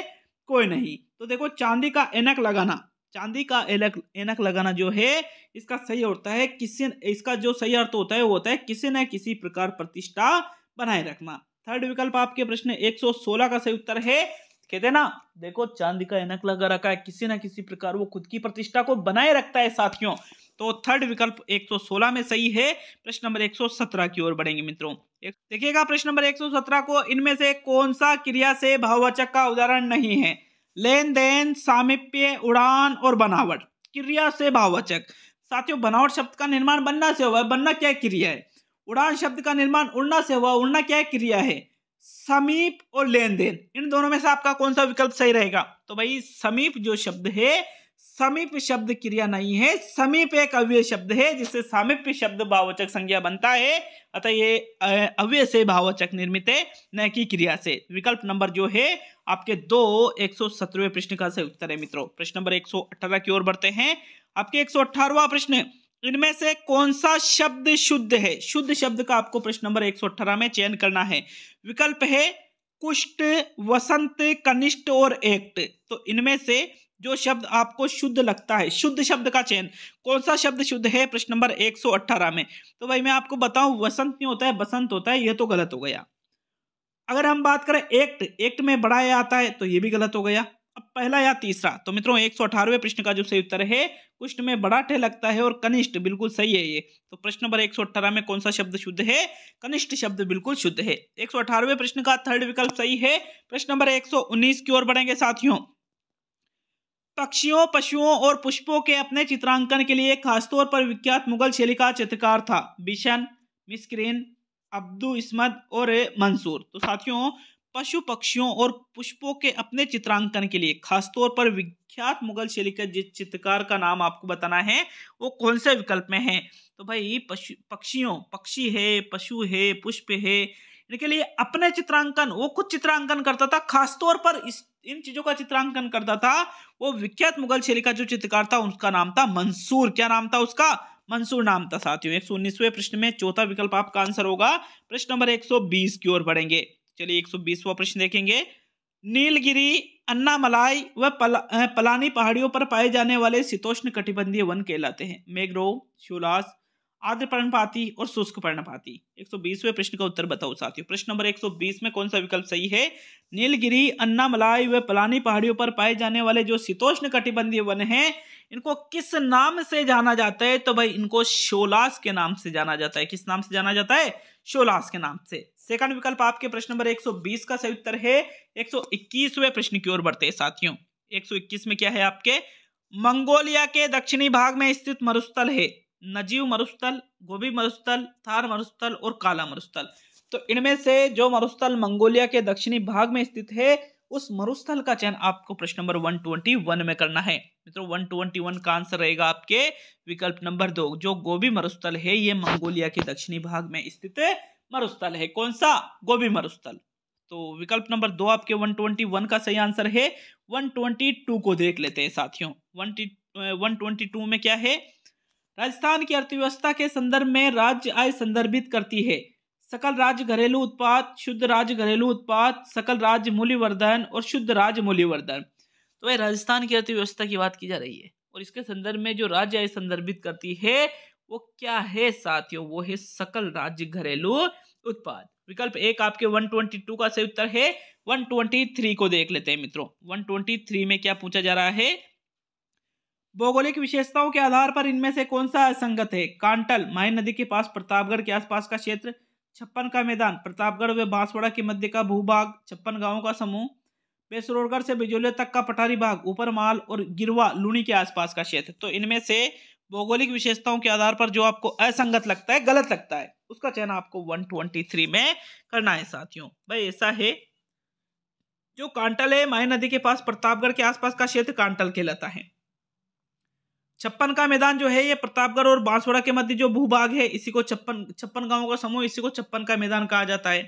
कोई नहीं तो देखो चांदी का एनक लगाना चांदी का एनक एनक लगाना जो है इसका सही होता है किसी इसका जो सही अर्थ होता है वो होता है किसी न किसी प्रकार प्रतिष्ठा बनाए रखना थर्ड विकल्प आपके प्रश्न 116 का सही उत्तर है कहते ना देखो चांद का एनक लगा रखा है किसी ना किसी प्रकार वो खुद की प्रतिष्ठा को बनाए रखता है साथियों तो थर्ड विकल्प 116 में सही है प्रश्न नंबर 117 की ओर बढ़ेंगे मित्रों देखिएगा प्रश्न नंबर 117 को इनमें से कौन सा क्रिया से भाववाचक का उदाहरण नहीं है लेन देन सामिप्य उड़ान और बनावट क्रिया से भाववाचक साथियों बनावट शब्द का निर्माण बनना से हुआ है बनना क्या क्रिया है उड़ान शब्द का निर्माण उड़ना से हुआ उड़ना क्या क्रिया है समीप और लेन देन इन दोनों में से आपका कौन सा विकल्प सही रहेगा तो भाई समीप जो शब्द है समीप शब्द क्रिया नहीं है समीप एक अव्यय शब्द है जिससे समीप शब्द भावचक संज्ञा बनता है अतः ये अव्यय से भावचक निर्मित है न कि क्रिया से विकल्प नंबर जो है आपके दो एक सौ सत्रहवें प्रश्न का सही उत्तर है मित्रों प्रश्न नंबर एक सौ अठारह की ओर बढ़ते हैं आपके एक सौ अठारहवा प्रश्न इनमें से कौन सा शब्द शुद्ध है शुद्ध शब्द का आपको प्रश्न नंबर अठारह में चयन करना है विकल्प है कुष्ट वसंत कनिष्ठ और एक्ट तो इनमें से जो शब्द आपको शुद्ध लगता है शुद्ध शब्द का चयन कौन सा शब्द शुद्ध है प्रश्न नंबर 118 में तो भाई मैं आपको बताऊं वसंत नहीं होता है बसंत होता है यह तो गलत हो गया अगर हम बात करें एक्ट एक्ट में बड़ा आता है तो ये भी गलत हो गया अब पहला या तीसरा तो मित्रों एक प्रश्न का जो सही उत्तर है कुष्ठ में बड़ा ठे लगता है और कनिष्ठ बिल्कुल सही है ये तो प्रश्न नंबर एक में कौन सा शब्द शुद्ध है कनिष्ठ शब्द बिल्कुल शुद्ध है एक प्रश्न का थर्ड विकल्प सही है प्रश्न नंबर एक की ओर बढ़ेंगे साथियों पक्षियों पशुओं और पुष्पों के अपने चित्रांकन के लिए खासतौर पर विख्यात मुगल शैली का चित्रकार था बिशन मिस्क्रीन अब्दू इसमत और मंसूर तो साथियों पशु पक्षियों और पुष्पों के अपने चित्रांकन के लिए खासतौर पर विख्यात मुगल शैली का जिस चित्रकार का नाम आपको बताना है वो कौन से विकल्प में है तो भाई पशु पक्षियों पक्षी है पशु है पुष्प है इनके लिए अपने चित्रांकन वो खुद चित्रांकन करता था खासतौर पर इस इन चीजों का चित्रांकन करता था वो विख्यात मुगल शैली का जो चित्रकार था उसका नाम था मंसूर क्या नाम था उसका मंसूर नाम था साथियों एक सौ उन्नीसवें प्रश्न में चौथा विकल्प आपका आंसर होगा प्रश्न नंबर एक सौ बीस की ओर बढ़ेंगे चलिए एक सौ बीसवा प्रश्न देखेंगे नीलगिरी अन्नामलाई व पला, पलानी पहाड़ियों पर पाए जाने वाले शीतोष्ण कटिबंधीय वन कहलाते हैं मेघरो शिवलास आद्र पर्णपाती और शुष्क पर्णपाती एक सौ बीसवें प्रश्न का उत्तर बताओ साथियों प्रश्न नंबर एक सौ बीस में कौन सा विकल्प सही है नीलगिरी अन्नामलाई व पलानी पहाड़ियों पर पाए जाने वाले जो शीतोष्ण कटिबंधीय वन है इनको किस नाम से जाना जाता है तो भाई इनको शोलास के नाम से जाना जाता है किस नाम से जाना जाता है शोलास के नाम से सेकंड विकल्प आपके प्रश्न नंबर 120 का सही उत्तर है 121वें प्रश्न की ओर बढ़ते हैं साथियों 121 में क्या है आपके मंगोलिया के दक्षिणी भाग में स्थित मरुस्थल है नजीव मरुस्थल गोभी मरुस्थल थार मरुस्थल और काला मरुस्थल तो इनमें से जो मरुस्थल मंगोलिया के दक्षिणी भाग में स्थित है उस मरुस्थल का चयन आपको प्रश्न नंबर 121 में करना है मित्रों 121 का आंसर रहेगा आपके विकल्प नंबर दो जो गोभी मरुस्थल है ये मंगोलिया के दक्षिणी भाग में स्थित मरुस्थल है कौन सा गोभी मरुस्थल तो विकल्प नंबर दो आपके 121 का सही आंसर है 122 को देख लेते हैं साथियों 122 में क्या है राजस्थान की अर्थव्यवस्था के संदर्भ में राज्य आय संदर्भित करती है सकल राज्य घरेलू उत्पाद शुद्ध राज्य घरेलू उत्पाद सकल राज्य मूल्यवर्धन और शुद्ध राज्य मूल्यवर्धन तो यह राजस्थान की अर्थव्यवस्था की बात की जा रही है और इसके संदर्भ में जो राज्य आय संदर्भित करती है वो क्या है साथियों वो है सकल राज्य घरेलू उत्पाद विकल्प एक आपके 122 का सही उत्तर है 123 को देख लेते हैं मित्रों 123 में क्या पूछा जा रहा है भौगोलिक विशेषताओं के आधार पर इनमें से कौन सा संगत है कांटल माही नदी के पास प्रतापगढ़ के आसपास का क्षेत्र छप्पन का मैदान प्रतापगढ़ व बांसवाड़ा के मध्य का भूभाग छप्पन गाँव का समूह बेसरोगढ़ से बिजोलिया तक का पठारी भाग ऊपर माल और गिरवा लूणी के आसपास का क्षेत्र तो इनमें से भौगोलिक विशेषताओं के आधार पर जो आपको असंगत लगता है गलत लगता है उसका चयन आपको 123 में करना है साथियों भाई ऐसा है जो कांटल है माय नदी के पास प्रतापगढ़ के आसपास का क्षेत्र कांटल कहलाता है छप्पन का मैदान जो है ये प्रतापगढ़ और बांसवाड़ा के मध्य जो भूभाग है इसी को छप्पन छप्पन गांवों का समूह इसी को छप्पन का मैदान कहा जाता है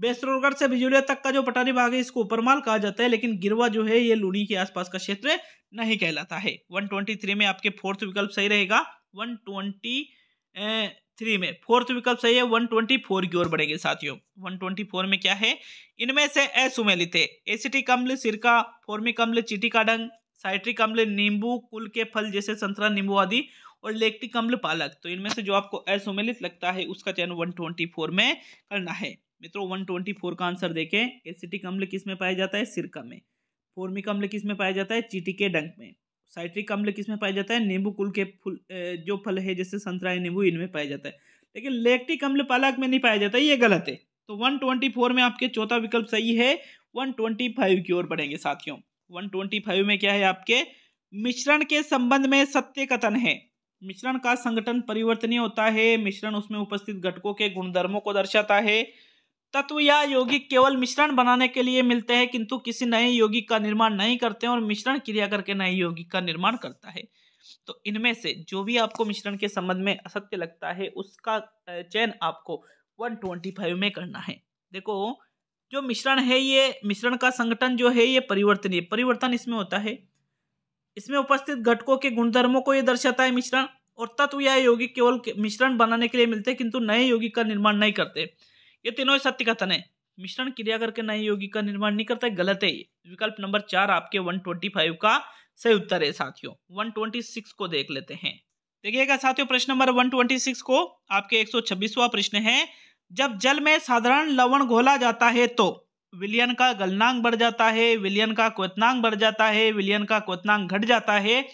बेसरोगढ़ से बिजुलिया तक का जो पटारी भाग है इसको उपरमाल कहा जाता है लेकिन गिरवा जो है ये लूनी के आसपास का क्षेत्र नहीं कहलाता है 123 में आपके फोर्थ विकल्प सही रहेगा 123 में फोर्थ विकल्प सही है 124 की ओर बढ़ेगी साथियों 124 में क्या है इनमें से असुमेलित है एसिटी कम्ल सिरका फॉर्मिक अम्ल का डंग साइट्रिक अम्ल नींबू कुल के फल जैसे संतरा नींबू आदि और लेक्टिक अम्ल पालक तो इनमें से जो आपको असुमेलित लगता है उसका चयन फोर में करना है मित्रों वन ट्वेंटी फोर का आंसर देखें एसिटिक अम्ल किस में पाया जाता है सिरका में फोर्मिक अम्ल किस में पाया जाता है चीटी के डंक में साइट्रिक अम्ल किस में पाया जाता है नींबू कुल के फूल जो फल है जैसे संतरा या नींबू इनमें पाया जाता है लेकिन लेक्टिक अम्ल पालक में नहीं पाया जाता ये गलत है तो वन ट्वेंटी फोर में आपके चौथा विकल्प सही है वन ट्वेंटी फाइव की ओर बढ़ेंगे साथियों वन ट्वेंटी फाइव में क्या है आपके मिश्रण के संबंध में सत्य कथन है मिश्रण का संगठन परिवर्तनीय होता है मिश्रण उसमें उपस्थित घटकों के गुणधर्मों को दर्शाता है तत्व या यौगिक केवल मिश्रण बनाने के लिए मिलते हैं किंतु किसी नए यौगिक का निर्माण नहीं करते हैं और मिश्रण क्रिया करके नए यौगिक का निर्माण करता है तो इनमें से जो भी आपको मिश्रण के संबंध में असत्य लगता है उसका चयन आपको 125 में करना है देखो जो मिश्रण है ये मिश्रण का संगठन जो है ये परिवर्तनीय परिवर्तन इसमें होता है इसमें उपस्थित घटकों के गुणधर्मों को ये दर्शाता है मिश्रण और तत्व या यौगिक केवल मिश्रण बनाने के लिए मिलते हैं किंतु नए यौगिक का निर्माण नहीं करते ये तीनों ही सत्य कथन है मिश्रण क्रिया करके नए यौगिक का निर्माण नहीं करता है गलत है विकल्प नंबर चार आपके 125 का सही उत्तर है साथियों 126 को देख लेते हैं देखिएगा साथियों प्रश्न नंबर 126 को आपके 126वां प्रश्न है जब जल में साधारण लवण घोला जाता है तो विलियन का गलनांग बढ़ जाता है विलियन का क्वतनांग बढ़ जाता है विलियन का क्वतनांग घट जाता है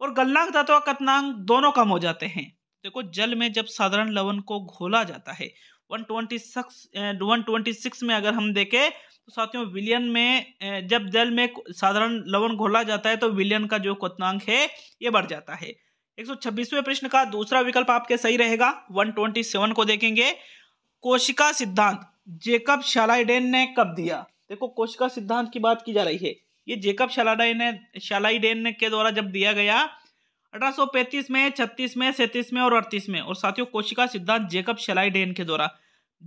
और गलनांग तत्व कतनांग दोनों कम हो जाते हैं देखो जल में जब साधारण लवण को घोला जाता है 126 126 में अगर हम देखें तो साथियों विलियन में जब जल में साधारण लवण घोला जाता है तो विलियन का जो क्वनांक है ये बढ़ जाता है 126वें प्रश्न का दूसरा विकल्प आपके सही रहेगा 127 को देखेंगे कोशिका सिद्धांत जेकब शालाइडेन ने कब दिया देखो कोशिका सिद्धांत की बात की जा रही है ये जेकब शालाडाइन ने शालाइडेन के द्वारा जब दिया गया 1835 में 36 में 37 में और 38 में और साथियों कोशिका सिद्धांत जेकब शेलाइडेन के द्वारा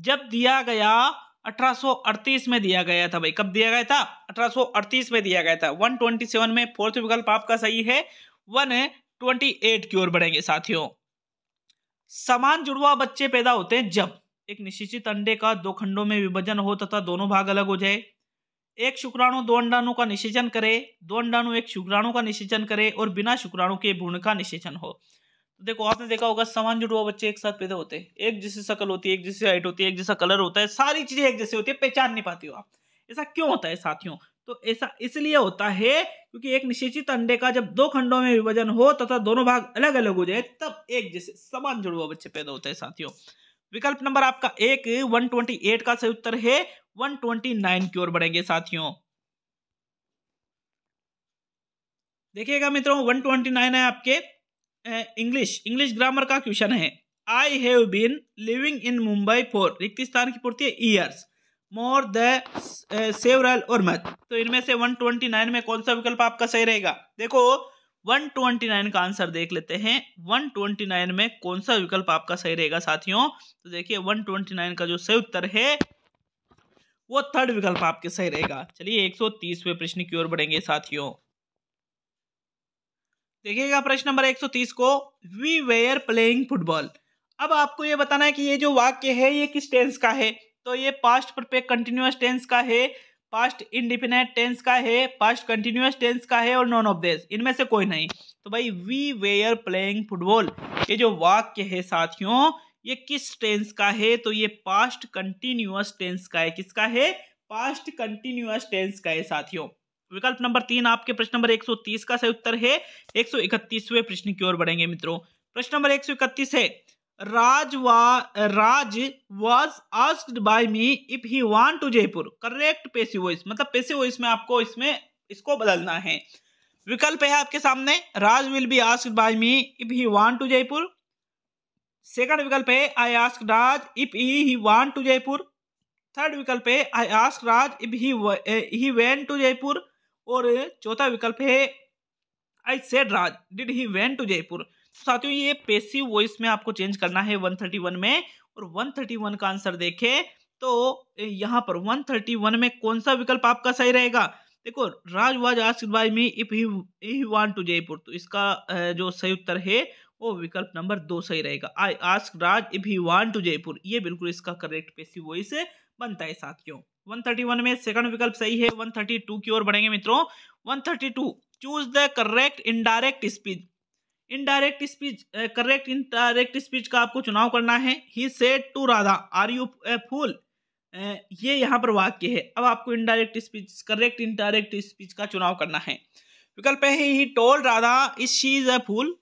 जब दिया गया 1838 में दिया गया था भाई कब दिया गया था 1838 में दिया गया था 127 में फोर्थ विकल्प आपका सही है 128 की ओर बढ़ेंगे साथियों समान जुड़वा बच्चे पैदा होते हैं जब एक निश्चित अंडे का दो खंडों में विभाजन हो तथा दोनों भाग अलग हो जाए एक शुक्राणु दो अंडाणु का निषेचन करे दो अंडाणु एक शुक्राणु का निषेचन करे और बिना शुक्राणु के भ्रूण का निषेचन हो तो देखो आपने देखा होगा समान जुड़वा बच्चे एक साथ पैदा होते हैं एक जैसी शकल होती है एक जैसी हाइट होती है एक जैसा कलर होता है सारी चीजें एक जैसी होती है पहचान नहीं पाती हो आप ऐसा क्यों होता है साथियों तो ऐसा इसलिए होता है क्योंकि एक निषेचित अंडे का जब दो खंडों में विभाजन हो तथा दोनों भाग अलग अलग हो जाए तब एक जैसे समान जुड़वा बच्चे पैदा होते हैं साथियों विकल्प नंबर आपका एक एट का सही उत्तर है 129 की ओर बढ़ेंगे साथियों देखिएगा मित्रों 129 है आपके इंग्लिश इंग्लिश ग्रामर का क्वेश्चन है I have been living in Mumbai for रिक्त स्थान की पूर्ति है ईयर्स मोर द सेवरल और मच तो इनमें से 129 में कौन सा विकल्प आपका सही रहेगा देखो 129 का आंसर देख लेते हैं 129 में कौन सा विकल्प आपका सही रहेगा साथियों तो देखिए 129 का जो सही उत्तर है वो थर्ड विकल्प आपके सही रहेगा चलिए एक सौ तीसवें प्रश्न की ओर बढ़ेंगे साथियों देखिएगा प्रश्न नंबर 130 को वी वेयर प्लेइंग फुटबॉल अब आपको ये बताना है कि ये जो वाक्य है ये किस टेंस का है तो ये पास्ट परफेक्ट कंटिन्यूस टेंस का है पास्ट इंडिफिनाइट टेंस का है पास्ट कंटिन्यूस टेंस का है और नॉन ऑफ दिस इनमें से कोई नहीं तो भाई वी वेयर प्लेइंग फुटबॉल ये जो वाक्य है साथियों ये किस टेंस का है तो ये पास्ट कंटिन्यूअस टेंस का है किसका है पास्ट कंटिन्यूअस टेंस का है साथियों विकल्प नंबर तीन आपके प्रश्न नंबर 130 का सही उत्तर है 131वें प्रश्न की ओर बढ़ेंगे मित्रों प्रश्न नंबर 131 है राज वा Raj was asked by me if he want to Jaipur correct passive voice मतलब पेसी वॉइस में आपको इसमें इसको बदलना है विकल्प है आपके सामने Raj will be asked by me if he want to Jaipur second विकल्प है I ask Raj if he he want to Jaipur third विकल्प है I ask Raj if he he went to Jaipur और चौथा विकल्प है I said Raj did he went to Jaipur तो साथियों ये पेसिव वॉइस में आपको चेंज करना है 131 में और 131 का आंसर देखें तो यहाँ पर 131 में कौन सा विकल्प आपका सही रहेगा देखो Raj was ask by me if he want to Jaipur तो इसका जो सही उत्तर है वो विकल्प नंबर दो सही रहेगा I ask Raj if you want to Jaipur ये बिल्कुल इसका करेक्ट वो इसे बनता है साथियों 131 में सेकंड विकल्प सही है 132 की ओर बढ़ेंगे मित्रों 132 choose the correct indirect speech indirect speech correct indirect speech का आपको चुनाव करना है he said to Radha are you fool ये यहाँ पर वाक्य है अब आपको indirect speech correct indirect speech का चुनाव करना है विकल्प है ही told Radha is she is a fool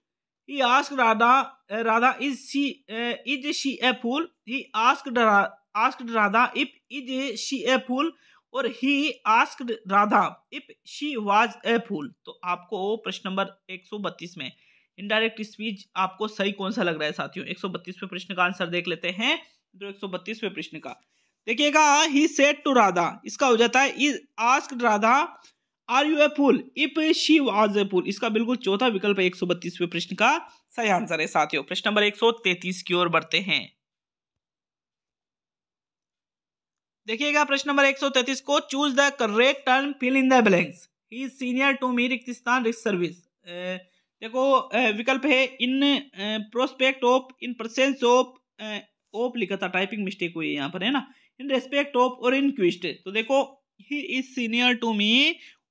He asked Radha, uh, Radha, is she, uh, is she a fool? He asked Radha, asked Radha if is she a fool, और he asked Radha if she was a fool तो आपको प्रश्न number 132 में indirect speech आपको सही कौन सा लग रहा है साथियों 132 132वें प्रश्न का आंसर देख लेते हैं तो 132वें प्रश्न का देखिएगा ही सेट टू राधा इसका हो जाता है is asked Radha are you a fool if she was a fool इसका बिल्कुल चौथा विकल्प एक सौ बत्तीसवें प्रश्न का सही आंसर है साथियों प्रश्न नंबर एक सौ तैतीस की ओर बढ़ते हैं देखिएगा प्रश्न नंबर एक सौ तैतीस को choose the correct term fill in the blanks he senior to me रिक्तिस्तान रिक्स सर्विस देखो विकल्प है in prospect of in pursuance of of लिखा था टाइपिंग मिस्टेक हुई है यहाँ पर है ना इन रेस्पेक्ट ऑफ और इन क्विस्ट तो देखो he is senior to me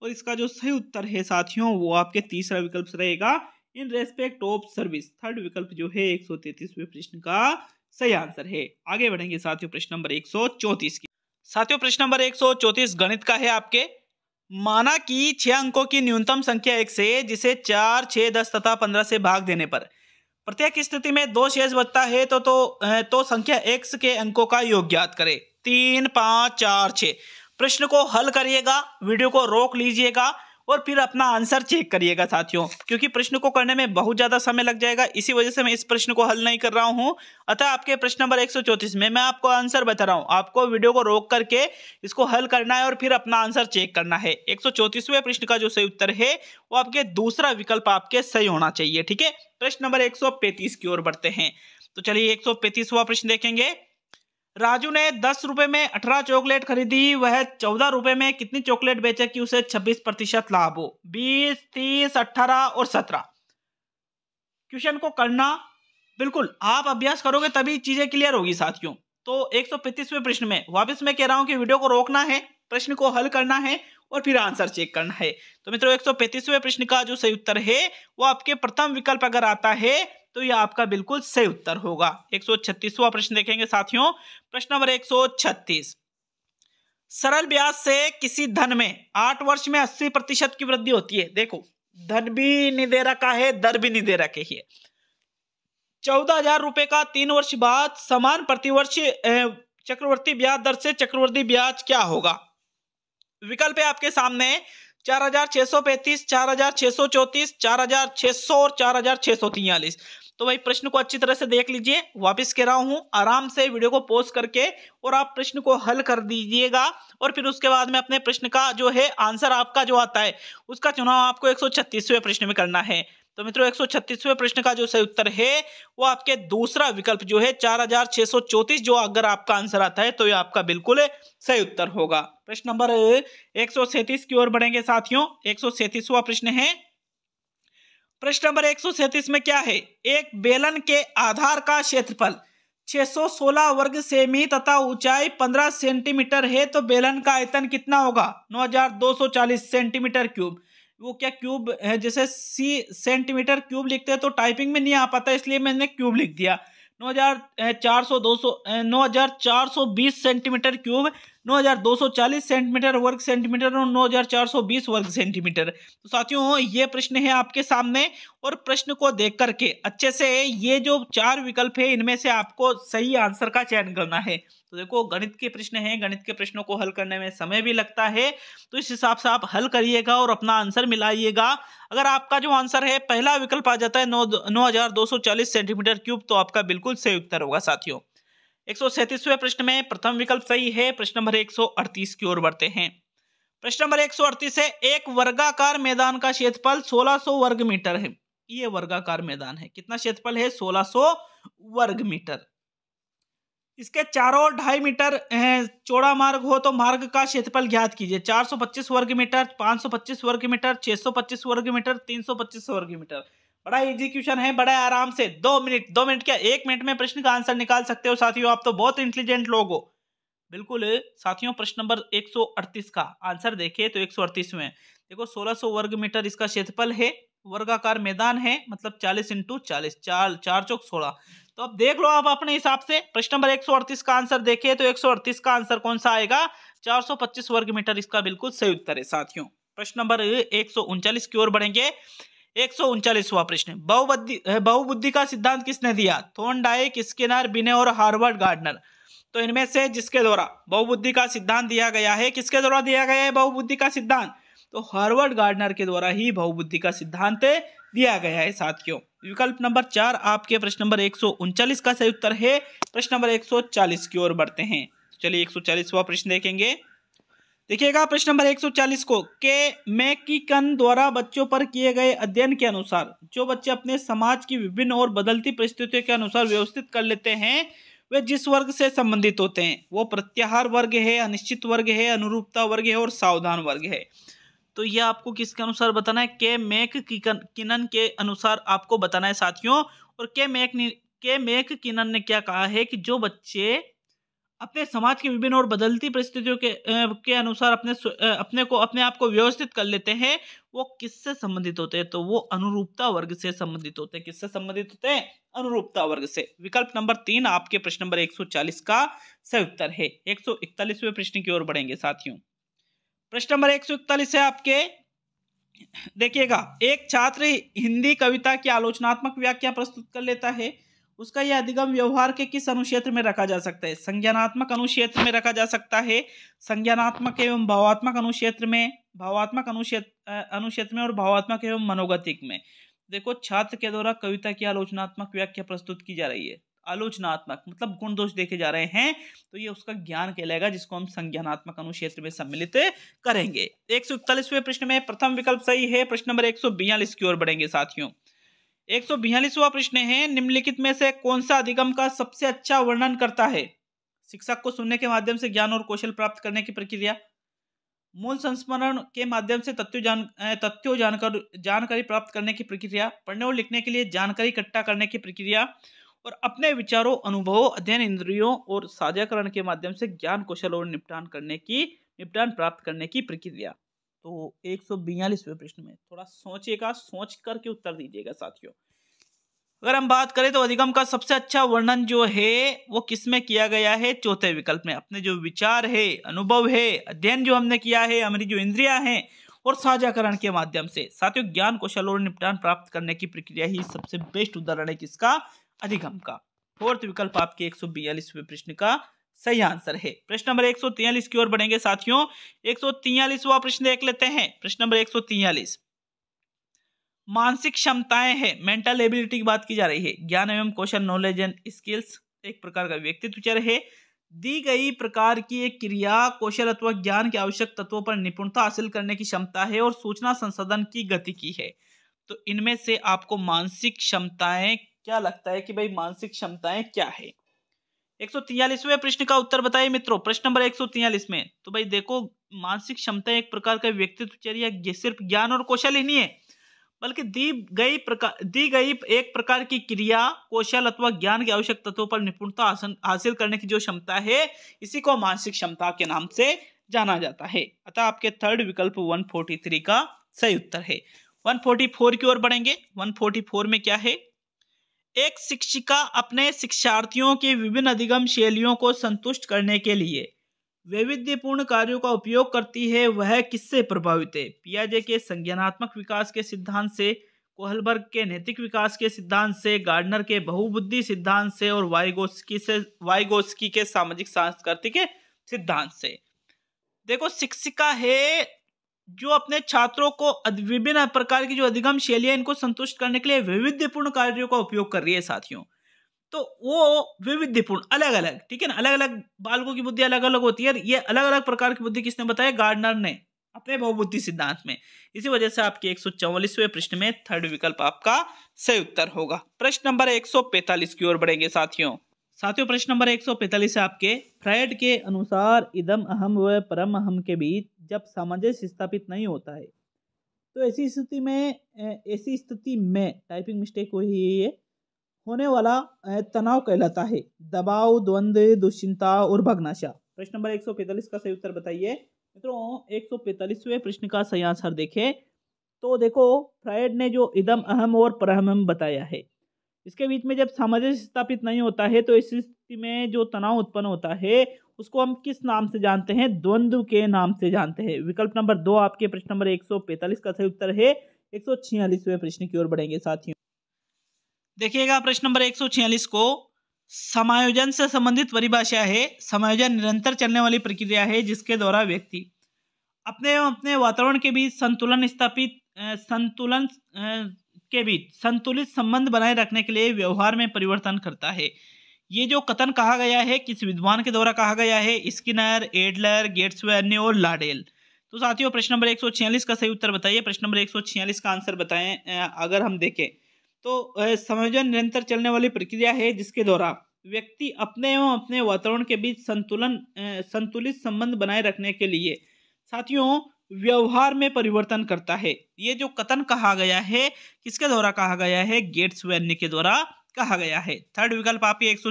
और इसका जो सही उत्तर है साथियों वो आपके तीसरा विकल्प रहेगा in respect of service third विकल्प जो है एक सौ प्रश्न का सही आंसर है आगे बढ़ेंगे साथियों प्रश्न नंबर एक की साथियों प्रश्न नंबर एक गणित का है आपके माना कि छह अंकों की न्यूनतम संख्या एक से जिसे चार छः दस तथा पंद्रह से भाग देने पर प्रत्येक स्थिति में दो शेष बचता है तो तो, तो संख्या एक्स के अंकों का योग ज्ञात करें तीन पांच चार छ प्रश्न को हल करिएगा वीडियो को रोक लीजिएगा और फिर अपना आंसर चेक करिएगा साथियों क्योंकि प्रश्न को करने में बहुत ज़्यादा समय लग जाएगा इसी वजह से मैं इस प्रश्न को हल नहीं कर रहा हूँ अतः आपके प्रश्न नंबर 134 में मैं आपको आंसर बता रहा हूँ आपको वीडियो को रोक करके इसको हल करना है और फिर अपना आंसर चेक करना है एक प्रश्न का जो सही उत्तर है वो आपके दूसरा विकल्प आपके सही होना चाहिए ठीक है प्रश्न नंबर एक की ओर बढ़ते हैं तो चलिए एक प्रश्न देखेंगे राजू ने दस रुपए में अठारह चॉकलेट खरीदी वह चौदह रुपए में कितनी चॉकलेट बेचे कि उसे छब्बीस प्रतिशत लाभ हो बीस तीस अट्ठारह और सत्रह क्वेश्चन को करना बिल्कुल आप अभ्यास करोगे तभी चीजें क्लियर होगी साथियों तो एक सौ प्रश्न में वापस मैं कह रहा हूं कि वीडियो को रोकना है प्रश्न को हल करना है और फिर आंसर चेक करना है तो मित्रों एक सौ प्रश्न का जो सही उत्तर है वो आपके प्रथम विकल्प अगर आता है तो यह आपका बिल्कुल सही उत्तर होगा एक प्रश्न देखेंगे साथियों प्रश्न नंबर एक सरल ब्याज से किसी धन में आठ वर्ष में अस्सी प्रतिशत की वृद्धि होती है देखो धन भी नहीं दे रखा है दर भी नहीं दे रखे है चौदह हजार रुपए का तीन वर्ष बाद समान प्रतिवर्ष चक्रवर्ती ब्याज दर से चक्रवर्ती ब्याज क्या होगा विकल्प है आपके सामने चार हजार छह सौ पैंतीस चार हजार छह सौ चौतीस चार हजार छह सौ और चार हजार छह सौ तियालीस तो भाई प्रश्न को अच्छी तरह से देख लीजिए वापस कह रहा हूं आराम से वीडियो को पोस्ट करके और आप प्रश्न को हल कर दीजिएगा और फिर उसके बाद में अपने प्रश्न का जो है आंसर आपका जो आता है उसका चुनाव आपको एक प्रश्न में करना है तो मित्रों एक प्रश्न का जो सही उत्तर है वो आपके दूसरा विकल्प जो है चार जो अगर आपका आंसर आता है तो ये आपका बिल्कुल सही उत्तर होगा प्रश्न नंबर एक की ओर बढ़ेंगे साथियों एक प्रश्न है प्रश्न नंबर एक में क्या है एक बेलन के आधार का क्षेत्रफल 616 वर्ग सेमी तथा ऊंचाई 15 सेंटीमीटर है तो बेलन का आयतन कितना होगा 9240 सेंटीमीटर क्यूब वो क्या क्यूब है जैसे सी सेंटीमीटर क्यूब लिखते हैं तो टाइपिंग में नहीं आ पाता इसलिए मैंने क्यूब लिख दिया 9400 200 9420 सेंटीमीटर क्यूब 9240 सेंटीमीटर वर्ग सेंटीमीटर और 9420 वर्ग सेंटीमीटर तो साथियों ये प्रश्न है आपके सामने और प्रश्न को देख करके अच्छे से ये जो चार विकल्प है इनमें से आपको सही आंसर का चयन करना है तो देखो गणित के प्रश्न हैं गणित के प्रश्नों को हल करने में समय भी लगता है तो इस हिसाब से आप हल करिएगा और अपना आंसर मिलाइएगा अगर आपका जो आंसर है पहला विकल्प आ जाता है नौ नौ हजार दो सौ चालीस सेंटीमीटर क्यूब तो आपका बिल्कुल सही उत्तर होगा साथियों एक प्रश्न में प्रथम विकल्प सही है प्रश्न नंबर एक की ओर बढ़ते हैं प्रश्न नंबर एक है एक वर्गाकार मैदान का क्षेत्रफल 1600 वर्ग मीटर है ये वर्गाकार मैदान है कितना क्षेत्रफल है 1600 वर्ग मीटर इसके चारों ओर ढाई मीटर चौड़ा मार्ग हो तो मार्ग का क्षेत्रफल ज्ञात कीजिए 425 वर्ग मीटर 525 वर्ग मीटर 625 वर्ग मीटर 325 वर्ग मीटर बड़ा इजी क्वेश्चन है बड़ा आराम से दो मिनट दो मिनट क्या एक मिनट में प्रश्न का आंसर निकाल सकते हो साथियों आप तो बहुत इंटेलिजेंट लोग हो बिल्कुल साथियों प्रश्न नंबर 138 का आंसर देखे तो एक में देखो 1600 वर्ग मीटर इसका क्षेत्रफल है वर्गाकार मैदान है मतलब 40 इंटू चालीस चार चार चौक सोलह तो अब देख लो आप अपने हिसाब से प्रश्न नंबर 138 का आंसर देखिए तो 138 का आंसर कौन सा आएगा 425 वर्ग मीटर इसका बिल्कुल सही उत्तर है साथियों प्रश्न नंबर एक की ओर बढ़ेंगे एक सौ उनचालीसवा प्रश्न बहुबुद्धि बहुबुद्धि का सिद्धांत किसने दिया थोन डाइक स्किनर बिने और हार्वर्ड गार्डनर तो इनमें से जिसके द्वारा बहुबुद्धि का सिद्धांत दिया गया है किसके द्वारा दिया गया है बहुबुद्धि का सिद्धांत तो हार्वर्ड गार्डनर के द्वारा ही बहुबुद्धि का सिद्धांत दिया गया है साथियों विकल्प नंबर चार आपके प्रश्न नंबर एक का सही उत्तर है प्रश्न नंबर एक की ओर बढ़ते हैं तो चलिए 140वां प्रश्न देखेंगे देखिएगा प्रश्न नंबर 140 को के मैकिकन द्वारा बच्चों पर किए गए अध्ययन के अनुसार जो बच्चे अपने समाज की विभिन्न और बदलती परिस्थितियों के अनुसार व्यवस्थित कर लेते हैं वे जिस वर्ग से संबंधित होते हैं वो प्रत्याहार वर्ग है अनिश्चित वर्ग है अनुरूपता वर्ग है और सावधान वर्ग है तो यह आपको किसके अनुसार बताना है के मैक किनन के अनुसार आपको बताना है साथियों और के मैक के मैक किनन ने क्या कहा है कि जो बच्चे अपने समाज के विभिन्न और बदलती परिस्थितियों के के अनुसार अपने अपने को अपने आप को व्यवस्थित कर लेते हैं वो किससे संबंधित होते हैं तो वो अनुरूपता वर्ग से संबंधित होते हैं किससे संबंधित होते हैं अनुरूपता वर्ग से विकल्प नंबर तीन आपके प्रश्न नंबर 140 का सही उत्तर है एक 141वें प्रश्न की ओर बढ़ेंगे साथियों प्रश्न नंबर इकतालीस है आपके देखिएगा एक छात्र हिंदी कविता की आलोचनात्मक व्याख्या प्रस्तुत कर लेता है उसका यह अधिगम व्यवहार के किस अनुक्षेत्र में रखा जा सकता है संज्ञानात्मक अनुक्षेत्र में रखा जा सकता है संज्ञानात्मक एवं भावात्मक अनुक्षेत्र में भावात्मक अनुक्षेत्र अनुक्षेत्र में और भावात्मक एवं मनोगतिक में देखो छात्र के द्वारा कविता की आलोचनात्मक व्याख्या प्रस्तुत की जा रही है आलोचनात्मक मतलब गुण दोष देखे जा रहे हैं तो ये उसका ज्ञान कहलाएगा जिसको हम संज्ञानात्मक अनुक्षेत्र में सम्मिलित करेंगे एक सौ प्रश्न में प्रथम विकल्प सही है प्रश्न नंबर एक की ओर बढ़ेंगे साथियों एक सौ बयालीसवा प्रश्न है निम्नलिखित में से कौन सा अधिगम का सबसे अच्छा वर्णन करता है शिक्षक को सुनने के माध्यम से ज्ञान और कौशल प्राप्त करने की प्रक्रिया मूल संस्मरण के माध्यम से तथ्यों जान तथ्यों जानकर जानकारी प्राप्त करने की प्रक्रिया पढ़ने और लिखने के लिए जानकारी इकट्ठा करने की प्रक्रिया और अपने विचारों अनुभवों अध्ययन इंद्रियों और साझाकरण के माध्यम से ज्ञान कौशल और निपटान करने की निपटान प्राप्त करने की प्रक्रिया तो एक सौ बयालीसवें प्रश्न में थोड़ा सोचिएगा सोच करके उत्तर दीजिएगा साथियों अगर हम बात करें तो अधिगम का सबसे अच्छा वर्णन जो है वो किस में किया गया है चौथे विकल्प में अपने जो विचार है अनुभव है अध्ययन जो हमने किया है हमारी जो इंद्रिया है और साझाकरण के माध्यम से साथियों ज्ञान कौशल और निपटान प्राप्त करने की प्रक्रिया ही सबसे बेस्ट उदाहरण है किसका अधिगम का फोर्थ विकल्प आपके एक सौ बयालीसवें प्रश्न का सही आंसर है प्रश्न नंबर एक सौ तियालीस की ओर बढ़ेंगे साथियों एक सौ प्रश्न देख लेते हैं प्रश्न नंबर एक मानसिक क्षमताएं हैं मेंटल एबिलिटी की बात की जा रही है ज्ञान एवं कौशल नॉलेज एंड स्किल्स एक प्रकार का व्यक्तित्व चर है दी गई प्रकार की एक क्रिया कौशल अथवा ज्ञान के आवश्यक तत्वों पर निपुणता हासिल करने की क्षमता है और सूचना संसाधन की गति की है तो इनमें से आपको मानसिक क्षमताएं क्या लगता है कि भाई मानसिक क्षमताएं क्या है एक सौ प्रश्न का उत्तर बताइए मित्रों प्रश्न नंबर एक में तो भाई देखो मानसिक क्षमता एक प्रकार का व्यक्तित्व चर्या सिर्फ ज्ञान और कौशल ही नहीं है बल्कि दी गई प्रकार दी गई एक प्रकार की क्रिया कौशल अथवा ज्ञान की आवश्यक तत्वों पर निपुणता हासिल करने की जो क्षमता है इसी को मानसिक क्षमता के नाम से जाना जाता है अतः आपके थर्ड विकल्प 143 का सही उत्तर है 144 की ओर बढ़ेंगे 144 में क्या है एक शिक्षिका अपने शिक्षार्थियों की विभिन्न अधिगम शैलियों को संतुष्ट करने के लिए वैविध्यपूर्ण कार्यों का उपयोग करती है वह किससे प्रभावित है पियाजे के संज्ञानात्मक विकास के सिद्धांत से कोहलबर्ग के नैतिक विकास के सिद्धांत से गार्डनर के बहुबुद्धि सिद्धांत से और वाइगोस्की से वाइगोस्की के सामाजिक सांस्कृतिक सिद्धांत से देखो शिक्षिका है जो अपने छात्रों को विभिन्न प्रकार की जो अधिगम शैलियां इनको संतुष्ट करने के लिए विविध्यपूर्ण कार्यों का उपयोग कर रही है साथियों तो वो विविध्यपूर्ण अलग अलग ठीक है ना अलग अलग बालकों की बुद्धि अलग अलग होती है ये अलग अलग प्रकार की बुद्धि किसने बताया गार्डनर ने अपने बहुबुद्धि सिद्धांत में इसी वजह से आपके एक प्रश्न में थर्ड विकल्प आपका सही उत्तर होगा प्रश्न नंबर एक की ओर बढ़ेंगे साथियों साथियों प्रश्न नंबर 145 है आपके फ्रायड के अनुसार इदम अहम व परम अहम के बीच जब सामंजस्य स्थापित नहीं होता है तो ऐसी स्थिति में ऐसी स्थिति में टाइपिंग मिस्टेक हुई है होने वाला तनाव कहलाता है दबाव द्वंद्व दुश्चिंता और भगनाशा प्रश्न नंबर पैंतालीस का सही उत्तर बताइए मित्रों एक सौ पैंतालीसवें प्रश्न का सही आंसर देखें तो देखो फ्रायड ने जो इदम अहम और परहम बताया है इसके बीच में जब सामंजस्य स्थापित नहीं होता है तो इस स्थिति में जो तनाव उत्पन्न होता है उसको हम किस नाम से जानते हैं द्वंद्व के नाम से जानते हैं विकल्प नंबर दो आपके प्रश्न नंबर एक सौ पैंतालीस का सही उत्तर है एक सौ छियालीसवें प्रश्न की ओर बढ़ेंगे साथियों देखिएगा प्रश्न नंबर एक सौ छियालीस को समायोजन से संबंधित परिभाषा है समायोजन निरंतर चलने वाली प्रक्रिया है जिसके द्वारा व्यक्ति अपने अपने वातावरण के बीच संतुलन स्थापित संतुलन के बीच संतुलित संबंध बनाए रखने के लिए व्यवहार में परिवर्तन करता है ये जो कथन कहा गया है किस विद्वान के द्वारा कहा गया है स्किनर एडलर गेट्सवेर्ने और लाडेल तो साथियों प्रश्न नंबर एक का सही उत्तर बताइए प्रश्न नंबर एक का आंसर बताएं अगर हम देखें तो संयोजन निरंतर चलने वाली प्रक्रिया है जिसके द्वारा व्यक्ति अपने एवं अपने वातावरण के बीच संतुलन संतुलित संबंध बनाए रखने के लिए साथियों व्यवहार में परिवर्तन करता है ये जो कथन कहा गया है किसके द्वारा कहा गया है गेट्स वैन्य के द्वारा कहा गया है थर्ड विकल्प आपके एक सौ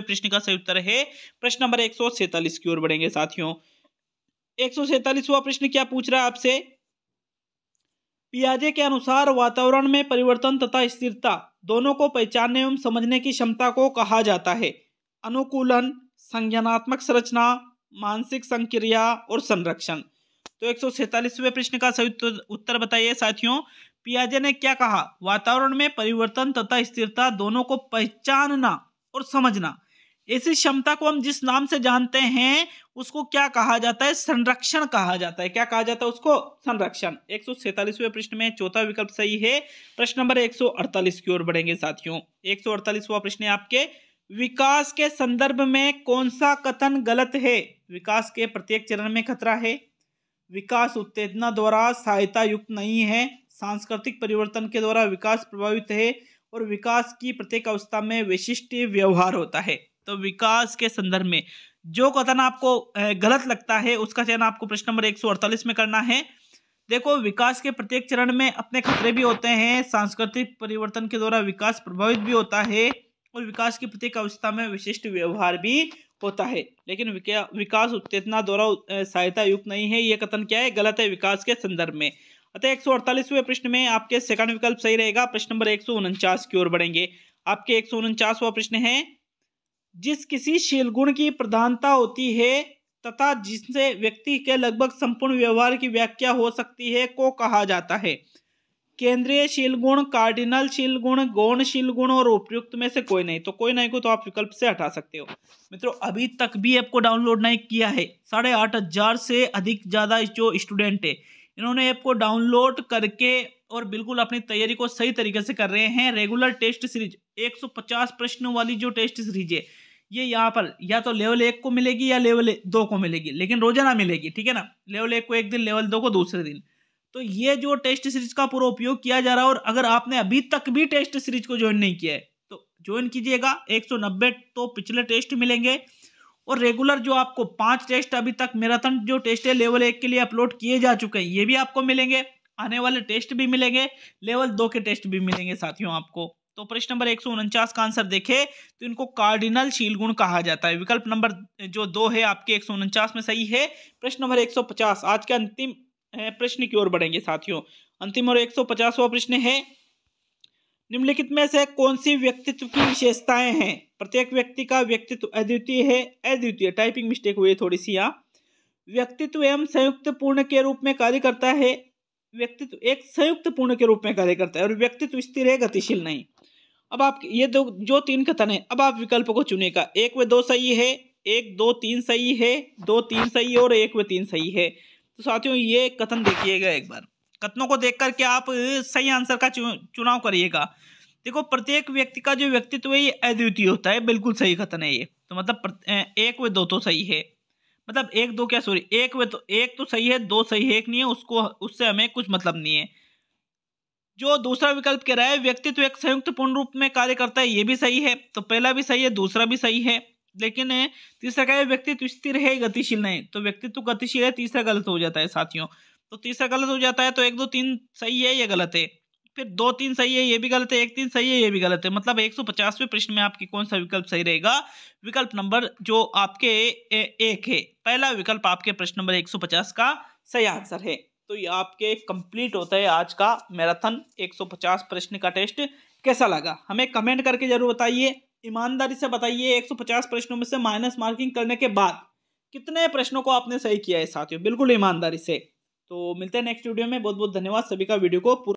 प्रश्न का सही उत्तर है प्रश्न नंबर एक की ओर बढ़ेंगे साथियों एक सौ प्रश्न क्या पूछ रहा है आपसे पियाजे के अनुसार वातावरण में परिवर्तन तथा स्थिरता दोनों को पहचानने एवं समझने की क्षमता को कहा जाता है अनुकूलन संज्ञानात्मक संरचना मानसिक संक्रिया और संरक्षण तो एक सौ प्रश्न का सही उत्तर बताइए साथियों पियाजे ने क्या कहा वातावरण में परिवर्तन तथा स्थिरता दोनों को पहचानना और समझना ऐसी क्षमता को हम जिस नाम से जानते हैं उसको क्या कहा जाता है संरक्षण कहा जाता है क्या कहा जाता है उसको संरक्षण एक सौ प्रश्न में चौथा विकल्प सही है प्रश्न नंबर 148 की ओर बढ़ेंगे साथियों एक अड़तालीसवा प्रश्न है आपके विकास के संदर्भ में कौन सा कथन गलत है विकास के प्रत्येक चरण में खतरा है विकास उत्तेजना द्वारा सहायता युक्त नहीं है सांस्कृतिक परिवर्तन के द्वारा विकास प्रभावित है और विकास की प्रत्येक अवस्था में विशिष्ट व्यवहार होता है तो विकास के संदर्भ में जो कथन आपको गलत लगता है उसका चयन आपको प्रश्न नंबर एक में करना है देखो विकास के प्रत्येक चरण में अपने खतरे भी होते हैं सांस्कृतिक परिवर्तन के द्वारा विकास प्रभावित भी होता है और विकास की प्रत्येक अवस्था में विशिष्ट व्यवहार भी होता है लेकिन विकास उत्तेजना द्वारा सहायता युक्त नहीं है ये कथन क्या है गलत है विकास के संदर्भ में अतः एक सौ प्रश्न में आपके सेकंड विकल्प सही रहेगा प्रश्न नंबर एक की ओर बढ़ेंगे आपके एक सौ प्रश्न है जिस किसी शील गुण की प्रधानता होती है तथा जिससे व्यक्ति के लगभग संपूर्ण व्यवहार की व्याख्या हो सकती है को कहा जाता है केंद्रीय शील गुण कार्डिनल शील गुण गौण शील गुण और उपयुक्त में से कोई नहीं तो कोई नहीं को तो आप विकल्प से हटा सकते हो मित्रों अभी तक भी ऐप को डाउनलोड नहीं किया है साढ़े आठ हजार से अधिक ज़्यादा जो स्टूडेंट है इन्होंने ऐप को डाउनलोड करके और बिल्कुल अपनी तैयारी को सही तरीके से कर रहे हैं रेगुलर टेस्ट सीरीज एक प्रश्न वाली जो टेस्ट सीरीज है ये यहाँ पर या तो लेवल एक को मिलेगी या लेवल दो को मिलेगी लेकिन रोजाना मिलेगी ठीक है ना लेवल एक को एक दिन लेवल दो को दूसरे दिन तो ये जो टेस्ट सीरीज का पूरा उपयोग किया जा रहा है और अगर आपने अभी तक भी टेस्ट सीरीज को ज्वाइन नहीं किया है तो ज्वाइन कीजिएगा 190 तो पिछले टेस्ट मिलेंगे और रेगुलर जो आपको पांच टेस्ट अभी तक मैराथन जो टेस्ट है लेवल एक के लिए अपलोड किए जा चुके हैं ये भी आपको मिलेंगे आने वाले टेस्ट भी मिलेंगे लेवल दो के टेस्ट भी मिलेंगे साथियों आपको तो प्रश्न नंबर एक का आंसर देखे तो इनको कार्डिनल शील गुण कहा जाता है विकल्प नंबर जो दो है आपके एक में सही है प्रश्न नंबर एक आज के अंतिम प्रश्न की ओर बढ़ेंगे साथियों अंतिम और एक सौ प्रश्न है निम्नलिखित में से कौन सी व्यक्तित्व की विशेषताएं हैं प्रत्येक व्यक्ति का व्यक्तित्व अद्वितीय है अद्वितीय टाइपिंग मिस्टेक हुई है थोड़ी सी यहाँ व्यक्तित्व एवं संयुक्त पूर्ण के रूप में कार्य करता है व्यक्तित्व एक संयुक्त पूर्ण के रूप में कार्य करता है और व्यक्तित्व स्थिर है गतिशील नहीं अब आप ये दो जो तीन कथन है अब आप विकल्प को चुनेगा एक व दो सही है एक दो तीन सही है दो तीन सही है और एक व तीन सही है तो साथियों ये कथन देखिएगा एक बार कथनों को देख करके आप सही आंसर का चुनाव करिएगा देखो प्रत्येक व्यक्ति का जो व्यक्तित्व है ये अद्वितीय होता है बिल्कुल सही कथन है ये तो मतलब एक व दो तो सही है मतलब एक दो क्या सॉरी एक वे तो एक तो सही है दो सही है एक नहीं है उसको उससे हमें कुछ मतलब नहीं है जो दूसरा विकल्प कह रहा है व्यक्तित्व एक संयुक्त पूर्ण रूप में कार्य करता है ये भी सही है तो पहला भी सही है दूसरा भी सही है लेकिन तीसरा क्या है व्यक्तित्व तो स्थिर है गतिशील नहीं तो व्यक्तित्व तो गतिशील है तीसरा गलत हो जाता है साथियों तो तीसरा गलत हो जाता है तो एक दो तीन सही है ये गलत है फिर दो तीन सही है ये भी गलत है एक तीन सही है ये भी गलत है मतलब एक सौ प्रश्न में आपकी कौन सा विकल्प सही रहेगा विकल्प नंबर जो आपके एक है पहला विकल्प आपके प्रश्न नंबर एक का सही आंसर है तो ये आपके कंप्लीट होता है आज का मैराथन 150 प्रश्न का टेस्ट कैसा लगा हमें कमेंट करके जरूर बताइए ईमानदारी से बताइए 150 प्रश्नों में से माइनस मार्किंग करने के बाद कितने प्रश्नों को आपने सही किया है साथियों बिल्कुल ईमानदारी से तो मिलते हैं नेक्स्ट वीडियो में बहुत बहुत धन्यवाद सभी का वीडियो को